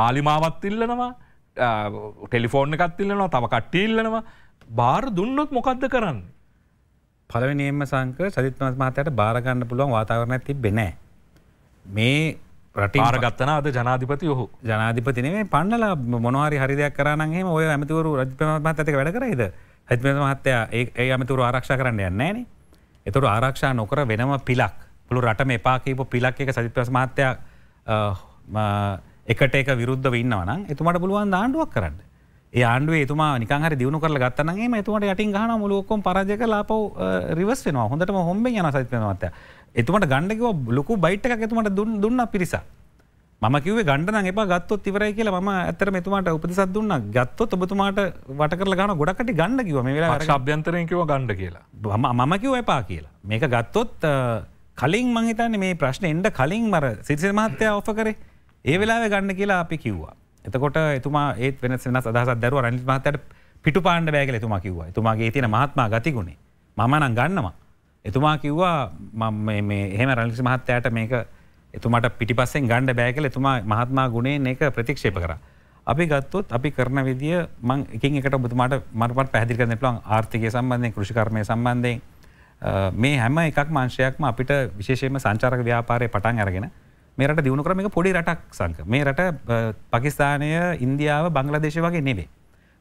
මාලිමාවත් ඉල්ලනවා ටෙලිෆෝර්න එකත් ඉල්ලනවා තව කට්ටඉල්ලනවා බාර දුන්නොත් මොකක්ද කරන්න. පලවනිම සංක සතිත්මස් මහතයට බාරගන්න පුළුවන් වාතාවරණ තිබෙනෑ. මේ රට ආරගත්තන අද ජනාධිපති ඔහු ජනාධිපතිනේ පන්නල මොනවාරි හරිදයක් කරනගේ ඔය ඇමතිවරු රජපමත් ඇතක වැඩ කරයිද හැත්මත මහත්තයා ඒ ඇමතුරු ආරක්ෂ කරන්න යන්නේන. එතුරු ආරක්ෂා නොකර වෙනම පිලක් පුළු රට මේ පාකීප පිලක් එක සතිත්පස් මහත්තයක් එකට එක විරුද්ධ වන්නවන එතුමට පුළුවන් ආණ්ඩුවක් කරන්න. ආණ්ඩුව තුමා නිකහර දියුණු කරල ගත්තනගේ තුමට යටටින් හන මුලුවක්කොම් පරජක ලාපව රිවස් වෙනවා හොඳට හොම්බ යනසත්මත එතුමට ගණ්ඩකව ලොකු බයිට්ක ඇතුමට දුන් දුන්න පිරිස ම කිව ගණඩන එප ගත්තොත් තිවරයි කියලා ම ඇතර මෙතුමට උපතිසත් දුන්න ගත්තොත් ඔබතුමාට වට කරල ගන ගොඩකට ගණඩ කිව මේ අභ්‍යන්තරයකිව ගණ්ඩ කියලා මම කිව එපා කියලා මේක ගත්තොත් කලින් මහිතන්න මේ ප්‍රශ්න එන්ඩ කලින් මර සිරිසි මහත්තය ඔප කරේ ඒ වෙලාව ගන්න කියලා අපි කිව්වා එතකොට එතුමා ඒත් වෙනස් වෙනස් අදහසක් දරුවා රනිල් මහත්තයාට පිටු පාන්න බෑ කියලා එතුමා කිව්වා. එතුමාගේ තියෙන මහත්මා ගතිගුණේ මම නම් ගන්නවා. එතුමා කිව්වා මම මේ මේ එහෙම රනිල් මහත්තයාට මේක එතුමාට පිටිපස්සෙන් ගන්න බෑ කියලා එතුමා මහත්මා ගුණයෙන් ඒක ප්‍රතික්ෂේප කරා. අපි ගත්තොත් අපි කරන විදිය මං එකින් එකට ඔබතුමාට මරපට පැහැදිලි කරන්න පුළුවන් ආර්ථිකය සම්බන්ධයෙන් කෘෂිකර්මය සම්බන්ධයෙන් මේ හැම එකක් මාංශයක්ම අපිට විශේෂයෙන්ම සංචාරක ව්‍යාපාරය පටන් අරගෙන මේරට දියුණු කරම එක පොඩි රටක් සංක මේ රට පකිස්ානය ඉන්දියාව බංලදේශ වගේ නෙවේ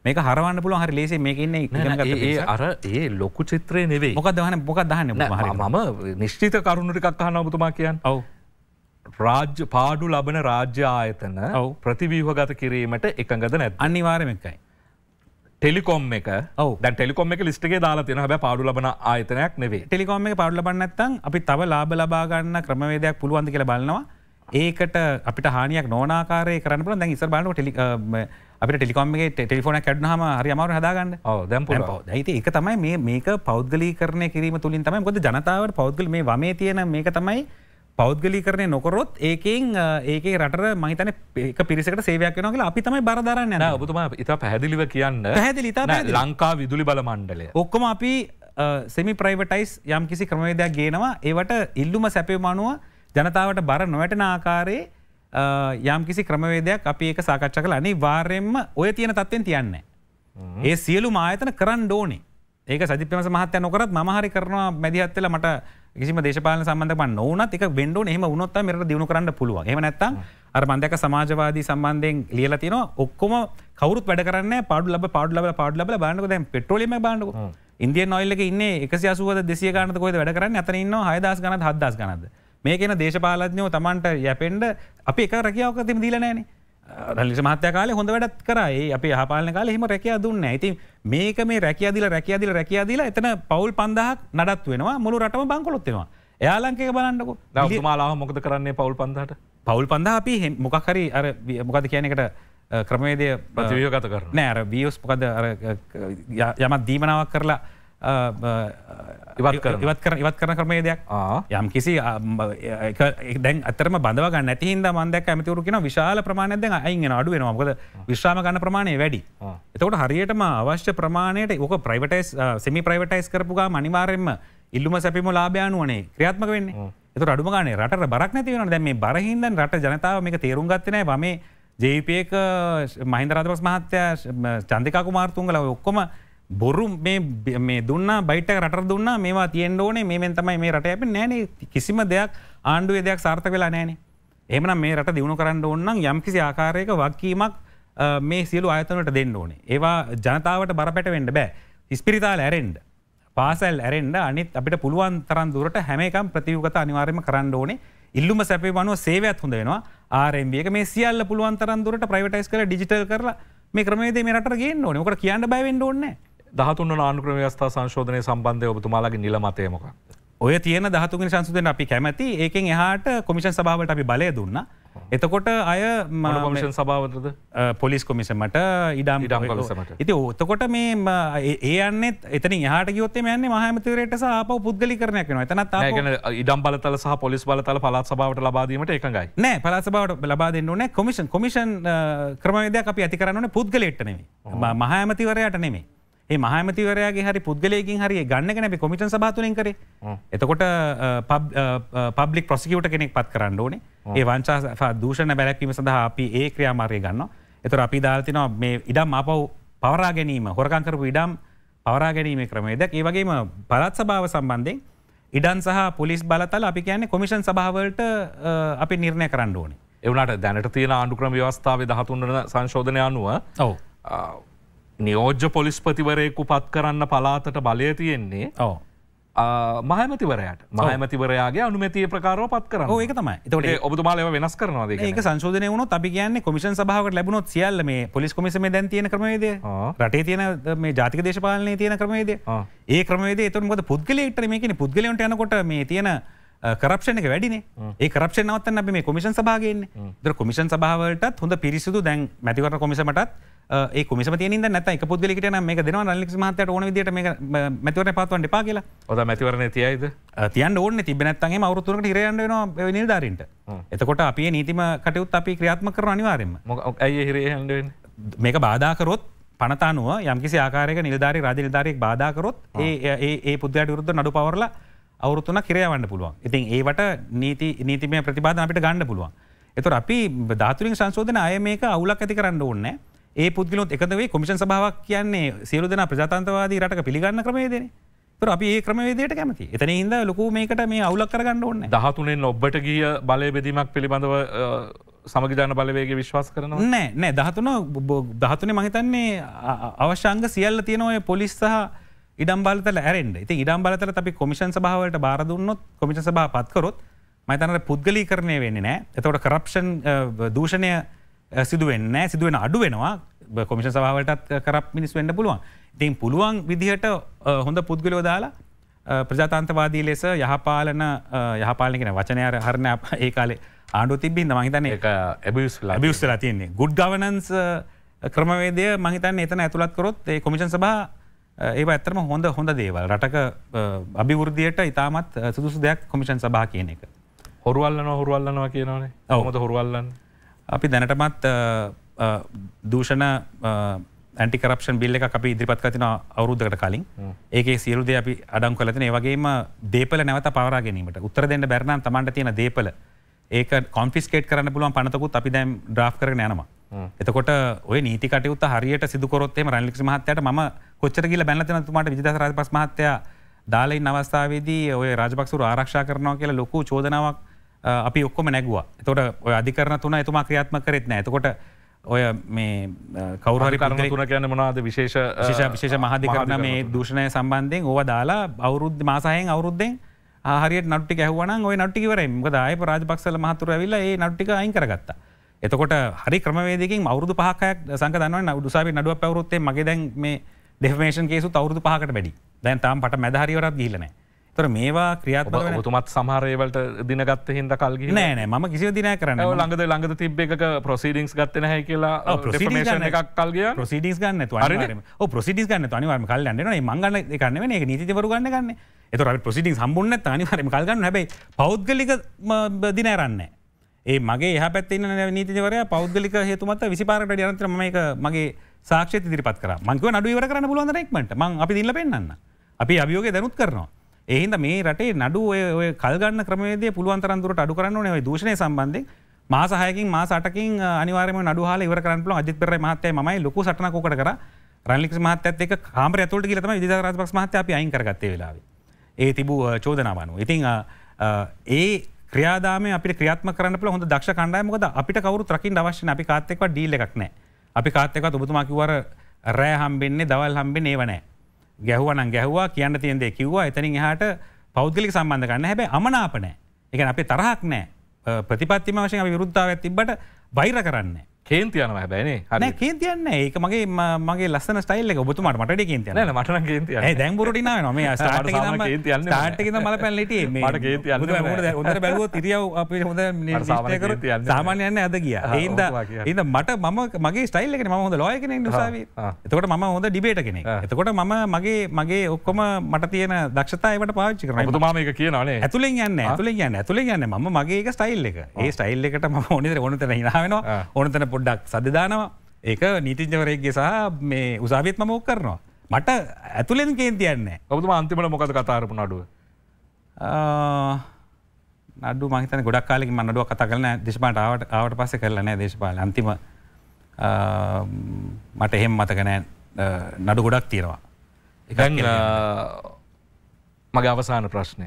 මේක හරවන්න පුළුව හරි ලේසේ මේකන්න ඒ අර ඒ ලොකු චිත්‍රය නෙවේ මොක දහන මොක දහන්න මම නිශ්චිත කරුණුටිකක් හන ඔබතුමා කියන්න ඔව රාජ්‍ය පාඩු ලබන රාජ්‍ය ආයතන ප්‍රතිවීහගත කිරීමට එකඟද නැත් අනිවාරමකයි. ටෙලිකොම් එක ද ටෙලිකොම එක ලිස්ටේ දාලා තින හැ පාඩු ලබන ආයතනයක් නෙවේ ටෙලිකොම එක පාඩු ලබන්නත්තන් අපි තව ලාබ ලබාගන්න ක්‍රමවේදයක් පුළුවන්ද කියල බලන්නවා ඒකට අපිට හානියක් නෝනාකාරය කරන්න පුළ දැන් ඉස්සර බලන්න ටෙලි අපිට ටෙලිකොම්ගේ ටෙලිෆෝන කඩ හම හරි අමාර හදාගන්න දැම් ඇති එක තමයි මේ මේක පෞද්ගලි කරන කිරීම තුලින් තමයි ගොද ජනතාවට පෞද්ගල මේ වමේ තියෙන මේක තමයි පෞද්ගලි කරනය නොකොරොත් ඒකෙන් ඒක රට මහිතන ඒක පිරිසකට සේවයක් නගල අපි තමයි බරදරන්න න ඔබතුම ඉතා පැදිලිව කියන්න පැදිලි ලංකා විදුලි බල මණ්ඩලය ඔක්කොම අපි සෙමි ප්‍රයිවටයිස් යම් කිසි ක්‍රමවේදයක් ගේනවා ඒවට ඉල්ලුම සැපේ මනුව ජනතාවට බර නොවැටන ආකාරයේ යම් කිසි ක්‍රමවේදයක් අපි ඒක සාකච්ඡ කළ අනි වාර්යෙන්ම ඔය තියෙන තත්වෙන් තියන්න. ඒ සියලු මායතන කරන්න ඕනේ ඒක සජිපම සමහත්‍ය නොකරත් මහරි කරනවා මැදිහත්වෙල මට කිසිම දේශපාල සම්බන්ධ නොවනත් එක වෙන්ඩෝ එහම උනොත් මෙට දියුණු කරන්න පුළුව එම නැත්තම් අර බන්ධක සමාජවාදී සම්බන්ධයෙන් ලියල තින ඔක්කොම කවරුත් වැඩ කරන්න පාඩු ලබ පාඩු ලබ පාඩු ලබ බාන්නක දැන් පෙට්‍රෝලිම බාන්නක ඉන්දිය නොල්ලක ඉන්න එකසිසුවද දෙසිය ගානතකොද වැඩ කරන්න අතර ඉන්න හයදස් ගන හදස් ගනද මේකන දේශපාලඥෝ තමන්ට යැපෙන්ඩ අපි එක රැකියාවක තිම දීලනෑන රල්ලි මහත්‍ය කාල හොඳ වැඩත් කරයි අපි හපාලන කාල හෙම රැකයා දුන්න ඇති මේක මේ රැකයාදිල රැකයාදිල රැකයාදිල එතන පවල් පන්දහක් නඩත් වෙනවා මුළු රටම බංකොලොත්තෙනවා යාලංකේ බලන්නකු දමාලා මොකද කරන්නේ පවල් පන්දහට පවල් පන්ඳ අපි මොකක්හරි අර මොකද කියනකට ක්‍රමේදය ප්‍රතිවියෝගත කරන නෑර වියස් මොකද යමත් දීමනාවක් කරලා ඉවත් කර ඉවත් කරන කරමේ දෙයක් යම් කිසි දැන් අතරම බඳවගන්න නැතිහින්ද මන්දක් ඇමතිවරු කියෙන විශාල ප්‍රමාණයක් දැන් අයින් අඩු වෙන මොකද විශ්‍රාම ගන්න ප්‍රමාණය වැඩි එතකොට හරියටම අවශ්‍ය ප්‍රමාණයට ඕක ප්‍රයිවටයිස් සෙමි ප්‍රයිවටයිස් කරපුගා මනිවාරෙන්ම ඉල්ලුම සැපිම ලාභයනුවනේ ක්‍රියාත්මක වෙන්නේ එතු අඩුමගනේ රට බරක් නැතිවෙන දැ මේ බරහින්දන් රට ජනතාව මේක තේරුම් ගත්තනෑ බමේ ජීපයක මහින්දරාධපස් මහත්‍යය චන්දිකා කුමාර්තුන්ගල ඔක්කොම බොරු මේ දුන්න බයිට රට දුන්න මේවා තියෙන් ඕනේ මේෙන් තමයි මේ රට ඇප නෑන කිසිම දෙයක් ආණ්ඩුවේ දෙයක් සාර්ථ වෙලා නෑනේ එමන මේ රට දියුණු කරන්න ඕන්නන් යම්කිසි ආකාරයක වක්කීමක් මේ සියලු අයතනට දෙන්න ඕනේ ඒවා ජනතාවට බරපැට වෙන්ඩ බෑ ඉස්පිරිතාල ඇරෙන්ඩ පාසැල් ඇරෙන්ඩ අනිත් අපිට පුළුවන් තරන් දුරට හැමකම් ප්‍රතියගත අනිවාර්ම කරන්න ඕනේ ඉල්ලුම සැපේ වනුව සේවයත් හොඳ වෙනවා ආරම්ියක මේ සියල්ල පුළුවන් තරන් දුරට ප්‍රයිවටයිස් කර ඩිජිටල් කරලා මේ ක්‍රමේද මේ රට ගන්න ඕනකට කියන්න බැවෙන්ඩ ඕන්නෑ දහතුන්න ආනුක්‍රම ව්‍යස්ථා සංශෝධනය සම්බන්ධය ඔබතුමාලගේ නිල මතයමොක. ඔය තියෙන දහතුගෙන සංසුදෙන් අපි කැමැති ඒකෙන් එහාට කොමිෂන් සභාවට අපි බලය දුන්න. එතකොට අය මමිෂන් සභාවතද පොලිස් කොමිසමට ඉඩම් ඉඩම් කලසමට ඉති ඔතකොට මේ ඒ අන්න එතන හට ගොත්තේ මෙයන්න මහමතරයට සහ පුද්ගලි කරනය කන තනත් ගන ඉඩම් බලතල සහ පොලිස් බලතල පලත් සභාවට ලබාදීමට එකඟයි නෑ පලසභාවට ලබාදන්න නෑ කොමිෂන් කොමිෂන් ක්‍රමයදයක් අපි ඇති කරන්න පුද්ගලෙට්ටනෙේ මහමතිවරයට නෙමේ මහමතිවරයාගේ හරි පුද්ගලයකින් හරි ගන්න නැි කොමිට සභාතුනෙන් කර එතකොට පබ්ලික් ප්‍රසිකියවට කෙනෙක් පත් කරන්න ඕනේ ඒ වංචා දූෂණ බැලැක්වීම සඳහා අපි ඒ ක්‍රියාමාරය ගන්න එතුර අපි දාල්තිනවා මේ ඉඩම් අපව් පවරා ගැනීම හොරකංකරපු ඉඩම් පවරා ගැනීම ක්‍රමේද ඒවගේම පලත් සභාව සම්බන්ධෙන් ඉඩන් සහ පොලිස් බලතල අපි කියන්නේ කොමිෂන් සභාවලට අපි නිර්ණය කරන්න ඕනේ එවනට දැනට තියෙන ආණඩුක්‍රම ව්‍යවස්ථාව දහතුන්නට සංශෝධනය අනුව ඔව නියෝජ්‍ය පොලිස්පතිවරයෙකු පත් කරන්න පලාතට බලය තියෙන්නේ ඕ. මහමතිවරයට මහමතිවරයාගේ අනුමතිය ප්‍රකාරව පත් කර ඒක තමයි ට ඔබතුමාලව වෙනස් කරනවාද ඒක සංශෝධන වුණු අපි කියන්නේ කොමිෂන් සභාවට ලැබුණොත් සියල්ල මේ පොලිස් කොමිසම දැන් තියෙන ක්‍රමේද රටේ තියෙන මේ ජාතික දේශපාලනය තියෙන ක්‍රමේද ඒ ක්‍රමේද තුන් මොද පුද්ගලෙක්ට මේකන පුද්ගලට යනකොට මේ තියෙන කරපෂණ එක වැඩිනේ ඒ කරපෂ නවත්තන්න අපි මේ කොමිෂන් සභාගන්න දර කොමිෂන් සභාවලටත් හොඳ පිරිසිදු දැන් මැතිවරණ කොමිසමටත් ඒ කොමිසම තියනින්ද නැත එක පුද්ගලිකට නම් මේක දෙනවා නලික් මහත්තයට ඕන විදිහට මේක මැතිවරණය පවත්වන්න එපා කියලා. ඔතන මැතිවරණය තියයිද? තියන්න ඕනේ තිබ්බේ නැත්නම් එහෙම අවුරුදු තුනකට ඉර යන්න වෙනවා නිලධාරීන්ට. එතකොට අපි මේ නීතිම කටයුත්ත අපි ක්‍රියාත්මක කරන අනිවාර්යෙන්ම. මොකක් ඇයි ඉර යන්න වෙන්නේ? මේක බාධා කරොත් පනතනුව යම්කිසි ආකාරයක නිලධාරී රාජ්‍ය නිලධාරියෙක් බාධා කරොත් ඒ ඒ ඒ පුද්ගලයාට විරුද්ධ නඩු පවරලා අවුරුදු තුනක් ක්‍රියාවන්න පුළුවන්. ඉතින් ඒවට නීති නීතිමය ප්‍රතිපාදන අපිට ගන්න පුළුවන්. ඒතර අපි ධාතුලින් සංශෝධන ආය මේක අවුලක් ඇති කරන්න ඕනේ නැහැ. ඒ පුද්ගලොත් එකදවේ කොමිෂන් සභාවක් කියන්නේ සියලු දෙෙන ප්‍රජාතන්තවාදී රට පිළිගන්න ක්‍රමේදන තර අපි ඒ ක්‍රමේදයට කැමති එතන හිද ලොකු මේකට මේ අවුලක් කරගන්න ඕන්න දහතුනෙන් ඔබට ගිය බලය බෙදීමක් පිළිබඳව සමගධාන බලවේගේ විශ්වාස කරන නෑ නෑ දහතුන දහතුනේ මහිතන්නේ අවශ්‍යංග සියල්ල තියෙන ඔය පොලිස් සහ ඉඩම් බලතල ඇරෙන්ට ඉති ඉඩම් බලතල අපි කොමිෂන් සභාවට බාරදුන්නොත් කොමිෂ සභා පත්කරොත් මයිතනට පුද්ගලී කරණය වෙන්නේ නෑ එතවට කරප්ෂන් දූෂණය සිදුවෙන්න සිදුවෙන අඩු වෙනවා කොමිෂ සභාවටත් කරප මිනිස් වෙන්න පුළුවන් තින් පුළුවන් විදිහට හොඳ පුද්ගලෝ දාලා ප්‍රජාතන්තවාදී ලෙස යහපාලන යහපාලනගෙන වචනය හරණ ඒ කාලේ ආණ්ඩු තිබින් මහිතන එක ඇබිස්ලා තියන්නේ ගුඩ් ගවනන්ස් ක්‍රමවේදය මහිතන් එතන ඇතුළත් කරොත් ඒ කොමිෂන් සබා ඒ ඇත්තරම හොඳ හොඳ දේවල් රටක අභිවෘද්ධියයට ඉතාමත් සුදුසු දෙයක් කොමිෂන් සභා කියන එක හොරුවල්ලන හොරුවල්ලනවා කියනවනේ ඔහොමද හොරුවල්ලන්න අපි දැනටමත් දූෂණ ඇන්ටිකරපෂන් බිල්ල එක අපි ඉදිරිපත් තින අවරුද්ධකට කලින් ඒක සියලුද අපි අඩම් කලතින ඒවගේම දේපල නැවත පවරාගැනීමට උත්තර දෙන්න බැරණ තමන්ට තියෙන දේපල ඒක කොන්ෆිස්කේට් කරන්න පුළුවන් පනතකුත් අපි දැම් ්‍රා් කරන යනවා එතකොට ඔය නීතිකටයුත් හරියට සිදුකොත්තේ රැල්ලික් මහත්තයට ම කොච්චර කියල බැලතන තුමට විදසරජ පස්මහත්තය දාලයි නවස්ථාවේදී ඔය රජපක්සුර ආරක්ෂා කරනවා කියලා ලොකු චෝදනාවක් අපි ඔක්කොම නැගවා තොට ඔය අධිකරන තුන එතුමා ක්‍රියාත්ම කරෙත් නෑ එතකොට ඔය මේ කවරහරි කරන තුන කියන මනාද විශේෂ විශේෂ මහධිකරන මේ දූෂණය සම්බන්ධයෙන් ඕව දාලා අවුරුද්ධ මාසායෙන් අවුරුද්ධෙන් හරියට නට්ටි ඇහවන ඔය නට්ටිවර මකදායි රාජපක්සල මහතුර ඇවිල්ල ඒ නට්ටික අයින් කරගත්තා එතකොට හරි ක්‍රමවේදකින් අවුරදු පහකයක් සංකදන්න නවුදුසාවි නඩුව පැවරුත්තේ මගේ දැන් මේ ඩෙෆමේෂන් කේසු අවුරදු පහකට වැඩි දැන් තාම් පට මැදහරිවරත් ගීලනෑ තර මේවා ක්‍රියාත්ම තුමත් සමහරයවලට දිනගත්ත හිද කල්ග නෑ නෑ ම කිසි දින කරන්න ළඟද ළඟ තිබ්බ එක ප්‍රසිඩික්ස් ගත්තන හැ කියලා ප්‍රසිේෂන එකක් කල්ගේ ප්‍රසිඩිස් ගන්න ප්‍රසිඩිස් ගන්න අනිවර්ම කල් න්න මංගල කරන්න එක නීතිවර ගන්න ගන්න එතර ප්‍රසිඩික් සම්බන්න අනිවරම කල්ගන්න හැබයි පෞද්ගලික දිනරන්නේ. ඒ මගේ එහ පැත්තින්න නීතිවරය පෞද්ගලික හේතුමත් විසිපාරට යනත්‍රම එක මගේ සාක්ෂ ඉදිරිපත් කර මංකව නඩුවවර කරන්න පුලුවන්දරෙක්මට මං අපි දිල්ල පෙන්න්න අපි අභියෝග දැනුත් කරනවා එහින්ද මේ රටේ නඩු ඔය කල්ගන්න ක්‍රමේද පුළුවන්තරන්තුරට අඩු කරන්න නේ දෂණය සම්බන්ධ මාසාහයකින් මාසටකින් අනිවාරම නඩු හල ඉවරකරන්න අජිතපර මහත්තය මයි ලොකු සටනකෝකට කර රලික් මහත්තත් එක කාම ඇතුට කියලම විදරස් මහත්‍ය අපි අයින් කරගත්ත වෙලාව. ඒ තිබූ චෝදනාවනු. ඉතිං ඒ ක්‍රයාදාම අපි ක්‍රියාත්ම කරන්න හොඳ දක්ෂ කණඩයමකද අපිට කවරු ත්‍රකින් අවශ්‍ය අපි කාත්තෙක්ව ඩීල එකක්නෑ අපි කාත්තෙක්වත් ඔබතුමා කිවර රෑ හම්බෙන්නේ දවල් හම්බෙන් ඒවනෑ ගැහුවන ගැහවා කියන්න තියන්දේ කිව්වා එතනින් එහට පෞද්ගලික සම්බන්ධ කන්න හැබැ අමනාපනෑ එක අපේ තරහක් නෑ ප්‍රතිපත්තිම වශයෙන් විරුද්ධාව ඇතිබට බයිර කරන්නේ. කේන්තියන හැබැනේ හ කේතියන්න ඒක මගේ මගේ ලස්සන ස්ටයිල්ල ඔබතුමට මට කේතියන මට කේතිය දැන් පුරටි න ම ටක මල පැල්ලට ට බැලුව තිරියව අපේ හොඳ සාමාන්‍යයන්න ඇද කිය ඒද ඒද මට මම මගේ ස්ටයිල්ලක ම හොඳ ලෝයකන නිසාාව එතකොට ම හොඳ ඩිබේට කෙනෙ එතකොට ම මගේ මගේ ඔක්කොම මට තියෙන දක්ෂතාවට පාච්චි කරන තුමාම එක කියනේ ඇතුලින් යන්න ඇතුලින් යන්න ඇතුලින් යන්න ම මගේ ස්ටයිල්ල එක ඒ ස්ටයිල්ල එකට ම ඕනිද ඕනතන හිනාවෙන ඕනතන පොඩ්ඩක් සදදානවා ඒක නීතිංචවරයගේ සහ මේ උසාවිත් මෝක් කරනවා. මට ඇතුලෙන් කේන්තියන්නේ ඔබතුම අන්තිමට මොකද කතාරපු නඩුව. නඩු මහිත ගොඩක් කාලෙ මනඩුව කතා කරන දේශපාට ආවට ආවට පස කරලනෑ දේශපාල අන්තිම මට එහෙම මතකනෑ නඩු ගොඩක් තියෙනවා. එකන් මගේ අවසාන ප්‍රශ්නය.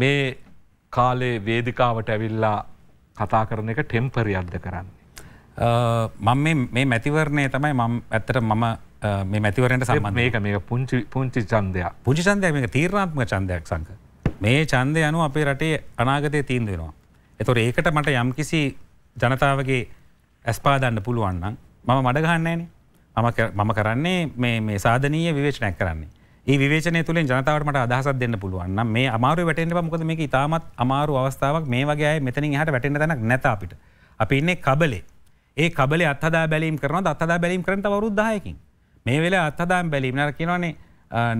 මේ කාලේ වේදිකාවට ඇවිල්ලා කතා කරන එක ටෙම්පරි අද්ද කරන්නේ. Uh, මම මේ මැතිවරණය තමයි මම ඇත්තට මම uh, මේ මැතිවරණයට සම්බන්ධ මේක මේ පුංචි පුංචි චන්දයක් පුංචි චන්දයක් මේක තීරණාත්මක චන්දයක් සංක මේ චන්දය අනුව අපේ රටේ අනාගතය තීන් දෙෙනවා එතොට ඒකට මට යම් කිසි ජනතාවගේ ඇස්පාදන්න පුළුවන්නම් මම මඩගන්නෑන මම කරන්නේ මේ සාධනීය විවේශනයක් කරන්නේ ඒ විවේශනය තුළින් ජනතාවට අදහසක් දෙන්න පුළුවන් මේ අමාරු වැටෙන්ට මොකද මේ ඉතාමත් අමාරු අවස්ථාවක් මේ වගේ මෙතනින් හට වැටෙන තැනක් නැත අපිට අපි ඉන්නේ කබලේ ඒ කබල අත්හදා බැලීම් කරන අත්හදා බැලීම් කරට වරුද්දායකින් මේ වෙල අත්හදාම් බැලීම් නර කියනවනේ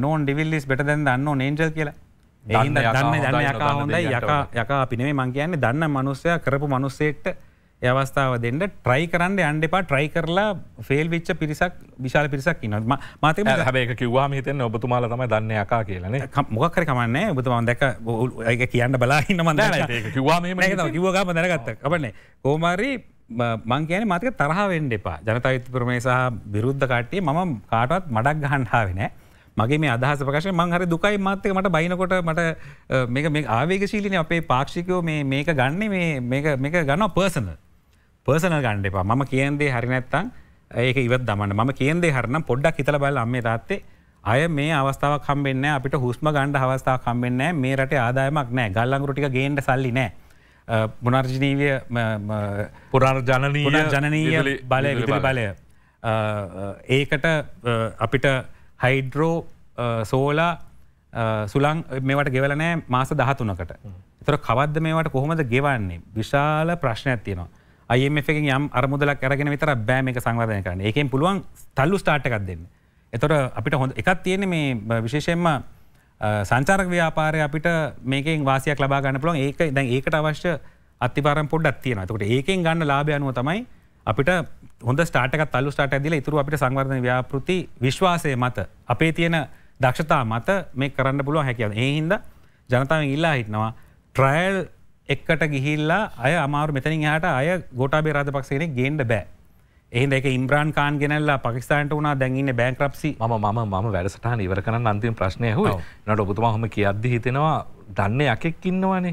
නෝන් ඩිවිල්ලිස් බෙට දැන් දන්න නේන්ජල් කියලා ඒන්න දන්න දන්න යකා හොඳයි යකා යකා පිනේ මං කියන්නේ දන්න මනුස්සය කරපු මනුස්සේට අවස්ථාව දෙන්න ට්‍රයි කරන්න අන්ඩපා ට්‍රයි කරලා ෆෙල් විච්ච පිරිසක් විශාල පිරිසක් ඉන්නම මතම හැබේ කිවවා හිතන ඔබතුමාල තම දන්න යකා කියලන මොකර කමන්න ඔබතුමන් දැක ඇ කියන්න බලා ඉන්න මද කිවවා කිවගම දැනගත්ත කබන්නේ කෝමරී මං කියන මතක තරහ වෙන්ඩ එපා ජනතවිත ප්‍රමේ සහ විරුද්ධ කාට්ටිය මම කාටත් මඩක් ගහන්හාාවෙන මගේ මේ අදහස ප්‍රකාශ මංහර දුකයි මත්තක මට බයිනකොට මට මේක මේ ආවේගශීලින අපේ පාක්ෂිකයෝ මේක ගන්න මේක ගන්න පර්සන පර්සන ගණ්ඩ එපා මම කියන්දේ හරිනැත්තං ඒක ඉවත් දමන්න ම කියන්දේ හරනම් පොඩ්ඩක් හිතල බල අම්මේ තාත්තේ අය මේ අවස්ථාවක් කම්බෙන්න අපිට හුස්ම ගණ්ඩ අවස්ථාව කම්බෙන්න මේ රට ආදායමක් නෑ ගල්ලංගුටික ගේන්ට සල්ලි නෑ මොනර්ජනීවය පුරර්ජනීය ජනනීය බලය විදිරි බලය ඒකට අපිට හයිඩ්‍රෝ සෝලා සුළං මේවට ගෙවලනෑ මාස දහතුනකට තර කවද මේවට කොහොමද ගෙවන්නේ විශාල ප්‍රශ්නයක් තියනවා අයම එක යම් අරමුදලක් කරගෙන විතර බෑම එක සංවධය කරන එකෙන් පුළුවන් තල්ලු ස්ටාට් එකක් දෙන්න එතොට අපිට හොඳ එකක් තියෙන මේ විශේෂයෙන්ම සංචාරක ව්‍යාපාරය අපිට මේකෙන් වාසියක් ලබා ගන්න පුළුවන් ඒක දැන් ඒකට අවශ්‍ය අතිපාරම් පොඩ්ඩක් තියෙනවා. එතකොට ඒකෙන් ගන්න ලාභය අනුව තමයි අපිට හොඳ ස්ටාර්ට් එකක් තල්ලු ස්ටාර්ට් එකක් දීලා ඊටු අපිට සංවර්ධන ව්‍යාපෘති විශ්වාසය මත අපේ තියෙන දක්ෂතා මත මේ කරන්න පුළුවන් හැකියාව. ඒ හින්දා ජනතාවෙන් ඉල්ලා හිටනවා ට්‍රයල් එක්කට ගිහිල්ලා අය අමාරු මෙතනින් එහාට අය ගෝඨාභය රාජපක්ෂ කෙනෙක් ගේන්න බෑ. ඒද එක ඉම්්‍රාන් කාන් ගෙනල්ලා පකිස්ාන්ට වනා දැන්ගන්න බෑන්ක්‍රප්සි ම ම ම වැඩසටහන ඉවර කරන අන්තිම ප්‍රශ්නය හ නට ඔබතුමහම කියද්දි හිතෙනවා දන්න යකෙක් ඉන්නවානේ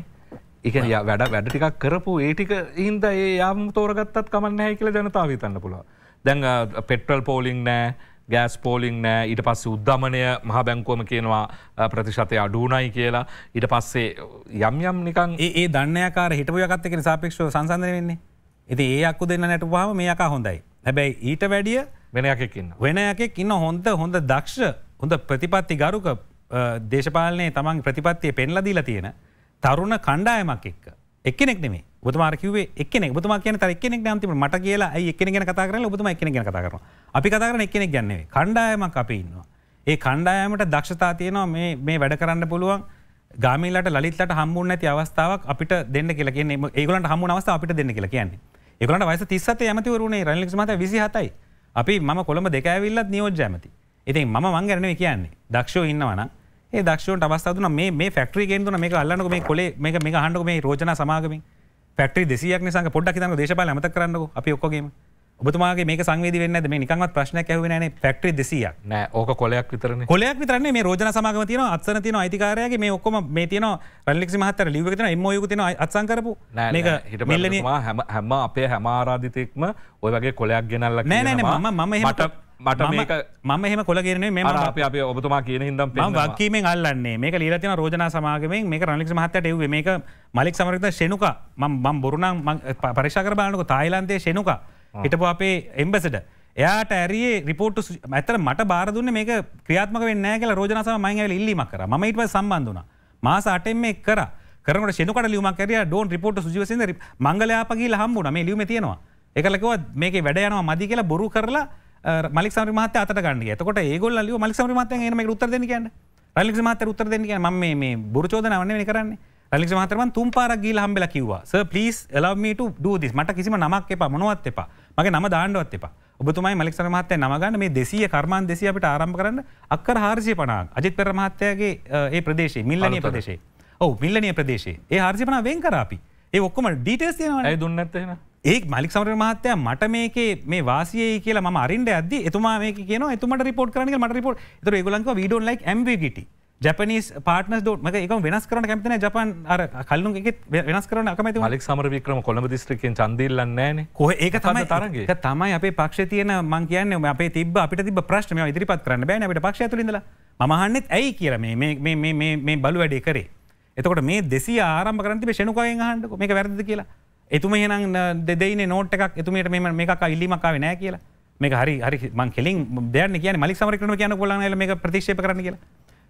එක වැඩ වැඩ ටිකක් කරපු ඒටික හින්ද ඒ යාම තෝරගත්තත් කමන්න හැ කියල ජනතාව තන්න පුළුව දැන් පෙට්‍රල් පෝලිං නෑ ගෑස් පෝලිං නෑ ඊට පස්ස උද්ධමනය මහ බැංකුවම කියනවා ප්‍රතිශතය අඩුනයි කියලා ඉට පස්සේ යම් යම් නිකන් ඒ දන්නකාර හිටපුයගත්තකෙන සාපේක්ෂව සංසන්ධය වෙන්නේ ඉති ඒ අක්කු දෙන්න නැටුවාම මේ අකා හොඳයි හැබැයි ඊට වැඩිය වෙනයකින්න වෙනයකෙක් ඉන්න හොඳ හොඳ දක්ෂ හොඳ ප්‍රතිපත්ති ගරුක දේශපාලනය තමන් ප්‍රතිපත්තිය පෙන්ලදීලා තියෙන තරුණ කණ්ඩායමක් එක්ක එක්කෙනෙක් නෙේ බතුමාරකිවේ එක්නෙ බතුමා කියන එක්කෙනෙක් නතිම මට කියලා එක්කෙන ගැන කතා කරල බතුම එකන ගැන කතා කරන අපි කතා කරන එක්කෙනෙක් ගැන්නේ කණ්ඩායමක් අපි ඉන්නවා ඒ කණ්ඩායමට දක්ෂතා තියනවා මේ වැඩ කරන්න පුළුවන් ගාමිලට ලිට හම්බුන් ඇති අවස්ථාවක් අපිට දෙන්න කියලගෙන ඒගලට හම්බුන අවස්ථාව අපිට දෙන්න කියලා කියන්නේ එකලට වයිස තිස්සත ඇමතිවරුණේ රනිලික් මත විසිහතයි අපි ම කොළඹ දෙකඇවිල්ලත් නියෝජ ඇමති ඉතින් ම මංගරන කියන්නේ දක්ෂෝ ඉන්නවන ඒ දක්ෂෝට අවස්ථාවන මේ ෆෙක්ටරි ගෙන්දුන මේ අල්ලනක මේ කොලේ මේ මේ හන්ඩුක මේ රෝජන සමාගමින් ෆෙක්ටරි දෙසියක් නිසාක පොඩ්ඩක් තන දේශපාල ඇමත කරන්නක අපි ඔක්කොගේීම ඔබතුමාගේ මේ සංවේද වෙන්න මේ නිකන්වත් ප්‍රශ්නයක් ඇහුවේ නෑනේ ෆැක්ටරි 200ක් නෑ ඕක කොලයක් විතරනේ කොලයක් විතරනේ මේ රෝජන සමාගම තියෙනවා අත්සන තියෙනවා අයිතිකාරයාගේ මේ ඔක්කොම මේ තියෙනවා රණලික්සි මහත්තයා ලියුවක තියෙනවා MOU එක තියෙනවා අත්සන් කරපු මේක හිටපෙන්නතුමා හැම හැම අපේ හැම ආරාධිතෙක්ම ඔය වගේ කොලයක් ගෙනල්ලා නෑ නෑ මම මම එහෙම මට මේක මම එහම කොලගෙන මේ අප අප ඔබතුමා කියන හිදම් වක්කීමෙන් අල්ලන්නේ මේ ලීරතින රෝජන සමාගමෙන් මේ රනික් මහත්තට එව මේක මලික් සමරත ශෙනුක මම් බොරුණම් පරිශකර බාලනක තායිලන්තේ ශෙනුකා හිටපු අපේ එම්බසට එයාට ඇරේ රිපෝට් ඇතර මට බාරදුන්න මේ ක්‍රියාත්මක වෙන්න කියල රෝජනසම මංගල ඉල්ලිමක්කර මයිට සම්බන්ධන මාස අටෙන් මේ කර කරට ෙනකට ලියමකර ඩෝන් රිපෝට් සුජවසද මංගලයාපගේ හම්බුන මේ ලියීම තියෙනවා එකලකව මේක වැඩ යනවා මදි කියලා බොරු කරලා මලක් සමරමත අත ගන්න තකොට ඒගොල්ල ලිය මලක් සමරමත ම උත්තර දෙන්න කියන්න ලික් මත උත්තර දෙන්න ම මේ බොරු චෝදනාවන්නේ කරන්නේ රලික් මහතරම තුම් පාරක් ගීල හම්බෙල කිවවා ස පලිස් එලමට දූදස් මට කිසිම නමක් එප මොනවත් එපා මගේ නම දාණ්ඩුවත් එපා ඔබතුමයි මලෙක්සර මහත්තය නමගන්න මේ දෙසිය කර්මාන් දෙසිය අපට ආරම්භ කරන්න අක්කර හාරසිය පනාක් අජිත් පෙර මහත්තයගේ ඒ ප්‍රදේශේ මිල්ලනය ප්‍රදේශේ ඔව මිල්ලනය ප්‍රදේශේ ඒ හාර්සිපන වෙන් කරාපි ඒ ඔක්කොම ඩීටස් ය දුන්නත්වෙන ඒ මලික් සමර මහත්තය මට මේකේ මේ වාසිය කියලා මරින්ට ඇද එතුමා මේ කියන තුමට රිපෝට් කරන මට රිපෝට් තර ගොලන්ක විඩෝ ලයි ඇම්බගිටි ජැපනිස් පාටන ම එක වෙනස් කරන කැමතින ජපන් අර කල්ලු එක වෙනස් කරන කමති ලක් සමර වික්‍රම කොළඹ දිස්ත්‍රිකෙන් චන්දල්ලන්න කොහ ඒක තමයි තරගේ තමයි අප පක්ෂ තියන මං කියන්න අපේ තිබ අපිට තිබ ප්‍රශ්නය ඉදිරිපත් කරන්න බෑනට පක්ෂ තුලින්දල මහන්නෙත් ඇයි කියර මේ බලු වැඩේ කරේ එතකොට මේ දෙසි ආරම්භ කරන්තිේ ෂණුකයෙන් හන්ඩක මේක වැරදි කියලා එතුම හෙනම් දෙදයින නෝට් එකක් එතුමට මෙම මේක ඉල්ලිමක්කාව නෑ කියලා මේ හරි හරි මං කෙලින් දෑන කිය මලි සමරකන කියන කොලන මේ ප්‍රතික්ෂප කරන කියලා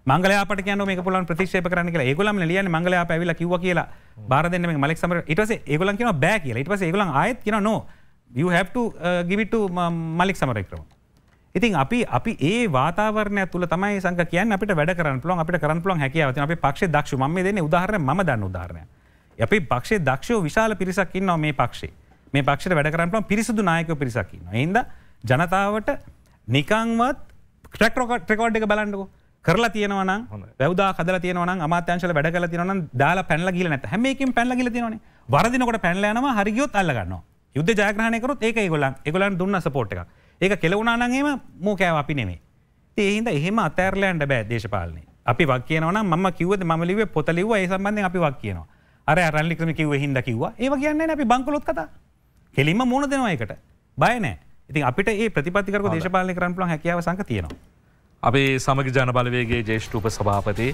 මංගලයාට කියන මේ පුලන් ප්‍රතිශේප කරන කියලා ඒගොල්ලන් ලියන මංගලයා පැවිලා කිව්ව කියලා බාර දෙන්න මේ මලෙක් සමර ඊට පස්සේ ඒගොල්ලන් කියනවා බෑ කියලා ඊට පස්සේ ඒගොල්ලන් ආයෙත් කියනවා no you have to uh, give it to uh, මලෙක් සමර ක්‍රම ඉතින් අපි අපි ඒ වාතාවරණය තුළ තමයි සංක කියන්න අපිට වැඩ කරන්න පුළුවන් අපිට කරන්න පුළුවන් හැකියාව තියෙනවා අපි පක්ෂේ දක්ෂ මම මේ දෙන්නේ උදාහරණයක් මම දන්න උදාහරණයක් අපි පක්ෂේ දක්ෂයෝ විශාල පිරිසක් ඉන්නවා මේ පක්ෂේ මේ පක්ෂයට වැඩ කරන්න පුළුවන් පිරිසුදු නායකයෝ පිරිසක් ඉන්නවා ඒ හින්දා ජනතාවට නිකන්වත් ට්‍රැක් රෙකෝඩ් එක බලන්නකෝ කරලා තියනවන වැවද කද තියනවන අමාත්‍යංශල වැඩ කල තියනවන දාලා පැල්ල ගිල නැත හැමකින් පැල්ල ගිල තියනන වරදිනකොට පැල්ලයනවා හරිගියොත් අල්ලගන්න යුද්ධ ජයග්‍රහණයකරොත් ඒක ගොලන් එකගලන් දුන්න සපෝට් එක ඒක කෙලවුණනගේම මෝකෑව අපි නෙමේ ඒහින්ද එහෙම අතෑරලෑන්ට බෑ දේශපාලනය අපි වක් කියනවන ම කිවද මලිව පොතලිව ඒ සම්බන්ධය අපි වක් කියනවා අර අරල්ලිකම කිව හිද කිව ඒ කියන්න අපි බංකොලොත් කතා කෙලින්ම මූුණ දෙනවායකට බයනෑ ඉතින් අපිට ඒ ප්‍රතිපතිකර දේශපාලි කරන්පල හැකියාව සංක තියෙනවා අපේ සමග ජනබලවේගේ ජේෂ්ඨූප සභාපති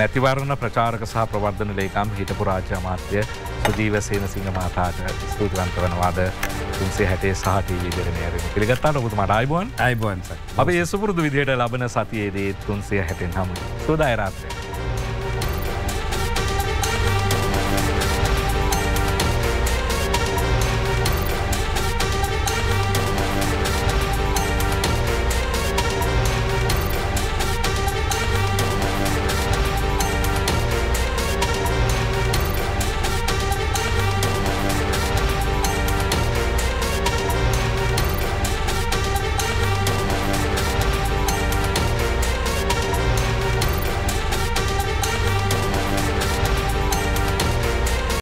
නැතිවරණ ප්‍රචාරක සහ ප්‍රවර්ධන ලේකම් හිටපු රාජ්‍යමාත්‍යය සුදීවසේන සිංහ මතාට ස්තුතිවන්ත වනවාද තුන්සේ හැටේ සහටීවිදරනයර පිළිගත්තාට ඔබතු මට අයිබෝන් අයිබෝන් අප ඒ සුපුරදු විදියට ලබන සතියේදේ තුන්සේ හැටෙන් හම සුදායිරාත්‍රය.